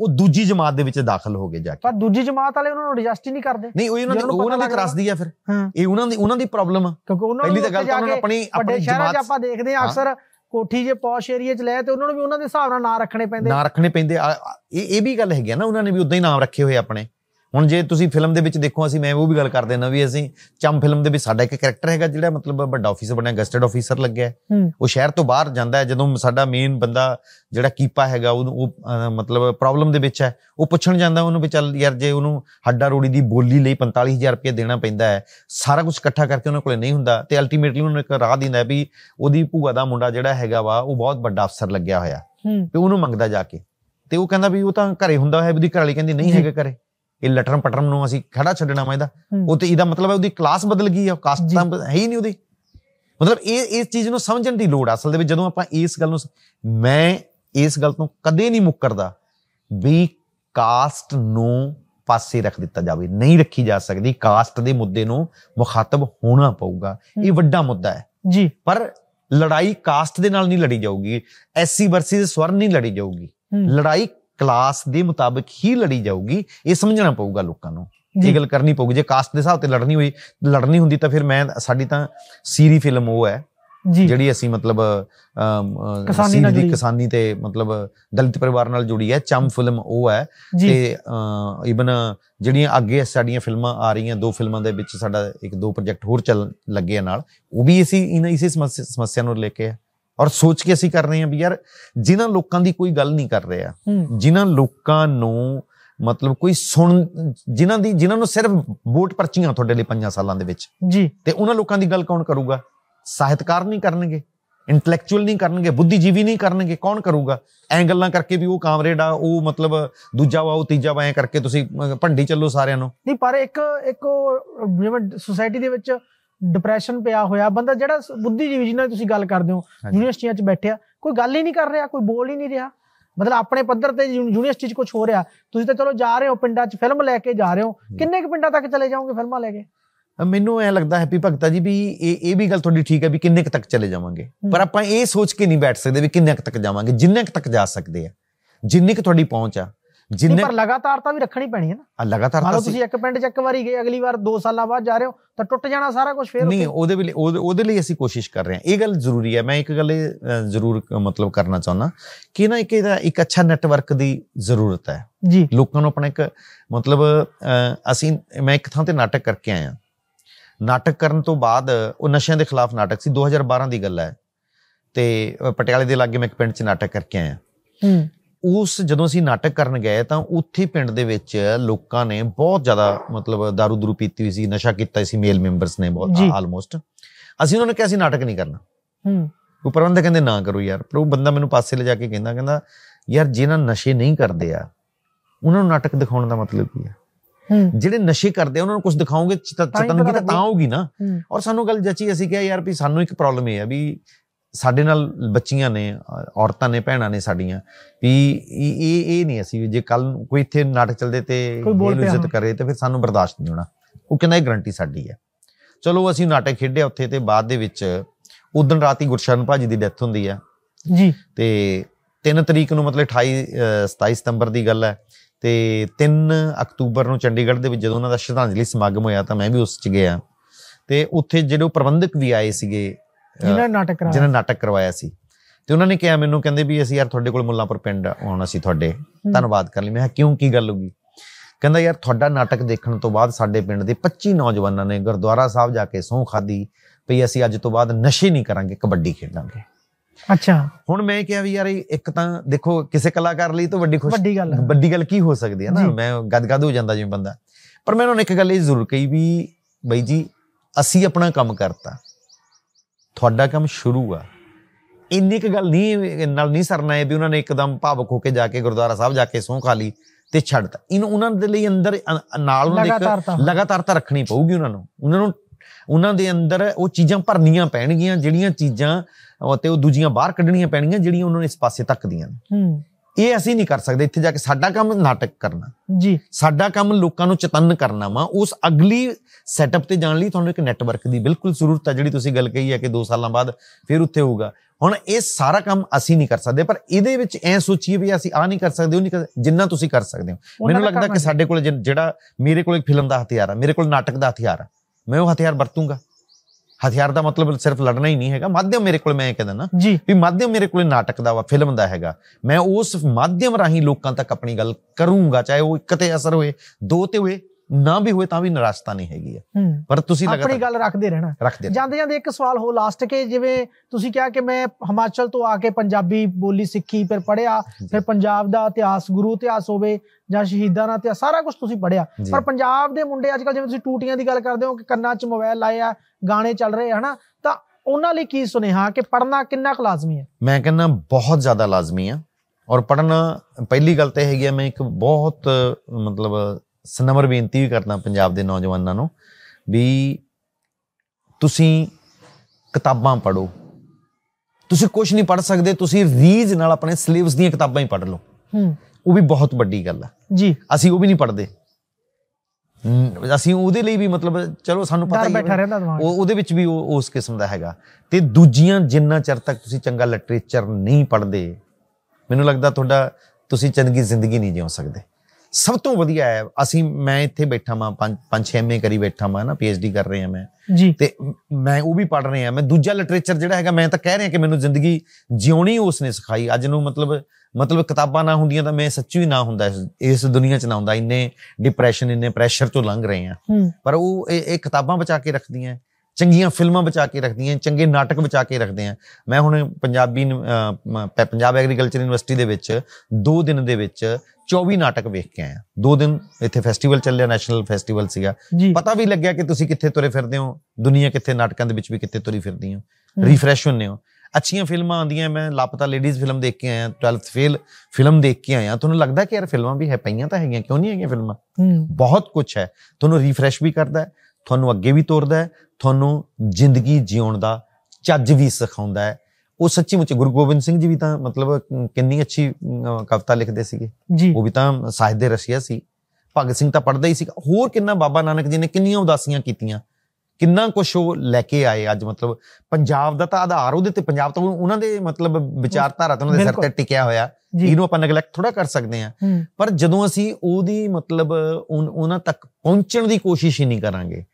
ਉਹ ਦੂਜੀ ਜਮਾਤ ਦੇ ਵਿੱਚ ਦਾਖਲ ਹੋ ਗਏ ਜਾ ਕੇ ਪਰ ਦੂਜੀ ਜਮਾਤ ਵਾਲੇ ਉਹਨਾਂ ਨੂੰ ਐਡਜਸਟ ਹੀ ਨਹੀਂ ਕਰਦੇ ਨਹੀਂ ਉਹ ਉਹਨਾਂ ਦੀ ਉਹਨਾਂ ਦੀ ਕਰਸਦੀ ਆ ਫਿਰ ਇਹ ਉਹਨਾਂ ਦੀ ਉਹਨਾਂ ਦੀ ਪ੍ਰੋਬਲਮ ਆ ਕਿਉਂਕਿ ਉਹਨਾਂ ਪਹਿਲੀ ਤਾਂ ਗੱਲ ਤਾਂ ਉਹਨਾਂ ਆਪਣੀ ਆਪਣੀ ਜਮਾਤ ਆਪਾਂ ਦੇਖਦੇ ਆ ਅਕਸਰ ਕੋਠੀ ਜੇ ਪੌਸ਼ ਏਰੀਆ 'ਚ ਲੈ ਤੇ ਉਹਨਾਂ ਨੂੰ ਵੀ ਉਹਨਾਂ ਦੇ ਹਿਸਾਬ ਨਾਲ ਨਾਂ ਰੱਖਣੇ ਪੈਂਦੇ ਨਾਂ ਰੱਖਣੇ ਪੈਂਦੇ ਇਹ ਇਹ ਵੀ ਗੱਲ ਹੈਗੀ ਆ ਨਾ ਉਹਨਾਂ ਨੇ ਵੀ ਉਦਾਂ ਹੀ ਨਾਮ ਰੱਖੇ ਹੋਏ ਆਪਣੇ ਹੁਣ ਜੇ ਤੁਸੀਂ ਫਿਲਮ ਦੇ ਵਿੱਚ ਦੇਖੋ ਅਸੀਂ ਮੈਂ ਉਹ ਵੀ ਗੱਲ ਕਰ ਦੇਣਾ ਵੀ ਅਸੀਂ ਚੰਮ ਫਿਲਮ ਦੇ ਵਿੱਚ ਸਾਡਾ ਇੱਕ ਕੈਰੈਕਟਰ ਹੈਗਾ ਜਿਹੜਾ ਮਤਲਬ ਵੱਡਾ ਆਫੀਸਰ ਬਣਿਆ ਗਸਟਡ ਆਫੀਸਰ ਲੱਗਿਆ ਉਹ ਸ਼ਹਿਰ ਤੋਂ ਬਾਹਰ ਜਾਂਦਾ ਹੈ ਜਦੋਂ ਸਾਡਾ ਮੇਨ ਬੰਦਾ ਜਿਹੜਾ ਕੀਪਾ ਹੈਗਾ ਉਹ ਮਤਲਬ ਪ੍ਰੋਬਲਮ ਦੇ ਵਿੱਚ ਹੈ ਉਹ ਪੁੱਛਣ ਜਾਂਦਾ ਉਹਨੂੰ ਵੀ ਚੱਲ ਯਾਰ ਜੇ ਉਹਨੂੰ ਹੱਡਾ ਰੋੜੀ ਦੀ ਬੋਲੀ ਲਈ 45000 ਰੁਪਏ ਦੇਣਾ ਪੈਂਦਾ ਹੈ ਸਾਰਾ ਕੁਝ ਇਕੱਠਾ ਕਰਕੇ ਉਹਨਾਂ ਕੋਲੇ ਨਹੀਂ ਹੁੰਦਾ ਤੇ ਅਲਟੀਮੇਟਲੀ ਉਹਨੂੰ ਇੱਕ ਰਾਹ ਦਿੰਦਾ ਵੀ ਉਹਦੀ ਭੂਆ ਦਾ ਮੁੰਡਾ ਜਿਹੜਾ ਹੈਗਾ ਵਾ ਉਹ ਬਹੁਤ ਵੱਡਾ ਅਫਸਰ ਲੱਗਿਆ ਹੋਇਆ ਤੇ ਉਹਨੂੰ ਮੰਗਦਾ ਜਾ ਕੇ ਤੇ ਉਹ ਕਹਿੰਦਾ ਵੀ ਉਹ ਤਾਂ ਘਰੇ ਹੁੰਦਾ ਹੈ ਉਹਦੀ ਘਰ ਵਾਲੀ ਕਹਿੰਦੀ ਨਹੀਂ ਹੈਗਾ ਘਰੇ ਇਹ ਲਟਰਮ ਪਟਰਮ ਨੂੰ ਅਸੀਂ ਖੜਾ ਛੱਡਣਾ ਮੈਂ ਇਹਦਾ ਉਹ ਤੇ ਇਹਦਾ ਮਤਲਬ ਹੈ ਉਹਦੀ ਕਲਾਸ ਬਦਲ ਗਈ ਹੈ ਕਾਸਟ ਤਾਂ ਹੈ ਹੀ ਨਹੀਂ ਉਹਦੀ ਮਤਲਬ ਇਹ ਇਸ ਚੀਜ਼ ਨੂੰ ਸਮਝਣ ਦੀ ਲੋੜ ਅਸਲ ਦੇ ਵਿੱਚ ਜਦੋਂ ਆਪਾਂ ਇਸ ਗੱਲ ਨੂੰ ਮੈਂ ਇਸ ਗੱਲ ਤੋਂ ਕਦੇ ਨਹੀਂ ਮੁੱਕਰਦਾ ਵੀ ਕਾਸਟ ਨੂੰ ਪਾਸੇ ਰੱਖ ਦਿੱਤਾ ਜਾਵੇ ਨਹੀਂ ਰੱਖੀ ਜਾ ਸਕਦੀ ਕਾਸਟ ਦੇ ਮੁੱਦੇ ਨੂੰ ਮੁਖਾਤਬ ਹੋਣਾ ਪਊਗਾ ਇਹ ਵੱਡਾ ਮੁੱਦਾ ਹੈ ਜੀ ਪਰ ਲੜਾਈ ਕਾਸਟ ਦੇ ਨਾਲ ਨਹੀਂ ਲੜੀ ਜਾਊਗੀ ਐਸਸੀ ਵਰਸਸ ਸਵਰਨ ਨਹੀਂ ਲੜੀ ਜਾਊਗੀ ਲੜਾਈ ਕਲਾਸ ਦੇ ਮੁਤਾਬਕ ਹੀ ਲੜੀ ਜਾਊਗੀ ਇਹ ਸਮਝਣਾ ਪਊਗਾ ਲੋਕਾਂ ਨੂੰ ਇਹ ਗੱਲ ਕਰਨੀ ਪਊਗੀ ਜੇ ਕਾਸਟ ਦੇ ਹਿਸਾਬ ਤੇ ਲੜਨੀ ਹੋਈ ਲੜਨੀ ਹੁੰਦੀ ਤਾਂ ਫਿਰ ਮੈਂ ਸਾਡੀ ਤਾਂ ਸੀਰੀ ਫਿਲਮ ਉਹ ਹੈ ਜਿਹੜੀ ਅਸੀਂ ਮਤਲਬ ਕਿਸਾਨੀ ਦੀ ਕਿਸਾਨੀ ਤੇ ਮਤਲਬ ਦਲਿਤ ਪਰਿਵਾਰ ਨਾਲ ਜੁੜੀ ਹੈ ਚੰਮ ਫਿਲਮ ਉਹ ਹੈ ਤੇ ਇਵਨ ਜਿਹੜੀਆਂ ਅੱਗੇ ਸਾਡੀਆਂ ਫਿਲਮਾਂ ਆ ਰਹੀਆਂ ਦੋ ਫਿਲਮਾਂ ਦੇ ਵਿੱਚ ਸਾਡਾ ਇੱਕ ਦੋ ਪ੍ਰੋਜੈਕਟ ਹੋਰ ਚੱਲ ਲੱਗੇ ਨਾਲ ਉਹ ਵੀ ਅਸੀਂ ਇਸੇ ਸਮੱਸਿਆ ਨੂੰ ਲੈ ਕੇ ਹੈ ਔਰ ਸੋਚ ਕੇ ਅਸੀਂ ਕਰ ਰਹੇ ਹਾਂ ਵੀ ਯਾਰ ਜਿਨ੍ਹਾਂ ਲੋਕਾਂ ਦੀ ਕੋਈ ਗੱਲ ਨਹੀਂ ਕਰ ਰਿਹਾ ਜਿਨ੍ਹਾਂ ਲੋਕਾਂ ਨੂੰ ਮਤਲਬ ਕੋਈ ਸੁਣ ਜਿਨ੍ਹਾਂ ਦੀ ਜਿਨ੍ਹਾਂ ਨੂੰ ਸਿਰਫ ਵੋਟ ਪਰਚੀਆਂ ਤੁਹਾਡੇ ਲਈ 5 ਸਾਲਾਂ ਦੇ ਵਿੱਚ ਜੀ ਤੇ ਉਹਨਾਂ ਲੋਕਾਂ ਦੀ ਗੱਲ ਕੌਣ ਕਰੂਗਾ ਸਾਹਿਤਕਾਰ ਨਹੀਂ ਕਰਨਗੇ ਇੰਟੈਲੈਕਚੁਅਲ ਨਹੀਂ ਕਰਨਗੇ ਬੁੱਧੀਜੀਵੀ ਨਹੀਂ ਕਰਨਗੇ ਕੌਣ ਕਰੂਗਾ ਐਂ ਗੱਲਾਂ ਕਰਕੇ ਵੀ ਉਹ ਕਾਮਰੇਡ ਆ ਉਹ ਮਤਲਬ ਦੂਜਾ ਵਾ ਉਹ ਤੀਜਾ ਵਾ ਐ ਕਰਕੇ ਤੁਸੀਂ ਭੰਡੀ ਚੱਲੋ ਸਾਰਿਆਂ ਨੂੰ ਨਹੀਂ ਪਰ ਇੱਕ ਇੱਕ ਜਿਵੇਂ ਸੁਸਾਇਟੀ ਦੇ ਵਿੱਚ ਡਿਪਰੈਸ਼ਨ ਪਿਆ ਹੋਇਆ ਬੰਦਾ ਜਿਹੜਾ ਬੁੱਧੀਜੀਵੀ ਜਿਹਨਾਂ ਤੁਸੀਂ ਗੱਲ ਕਰਦੇ ਹੋ ਯੂਨੀਵਰਸਿਟੀਆਂ 'ਚ ਬੈਠਿਆ ਕੋਈ ਗੱਲ ਹੀ ਨਹੀਂ ਕਰ ਰਿਹਾ ਕੋਈ ਬੋਲ ਹੀ ਨਹੀਂ ਰਿਹਾ ਮਤਲਬ ਆਪਣੇ ਪੱਧਰ ਤੇ ਯੂਨੀਵਰਸਿਟੀ 'ਚ ਕੁਝ ਹੋ ਰਿਹਾ ਤੁਸੀਂ ਤਾਂ ਚਲੋ ਜਾ ਰਹੇ ਹੋ ਪਿੰਡਾਂ 'ਚ ਫਿਲਮ ਲੈ ਕੇ ਜਾ ਰਹੇ ਹੋ ਕਿੰਨੇ ਕੁ ਪਿੰਡਾਂ ਤੱਕ ਚਲੇ ਜਾਓਗੇ ਫਿਲਮਾਂ ਲੈ ਕੇ ਮੈਨੂੰ ਐ ਲੱਗਦਾ ਹੈਪੀ ਭਗਤਾ ਜੀ ਵੀ ਇਹ ਇਹ ਵੀ ਗੱਲ ਤੁਹਾਡੀ ਠੀਕ ਹੈ ਵੀ ਕਿੰਨੇ ਕੁ ਤੱਕ ਚਲੇ ਜਾਵਾਂਗੇ ਪਰ ਆਪਾਂ ਇਹ ਸੋਚ ਕੇ ਨਹੀਂ ਬੈਠ ਸਕਦੇ ਵੀ ਕਿੰਨੇ ਕੁ ਤੱਕ ਜਾਵਾਂਗੇ ਜਿੰਨੇ ਕੁ ਤੱਕ ਜਾ ਸਕਦੇ ਆ ਜਿੰਨੀ ਕੁ ਤੁਹਾਡੀ ਪਹੁੰਚ ਆ ਜਿੰਨੇ ਪਰ ਲਗਾਤਾਰ ਤਾਂ ਵੀ ਰੱਖਣੀ ਪੈਣੀ ਹੈ ਨਾ ਲਗਾਤਾਰ ਤਾਂ ਤੁਸੀਂ ਇੱਕ ਪਿੰਡ ਚੱਕ ਵਾਰੀ ਗਏ ਅਗਲੀ ਵਾਰ 2 ਸਾਲਾਂ ਬਾਅਦ ਜਾ ਰਹੇ ਹੋ ਤਾਂ ਟੁੱਟ ਜਾਣਾ ਸਾਰਾ ਕੁਝ ਫੇਰ ਨਹੀਂ ਉਹਦੇ ਲਈ ਉਹਦੇ ਲਈ ਅਸੀਂ ਕੋਸ਼ਿਸ਼ ਕਰ ਰਹੇ ਹਾਂ ਇਹ ਗੱਲ ਜ਼ਰੂਰੀ ਹੈ ਮੈਂ ਇੱਕ ਗੱਲ ਜ਼ਰੂਰ ਮਤਲਬ ਕਰਨਾ ਚਾਹੁੰਦਾ ਕਿ ਨਾ ਇੱਕ ਇਹਦਾ ਇੱਕ ਅੱਛਾ ਨੈਟਵਰਕ ਦੀ ਜ਼ਰੂਰਤ ਹੈ ਜੀ ਲੋਕਾਂ ਨੂੰ ਆਪਣਾ ਇੱਕ ਮਤਲਬ ਅਸੀਂ ਮੈਂ ਇੱਕ ਥਾਂ ਤੇ ਨਾਟਕ ਕਰਕੇ ਆਇਆ ਨਾਟਕ ਕਰਨ ਤੋਂ ਬਾਅਦ ਉਹ ਨਸ਼ਿਆਂ ਦੇ ਖਿਲਾਫ ਨਾਟਕ ਸੀ 2012 ਦੀ ਗੱਲ ਹੈ ਤੇ ਪਟਿਆਲੇ ਦੇ ਲਾਗੇ ਮੈਂ ਇੱਕ ਪਿੰਡ 'ਚ ਨਾਟਕ ਕਰਕੇ ਆਇਆ ਉਸ ਜਦੋਂ ਅਸੀਂ ਨਾਟਕ ਕਰਨ ਗਏ ਤਾਂ ਉੱਥੇ ਪਿੰਡ ਦੇ ਵਿੱਚ ਲੋਕਾਂ ਨੇ ਬਹੁਤ ਜ਼ਿਆਦਾ ਮਤਲਬ दारू ਦਰੂ ਪੀਤੀ ਹੋਈ ਸੀ ਨਸ਼ਾ ਕੀਤਾ ਸੀ ਮੇਲ ਮੈਂਬਰਸ ਨੇ ਬਹੁਤ ਆਲਮੋਸਟ ਅਸੀਂ ਉਹਨਾਂ ਨੇ ਕਿਹਾ ਸੀ ਨਾਟਕ ਨਹੀਂ ਕਰਨਾ ਹੂੰ ਉਹ ਪ੍ਰਬੰਧਕ ਕਹਿੰਦੇ ਨਾ ਕਰੋ ਯਾਰ ਪਰ ਉਹ ਬੰਦਾ ਮੈਨੂੰ ਪਾਸੇ ਲੈ ਜਾ ਕੇ ਕਹਿੰਦਾ ਕਹਿੰਦਾ ਯਾਰ ਜਿਹਨਾਂ ਨਸ਼ੇ ਨਹੀਂ ਕਰਦੇ ਆ ਉਹਨਾਂ ਨੂੰ ਨਾਟਕ ਦਿਖਾਉਣ ਦਾ ਮਤਲਬ ਕੀ ਆ ਜਿਹੜੇ ਨਸ਼ੇ ਕਰਦੇ ਉਹਨਾਂ ਨੂੰ ਕੁਝ ਦਿਖਾਓਗੇ ਕੀ ਤਾਂ ਆਉਗੀ ਨਾ ਔਰ ਸਾਨੂੰ ਗੱਲ ਜੱਚੀ ਅਸੀਂ ਕਿਹਾ ਯਾਰ ਵੀ ਸਾਨੂੰ ਇੱਕ ਪ੍ਰੋਬਲਮ ਇਹ ਆ ਵੀ ਸਾਡੇ ਨਾਲ ਬੱਚੀਆਂ ਨੇ ਔਰਤਾਂ ਨੇ ਭੈਣਾਂ ਨੇ ਸਾਡੀਆਂ ਵੀ ਇਹ ਇਹ ਨਹੀਂ ਅਸੀਂ ਜੇ ਕੱਲ ਕੋਈ ਇੱਥੇ ਨਾਟਕ ਚੱਲਦੇ ਤੇ ਇਹਨੂੰ ਇੱਜ਼ਤ ਕਰੇ ਤੇ ਫਿਰ ਸਾਨੂੰ ਬਰਦਾਸ਼ਤ ਨਹੀਂ ਹੋਣਾ ਉਹ ਕਹਿੰਦਾ ਇਹ ਗਰੰਟੀ ਸਾਡੀ ਹੈ ਚਲੋ ਅਸੀਂ ਨਾਟਕ ਖੇਡਿਆ ਉੱਥੇ ਤੇ ਬਾਅਦ ਦੇ ਵਿੱਚ ਉਦੋਂ ਰਾਤੀ ਗੁਰਸ਼ਰਨ ਭਾਜੀ ਦੀ ਡੈਥ ਹੁੰਦੀ ਹੈ ਜੀ ਤੇ 3 ਤਰੀਕ ਨੂੰ ਮਤਲਬ 28 27 ਸਤੰਬਰ ਦੀ ਗੱਲ ਹੈ ਤੇ 3 ਅਕਤੂਬਰ ਨੂੰ ਚੰਡੀਗੜ੍ਹ ਦੇ ਵਿੱਚ ਜਦੋਂ ਉਹਨਾਂ ਦਾ ਸ਼ਰਧਾਂਜਲੀ ਸਮਾਗਮ ਹੋਇਆ ਤਾਂ ਮੈਂ ਵੀ ਉਸ 'ਚ ਗਿਆ ਤੇ ਉੱਥੇ ਜਿਹੜੇ ਪ੍ਰਬੰਧਕ ਵੀ ਆਏ ਸੀਗੇ ਜਿਹਨਾਂ ਨਾਟਕ ਕਰਾਇਆ ਜਿਹਨਾਂ ਨਾਟਕ ਕਰਵਾਇਆ ਸੀ ਤੇ ਉਹਨਾਂ ਨੇ ਕਿਹਾ ਮੈਨੂੰ ਕਹਿੰਦੇ ਵੀ ਅਸੀਂ ਯਾਰ ਤੁਹਾਡੇ ਕੋਲ ਮੁੱਲਾਂਪੁਰ ਪਿੰਡ ਆਉਣਾ ਸੀ ਤੁਹਾਡੇ ਧੰਨਵਾਦ ਕਰ ਲਈ ਮੈਂ ਕਿਉਂ ਕੀ ਗੱਲ ਹੋ ਗਈ ਕਹਿੰਦਾ ਯਾਰ ਤੁਹਾਡਾ ਨਾਟਕ ਦੇਖਣ ਤੋਂ ਬਾਅਦ ਸਾਡੇ ਪਿੰਡ ਦੇ 25 ਨੌਜਵਾਨਾਂ ਨੇ ਗੁਰਦੁਆਰਾ ਸਾਹਿਬ ਜਾ ਕੇ ਸੌਂ ਖਾਦੀ ਵੀ ਅਸੀਂ ਅੱਜ ਤੋਂ ਬਾਅਦ ਨਸ਼ੇ ਨਹੀਂ ਕਰਾਂਗੇ ਕਬੱਡੀ ਖੇਡਾਂਗੇ ਅੱਛਾ ਹੁਣ ਮੈਂ ਕਿਹਾ ਵੀ ਯਾਰ ਇੱਕ ਤਾਂ ਦੇਖੋ ਕਿਸੇ ਕਲਾਕਾਰ ਲਈ ਤਾਂ ਵੱਡੀ ਖੁਸ਼ੀ ਵੱਡੀ ਗੱਲ ਵੱਡੀ ਗੱਲ ਕੀ ਹੋ ਸਕਦੀ ਹੈ ਨਾ ਮੈਂ ਗਦਗਦ ਹੋ ਜਾਂਦਾ ਜਿਵੇਂ ਬੰਦਾ ਪਰ ਮੈਂ ਉਹਨਾਂ ਨੂੰ ਇੱਕ ਗੱਲ ਇਹ ਜ਼ਰੂਰ ਕਹੀ ਵੀ ਬਈ ਜੀ ਅਸੀਂ ਆਪਣਾ ਕੰਮ ਕਰਤਾ ਤੁਹਾਡਾ ਕੰਮ ਸ਼ੁਰੂ ਆ ਇੰਨੀ ਕੁ ਗੱਲ ਨਹੀਂ ਨਾਲ ਨਹੀਂ ਸਰਨਾ ਹੈ ਵੀ ਉਹਨਾਂ ਨੇ ਇੱਕਦਮ ਭਾਵਕ ਹੋ ਕੇ ਜਾ ਕੇ ਗੁਰਦੁਆਰਾ ਸਾਹਿਬ ਜਾ ਕੇ ਸੌਂ ਖਾ ਲਈ ਤੇ ਛੱਡਤਾ ਇਹਨੂੰ ਉਹਨਾਂ ਦੇ ਲਈ ਅੰਦਰ ਨਾਲ ਉਹਨਾਂ ਦੇ ਲਗਾਤਾਰਤਾ ਰੱਖਣੀ ਪਊਗੀ ਉਹਨਾਂ ਨੂੰ ਉਹਨਾਂ ਨੂੰ ਉਹਨਾਂ ਦੇ ਅੰਦਰ ਉਹ ਚੀਜ਼ਾਂ ਭਰਨੀਆਂ ਪੈਣਗੀਆਂ ਜਿਹੜੀਆਂ ਚੀਜ਼ਾਂ ਤੇ ਉਹ ਦੂਜੀਆਂ ਬਾਹਰ ਕੱਢਣੀਆਂ ਪੈਣਗੀਆਂ ਜਿਹੜੀਆਂ ਉਹਨਾਂ ਨੇ ਇਸ ਪਾਸੇ ਤੱਕਦੀਆਂ ਦੀਆਂ ਹੂੰ ਇਹ ਅਸੀਂ ਨਹੀਂ ਕਰ ਸਕਦੇ ਇੱਥੇ ਜਾ ਕੇ ਸਾਡਾ ਕੰਮ ਨਾਟਕ ਕਰਨਾ ਜੀ ਸਾਡਾ ਕੰਮ ਲੋਕਾਂ ਨੂੰ ਚਤੰਨ ਕਰਨਾ ਵਾ ਉਸ ਅਗਲੀ ਸੈਟਅਪ ਤੇ ਜਾਣ ਲਈ ਤੁਹਾਨੂੰ ਇੱਕ ਨੈਟਵਰਕ ਦੀ ਬਿਲਕੁਲ ਜ਼ਰੂਰਤ ਹੈ ਜਿਹੜੀ ਤੁਸੀਂ ਗੱਲ ਕਹੀ ਹੈ ਕਿ 2 ਸਾਲਾਂ ਬਾਅਦ ਫਿਰ ਉੱਥੇ ਹੋਊਗਾ ਹੁਣ ਇਹ ਸਾਰਾ ਕੰਮ ਅਸੀਂ ਨਹੀਂ ਕਰ ਸਕਦੇ ਪਰ ਇਹਦੇ ਵਿੱਚ ਐ ਸੋਚੀਏ ਵੀ ਅਸੀਂ ਆ ਨਹੀਂ ਕਰ ਸਕਦੇ ਉਹ ਨਹੀਂ ਜਿੰਨਾ ਤੁਸੀਂ ਕਰ ਸਕਦੇ ਹੋ ਮੈਨੂੰ ਲੱਗਦਾ ਕਿ ਸਾਡੇ ਕੋਲ ਜਿਹੜਾ ਮੇਰੇ ਕੋਲ ਇੱਕ ਫਿਲਮ ਦਾ ਹਥਿਆਰ ਆ ਮੇਰੇ ਕੋਲ ਨਾਟਕ ਦਾ ਹਥਿਆਰ ਆ ਮੈਂ ਉਹ ਹਥਿਆਰ ਵਰਤੂੰਗਾ ਹਥਿਆਰ ਦਾ ਮਤਲਬ ਸਿਰਫ ਲੜਨਾ ਹੀ ਨਹੀਂ ਹੈਗਾ ਮਾਧਿਅਮ ਮੇਰੇ ਕੋਲ ਮੈਂ ਇਹ ਕਹਿੰਦਾ ਨਾ ਵੀ ਮਾਧਿਅਮ ਮੇਰੇ ਕੋਲ ਨਾਟਕ ਦਾ ਵਾ ਫਿਲਮ ਦਾ ਹੈਗਾ ਮੈਂ ਉਸ ਮਾਧਿਅਮ ਰਾਹੀਂ ਲੋਕਾਂ ਤੱਕ ਆਪਣੀ ਗੱਲ ਕਰੂੰਗਾ ਚਾਹੇ ਉਹ ਇੱਕ ਤੇ ਅਸਰ ਹੋਏ ਦੋ ਤੇ ਹੋਏ ਨਾ ਵੀ ਹੋਏ ਤਾਂ ਵੀ ਨਰਾਸ਼ਤਾ ਨਹੀਂ ਹੈਗੀ ਆ ਪਰ ਤੁਸੀਂ ਲਗਾਤਾਰ ਆਪਣੀ ਗੱਲ ਰੱਖਦੇ ਰਹਿਣਾ ਜਾਂਦੇ ਜਾਂਦੇ ਇੱਕ ਸਵਾਲ ਹੋ ਲਾਸਟ ਕੇ ਜਿਵੇਂ ਤੁਸੀਂ ਕਿਹਾ ਕਿ ਮੈਂ ਹਿਮਾਚਲ ਤੋਂ ਆ ਕੇ ਪੰਜਾਬੀ ਬੋਲੀ ਸਿੱਖੀ ਫਿਰ ਪੜਿਆ ਫਿਰ ਪੰਜਾਬ ਦਾ ਇਤਿਹਾਸ ਗੁਰੂ ਇਤਿਹਾਸ ਹੋਵੇ ਜਾਂ ਸ਼ਹੀਦਾਂ ਦਾ ਇਤਿਹਾਸ ਸਾਰਾ ਕੁਝ ਤੁਸੀਂ ਪੜਿਆ ਪਰ ਪੰਜਾਬ ਦੇ ਮੁੰਡੇ ਅੱਜ ਕੱਲ ਜਿਵੇਂ ਤੁਸੀਂ ਟੂਟੀਆਂ ਦੀ ਗੱਲ ਕਰਦੇ ਹੋ ਕਿ ਕੰਨਾਂ 'ਚ ਮੋਬਾਈਲ ਲਾਏ ਆ ਗਾਣੇ ਚੱਲ ਰਹੇ ਹਨਾ ਤਾਂ ਉਹਨਾਂ ਲਈ ਕੀ ਸੁਨੇਹਾ ਕਿ ਪੜਨਾ ਕਿੰਨਾ ਕੁ ਲਾਜ਼ਮੀ ਹੈ ਮੈਂ ਕਹਿੰਦਾ ਬਹੁਤ ਜ਼ਿਆਦਾ ਲਾਜ਼ਮੀ ਆ ਔਰ ਪੜਨਾ ਪਹਿਲੀ ਗੱਲ ਤੇ ਹੈਗੀ ਆ ਮੈਂ ਇੱਕ ਬਹੁਤ ਮਤਲਬ ਸਨਮਰ ਬੇਨਤੀ ਵੀ ਕਰਦਾ ਪੰਜਾਬ ਦੇ ਨੌਜਵਾਨਾਂ ਨੂੰ ਵੀ ਤੁਸੀਂ ਕਿਤਾਬਾਂ ਪੜੋ ਤੁਸੀਂ ਕੁਝ ਨਹੀਂ ਪੜ ਸਕਦੇ ਤੁਸੀਂ ਰੀਜ ਨਾਲ ਆਪਣੇ ਸਿਲੇਬਸ ਦੀਆਂ ਕਿਤਾਬਾਂ ਹੀ ਪੜ ਲਓ ਹੂੰ ਉਹ ਵੀ ਬਹੁਤ ਵੱਡੀ ਗੱਲ ਆ ਜੀ ਅਸੀਂ ਉਹ ਵੀ ਨਹੀਂ ਪੜਦੇ ਅਸੀਂ ਉਹਦੇ ਲਈ ਵੀ ਮਤਲਬ ਚਲੋ ਸਾਨੂੰ ਪਤਾ ਹੀ ਹੈ ਉਹ ਉਹਦੇ ਵਿੱਚ ਵੀ ਉਹ ਉਸ ਕਿਸਮ ਦਾ ਹੈਗਾ ਤੇ ਦੂਜੀਆਂ ਜਿੰਨਾ ਚਿਰ ਤੱਕ ਤੁਸੀਂ ਚੰਗਾ ਲਿਟਰੇਚਰ ਨਹੀਂ ਪੜਦੇ ਮੈਨੂੰ ਲੱਗਦਾ ਤੁਹਾਡਾ ਤੁਸੀਂ ਚੰਗੀ ਜ਼ਿੰਦਗੀ ਨਹੀਂ ਜਿਉ ਸਕਦੇ ਸਭ ਤੋਂ ਵਧੀਆ ਹੈ ਅਸੀਂ ਮੈਂ ਇੱਥੇ ਬੈਠਾ ਮਾਂ ਪੰਜ 6 ਐਮਏ ਕਰੀ ਬੈਠਾ ਮਾਂ ਨਾ ਪੀਐਚਡੀ ਕਰ ਰਹੇ ਹਾਂ ਮੈਂ ਜੀ ਤੇ ਮੈਂ ਉਹ ਵੀ ਪੜ ਰਹੇ ਹਾਂ ਮੈਂ ਦੂਜਾ ਲਿਟਰੇਚਰ ਜਿਹੜਾ ਹੈਗਾ ਮੈਂ ਤਾਂ ਕਹਿ ਰਿਹਾ ਕਿ ਮੈਨੂੰ ਜ਼ਿੰਦਗੀ ਜਿਉਣੀ ਉਸ ਨੇ ਸਿਖਾਈ ਅੱਜ ਨੂੰ ਮਤਲਬ ਮਤਲਬ ਕਿਤਾਬਾਂ ਨਾ ਹੁੰਦੀਆਂ ਤਾਂ ਮੈਂ ਸੱਚੀ ਨਾ ਹੁੰਦਾ ਇਸ ਦੁਨੀਆ 'ਚ ਨਾ ਹੁੰਦਾ ਇੰਨੇ ਡਿਪਰੈਸ਼ਨ ਇੰਨੇ ਪ੍ਰੈਸ਼ਰ ਤੋਂ ਲੰਘ ਰਹੇ ਆ ਪਰ ਉਹ ਇਹ ਕਿਤਾਬਾਂ ਬਚਾ ਕੇ ਰੱਖਦੀਆਂ ਚੰਗੀਆਂ ਫਿਲਮਾਂ ਬਚਾ ਕੇ ਰੱਖਦੀਆਂ ਚੰਗੇ ਨਾਟਕ ਬਚਾ ਕੇ ਰੱਖਦੇ ਆ ਮੈਂ ਹੁਣ ਪੰਜਾਬੀ ਪੰਜਾਬ ਐਗਰੀਕਲਚਰ ਯੂਨੀਵਰਸਿਟੀ ਦੇ ਵਿੱਚ 2 ਦਿਨ ਦੇ ਵਿੱਚ 24 ਨਾਟਕ ਵੇਖ ਕੇ ਆਇਆ 2 ਦਿਨ ਇੱਥੇ ਫੈਸਟੀਵਲ ਚੱਲਿਆ ਨੈਸ਼ਨਲ ਫੈਸਟੀਵਲ ਸੀਗਾ ਪਤਾ ਵੀ ਲੱਗਿਆ ਕਿ ਤੁਸੀਂ ਕਿੱਥੇ ਤੁਰੇ ਫਿਰਦੇ ਹੋ ਦੁਨੀਆ ਕਿੱਥੇ ਨਾਟਕਾਂ ਦੇ ਵਿੱਚ ਵੀ ਕਿੱਥੇ ਤੁਰੀ ਫਿਰਦੀ ਹੋ ਰੀਫਰੈਸ਼ ਹੁੰਨੇ ਹੋ ਅੱਛੀਆਂ ਫਿਲਮਾਂ ਆਉਂਦੀਆਂ ਮੈਂ ਲਾਪਤਾ ਲੇਡੀਜ਼ ਫਿਲਮ ਦੇਖ ਕੇ ਆਇਆ 12th ਫੇਲ ਫਿਲਮ ਦੇਖ ਕੇ ਆਇਆ ਤੁਹਾਨੂੰ ਲੱਗਦਾ ਕਿ ਯਾਰ ਫਿਲਮਾਂ ਵੀ ਹੈ ਪਈਆਂ ਤਾਂ ਹੈਗੀਆਂ ਕਿਉਂ ਨਹੀਂ ਹੈਗੀਆਂ ਫਿਲਮਾਂ ਬਹੁਤ ਕੁਝ ਹੈ ਤੁਹਾਨੂੰ ਰੀਫਰੈਸ਼ ਵੀ ਕਰਦਾ ਤੁਹਾਨੂੰ ਅੱਗੇ ਵੀ ਤੋਰਦਾ ਹੈ ਤੁਹਾਨੂੰ ਜ਼ਿੰਦਗੀ ਜਿਉਣ ਦਾ ਚੱਜ ਵੀ ਸਿਖਾਉਂਦਾ ਹੈ ਉਹ ਸੱਚੀ ਮੁੱਚ ਗੁਰੂ ਗੋਬਿੰਦ ਸਿੰਘ ਜੀ ਵੀ ਤਾਂ ਮਤਲਬ ਕਿੰਨੀ ਅੱਛੀ ਕਵਿਤਾ ਲਿਖਦੇ ਸੀਗੇ ਉਹ ਵੀ ਤਾਂ ਸਾਹਿਤ ਦੇ ਰਸੀਆ ਸੀ ਭਗਤ ਸਿੰਘ ਤਾਂ ਪੜਦਾ ਹੀ ਸੀਗਾ ਹੋਰ ਕਿੰਨਾ ਬਾਬਾ ਨਾਨਕ ਜੀ ਨੇ ਕਿੰਨੀਆਂ ਉਦਾਸੀਆਂ ਕੀਤੀਆਂ ਕਿੰਨਾ ਕੁਝ ਉਹ ਲੈ ਕੇ ਆਏ ਅੱਜ ਮਤਲਬ ਪੰਜਾਬ ਦਾ ਤਾਂ ਆਧਾਰ ਉਹਦੇ ਤੇ ਪੰਜਾਬ ਤੋਂ ਉਹਨਾਂ ਦੇ ਮਤਲਬ ਵਿਚਾਰਧਾਰਾ ਤੋਂ ਉਹਨਾਂ ਦੇ ਸਿਰ ਤੇ ਟਿਕਿਆ ਹੋਇਆ ਇਹਨੂੰ ਆਪਾਂ ਨਗਲੈਕਟ ਥੋੜਾ ਕਰ ਸਕਦੇ ਆ ਪਰ ਜਦੋਂ ਅਸੀਂ ਉਹਦੀ ਮਤਲਬ ਉਹਨਾਂ ਤੱਕ ਪਹੁੰਚਣ ਦੀ ਕੋਸ਼ਿਸ਼ ਹੀ ਨਹੀਂ ਕਰਾਂਗੇ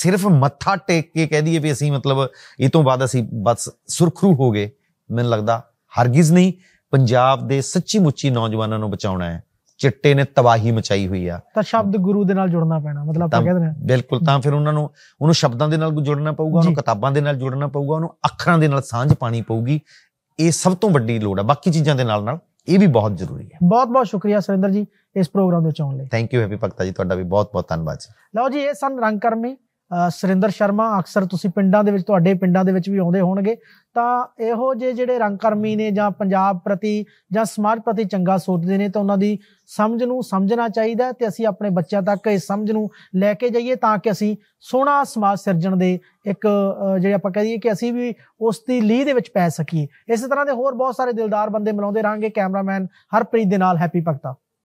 ਸਿਰਫ ਮੱਥਾ ਟੇਕ ਕੇ ਕਹਿ ਦਈਏ ਵੀ ਅਸੀਂ ਮਤਲਬ ਇਹ ਤੋਂ ਬਾਅਦ ਅਸੀਂ ਬਸ ਸੁਰਖਰੂ ਹੋ ਗਏ ਮੈਨੂੰ ਲੱਗਦਾ ਹਰਗਿਜ਼ ਨਹੀਂ ਪੰਜਾਬ ਦੇ ਸੱਚੀ ਮੁੱਚੀ ਨੌਜਵਾਨਾਂ ਨੂੰ ਬਚਾਉਣਾ ਹੈ ਚਿੱਟੇ ਨੇ ਤਬਾਹੀ ਮਚਾਈ ਹੋਈ ਆ ਤਾਂ ਸ਼ਬਦ ਗੁਰੂ ਦੇ ਨਾਲ ਜੁੜਨਾ ਪੈਣਾ ਮਤਲਬ ਆਪਾਂ ਕਹਿੰਦੇ ਨੇ ਬਿਲਕੁਲ ਤਾਂ ਫਿਰ ਉਹਨਾਂ ਨੂੰ ਉਹਨੂੰ ਸ਼ਬਦਾਂ ਦੇ ਨਾਲ ਜੁੜਨਾ ਪਊਗਾ ਉਹਨੂੰ ਕਿਤਾਬਾਂ ਦੇ ਨਾਲ ਜੁੜਨਾ ਪਊਗਾ ਉਹਨੂੰ ਅੱਖਰਾਂ ਦੇ ਨਾਲ ਸਾਂਝ ਪਾਣੀ ਪਊਗੀ ਇਹ ਸਭ ਤੋਂ ਵੱਡੀ ਲੋੜ ਆ ਬਾਕੀ ਚੀਜ਼ਾਂ ਦੇ ਨਾਲ ਨਾਲ ਇਹ ਵੀ ਬਹੁਤ ਜ਼ਰੂਰੀ ਹੈ ਬਹੁਤ ਬਹੁਤ ਸ਼ੁਕਰੀਆ ਸੁਰਿੰਦਰ ਜੀ ਇਸ ਪ੍ਰੋਗਰਾਮ ਦੇ ਚੌਣ ਲਈ ਥੈਂਕ ਯੂ ਹੈਪੀ ਭਗਤਾ ਜੀ ਤੁਹਾਡਾ ਵੀ ਬਹੁਤ ਬਹੁਤ ਧੰਨਵਾਦ ਜੀ ਲਓ ਜੀ ਇਹ ਸਨ ਰੰਗਕਰਮੀ ਸੁਰਿੰਦਰ ਸ਼ਰਮਾ ਅਕਸਰ ਤੁਸੀਂ ਪਿੰਡਾਂ ਦੇ ਵਿੱਚ ਤੁਹਾਡੇ ਪਿੰਡਾਂ ਦੇ ਵਿੱਚ ਵੀ ਆਉਂਦੇ ਹੋਣਗੇ ਤਾਂ ਇਹੋ ਜੇ ਜਿਹੜੇ ਰੰਗਕਰਮੀ ਨੇ ਜਾਂ ਪੰਜਾਬ ਪ੍ਰਤੀ ਜਾਂ ਸਮਾਜ ਪ੍ਰਤੀ ਚੰਗਾ ਸੋਚਦੇ ਨੇ ਤਾਂ ਉਹਨਾਂ ਦੀ ਸਮਝ ਨੂੰ ਸਮਝਣਾ ਚਾਹੀਦਾ ਤੇ ਅਸੀਂ ਆਪਣੇ ਬੱਚਿਆਂ ਤੱਕ ਇਸ ਸਮਝ ਨੂੰ ਲੈ ਕੇ ਜਾਈਏ ਤਾਂ ਕਿ ਅਸੀਂ ਸੋਹਣਾ ਸਮਾਜ ਸਿਰਜਣ ਦੇ ਇੱਕ ਜਿਹੜੇ ਆਪਾਂ ਕਹਦੇ ਕਿ ਅਸੀਂ ਵੀ ਉਸ ਦੀ ਲੀਹ ਦੇ ਵਿੱਚ ਪੈ ਸਕੀਏ ਇਸੇ ਤਰ੍ਹਾਂ ਦੇ ਹੋਰ ਬਹੁਤ ਸਾਰੇ ਦਿਲਦਾਰ ਬੰਦੇ ਮਿਲਾਉਂਦੇ ਰਾਂਗੇ ਕੈਮਰਾਮੈਨ ਹਰਪ੍ਰੀਤ ਦੇ ਨਾਲ ਹੈਪੀ ਭਗਤਾ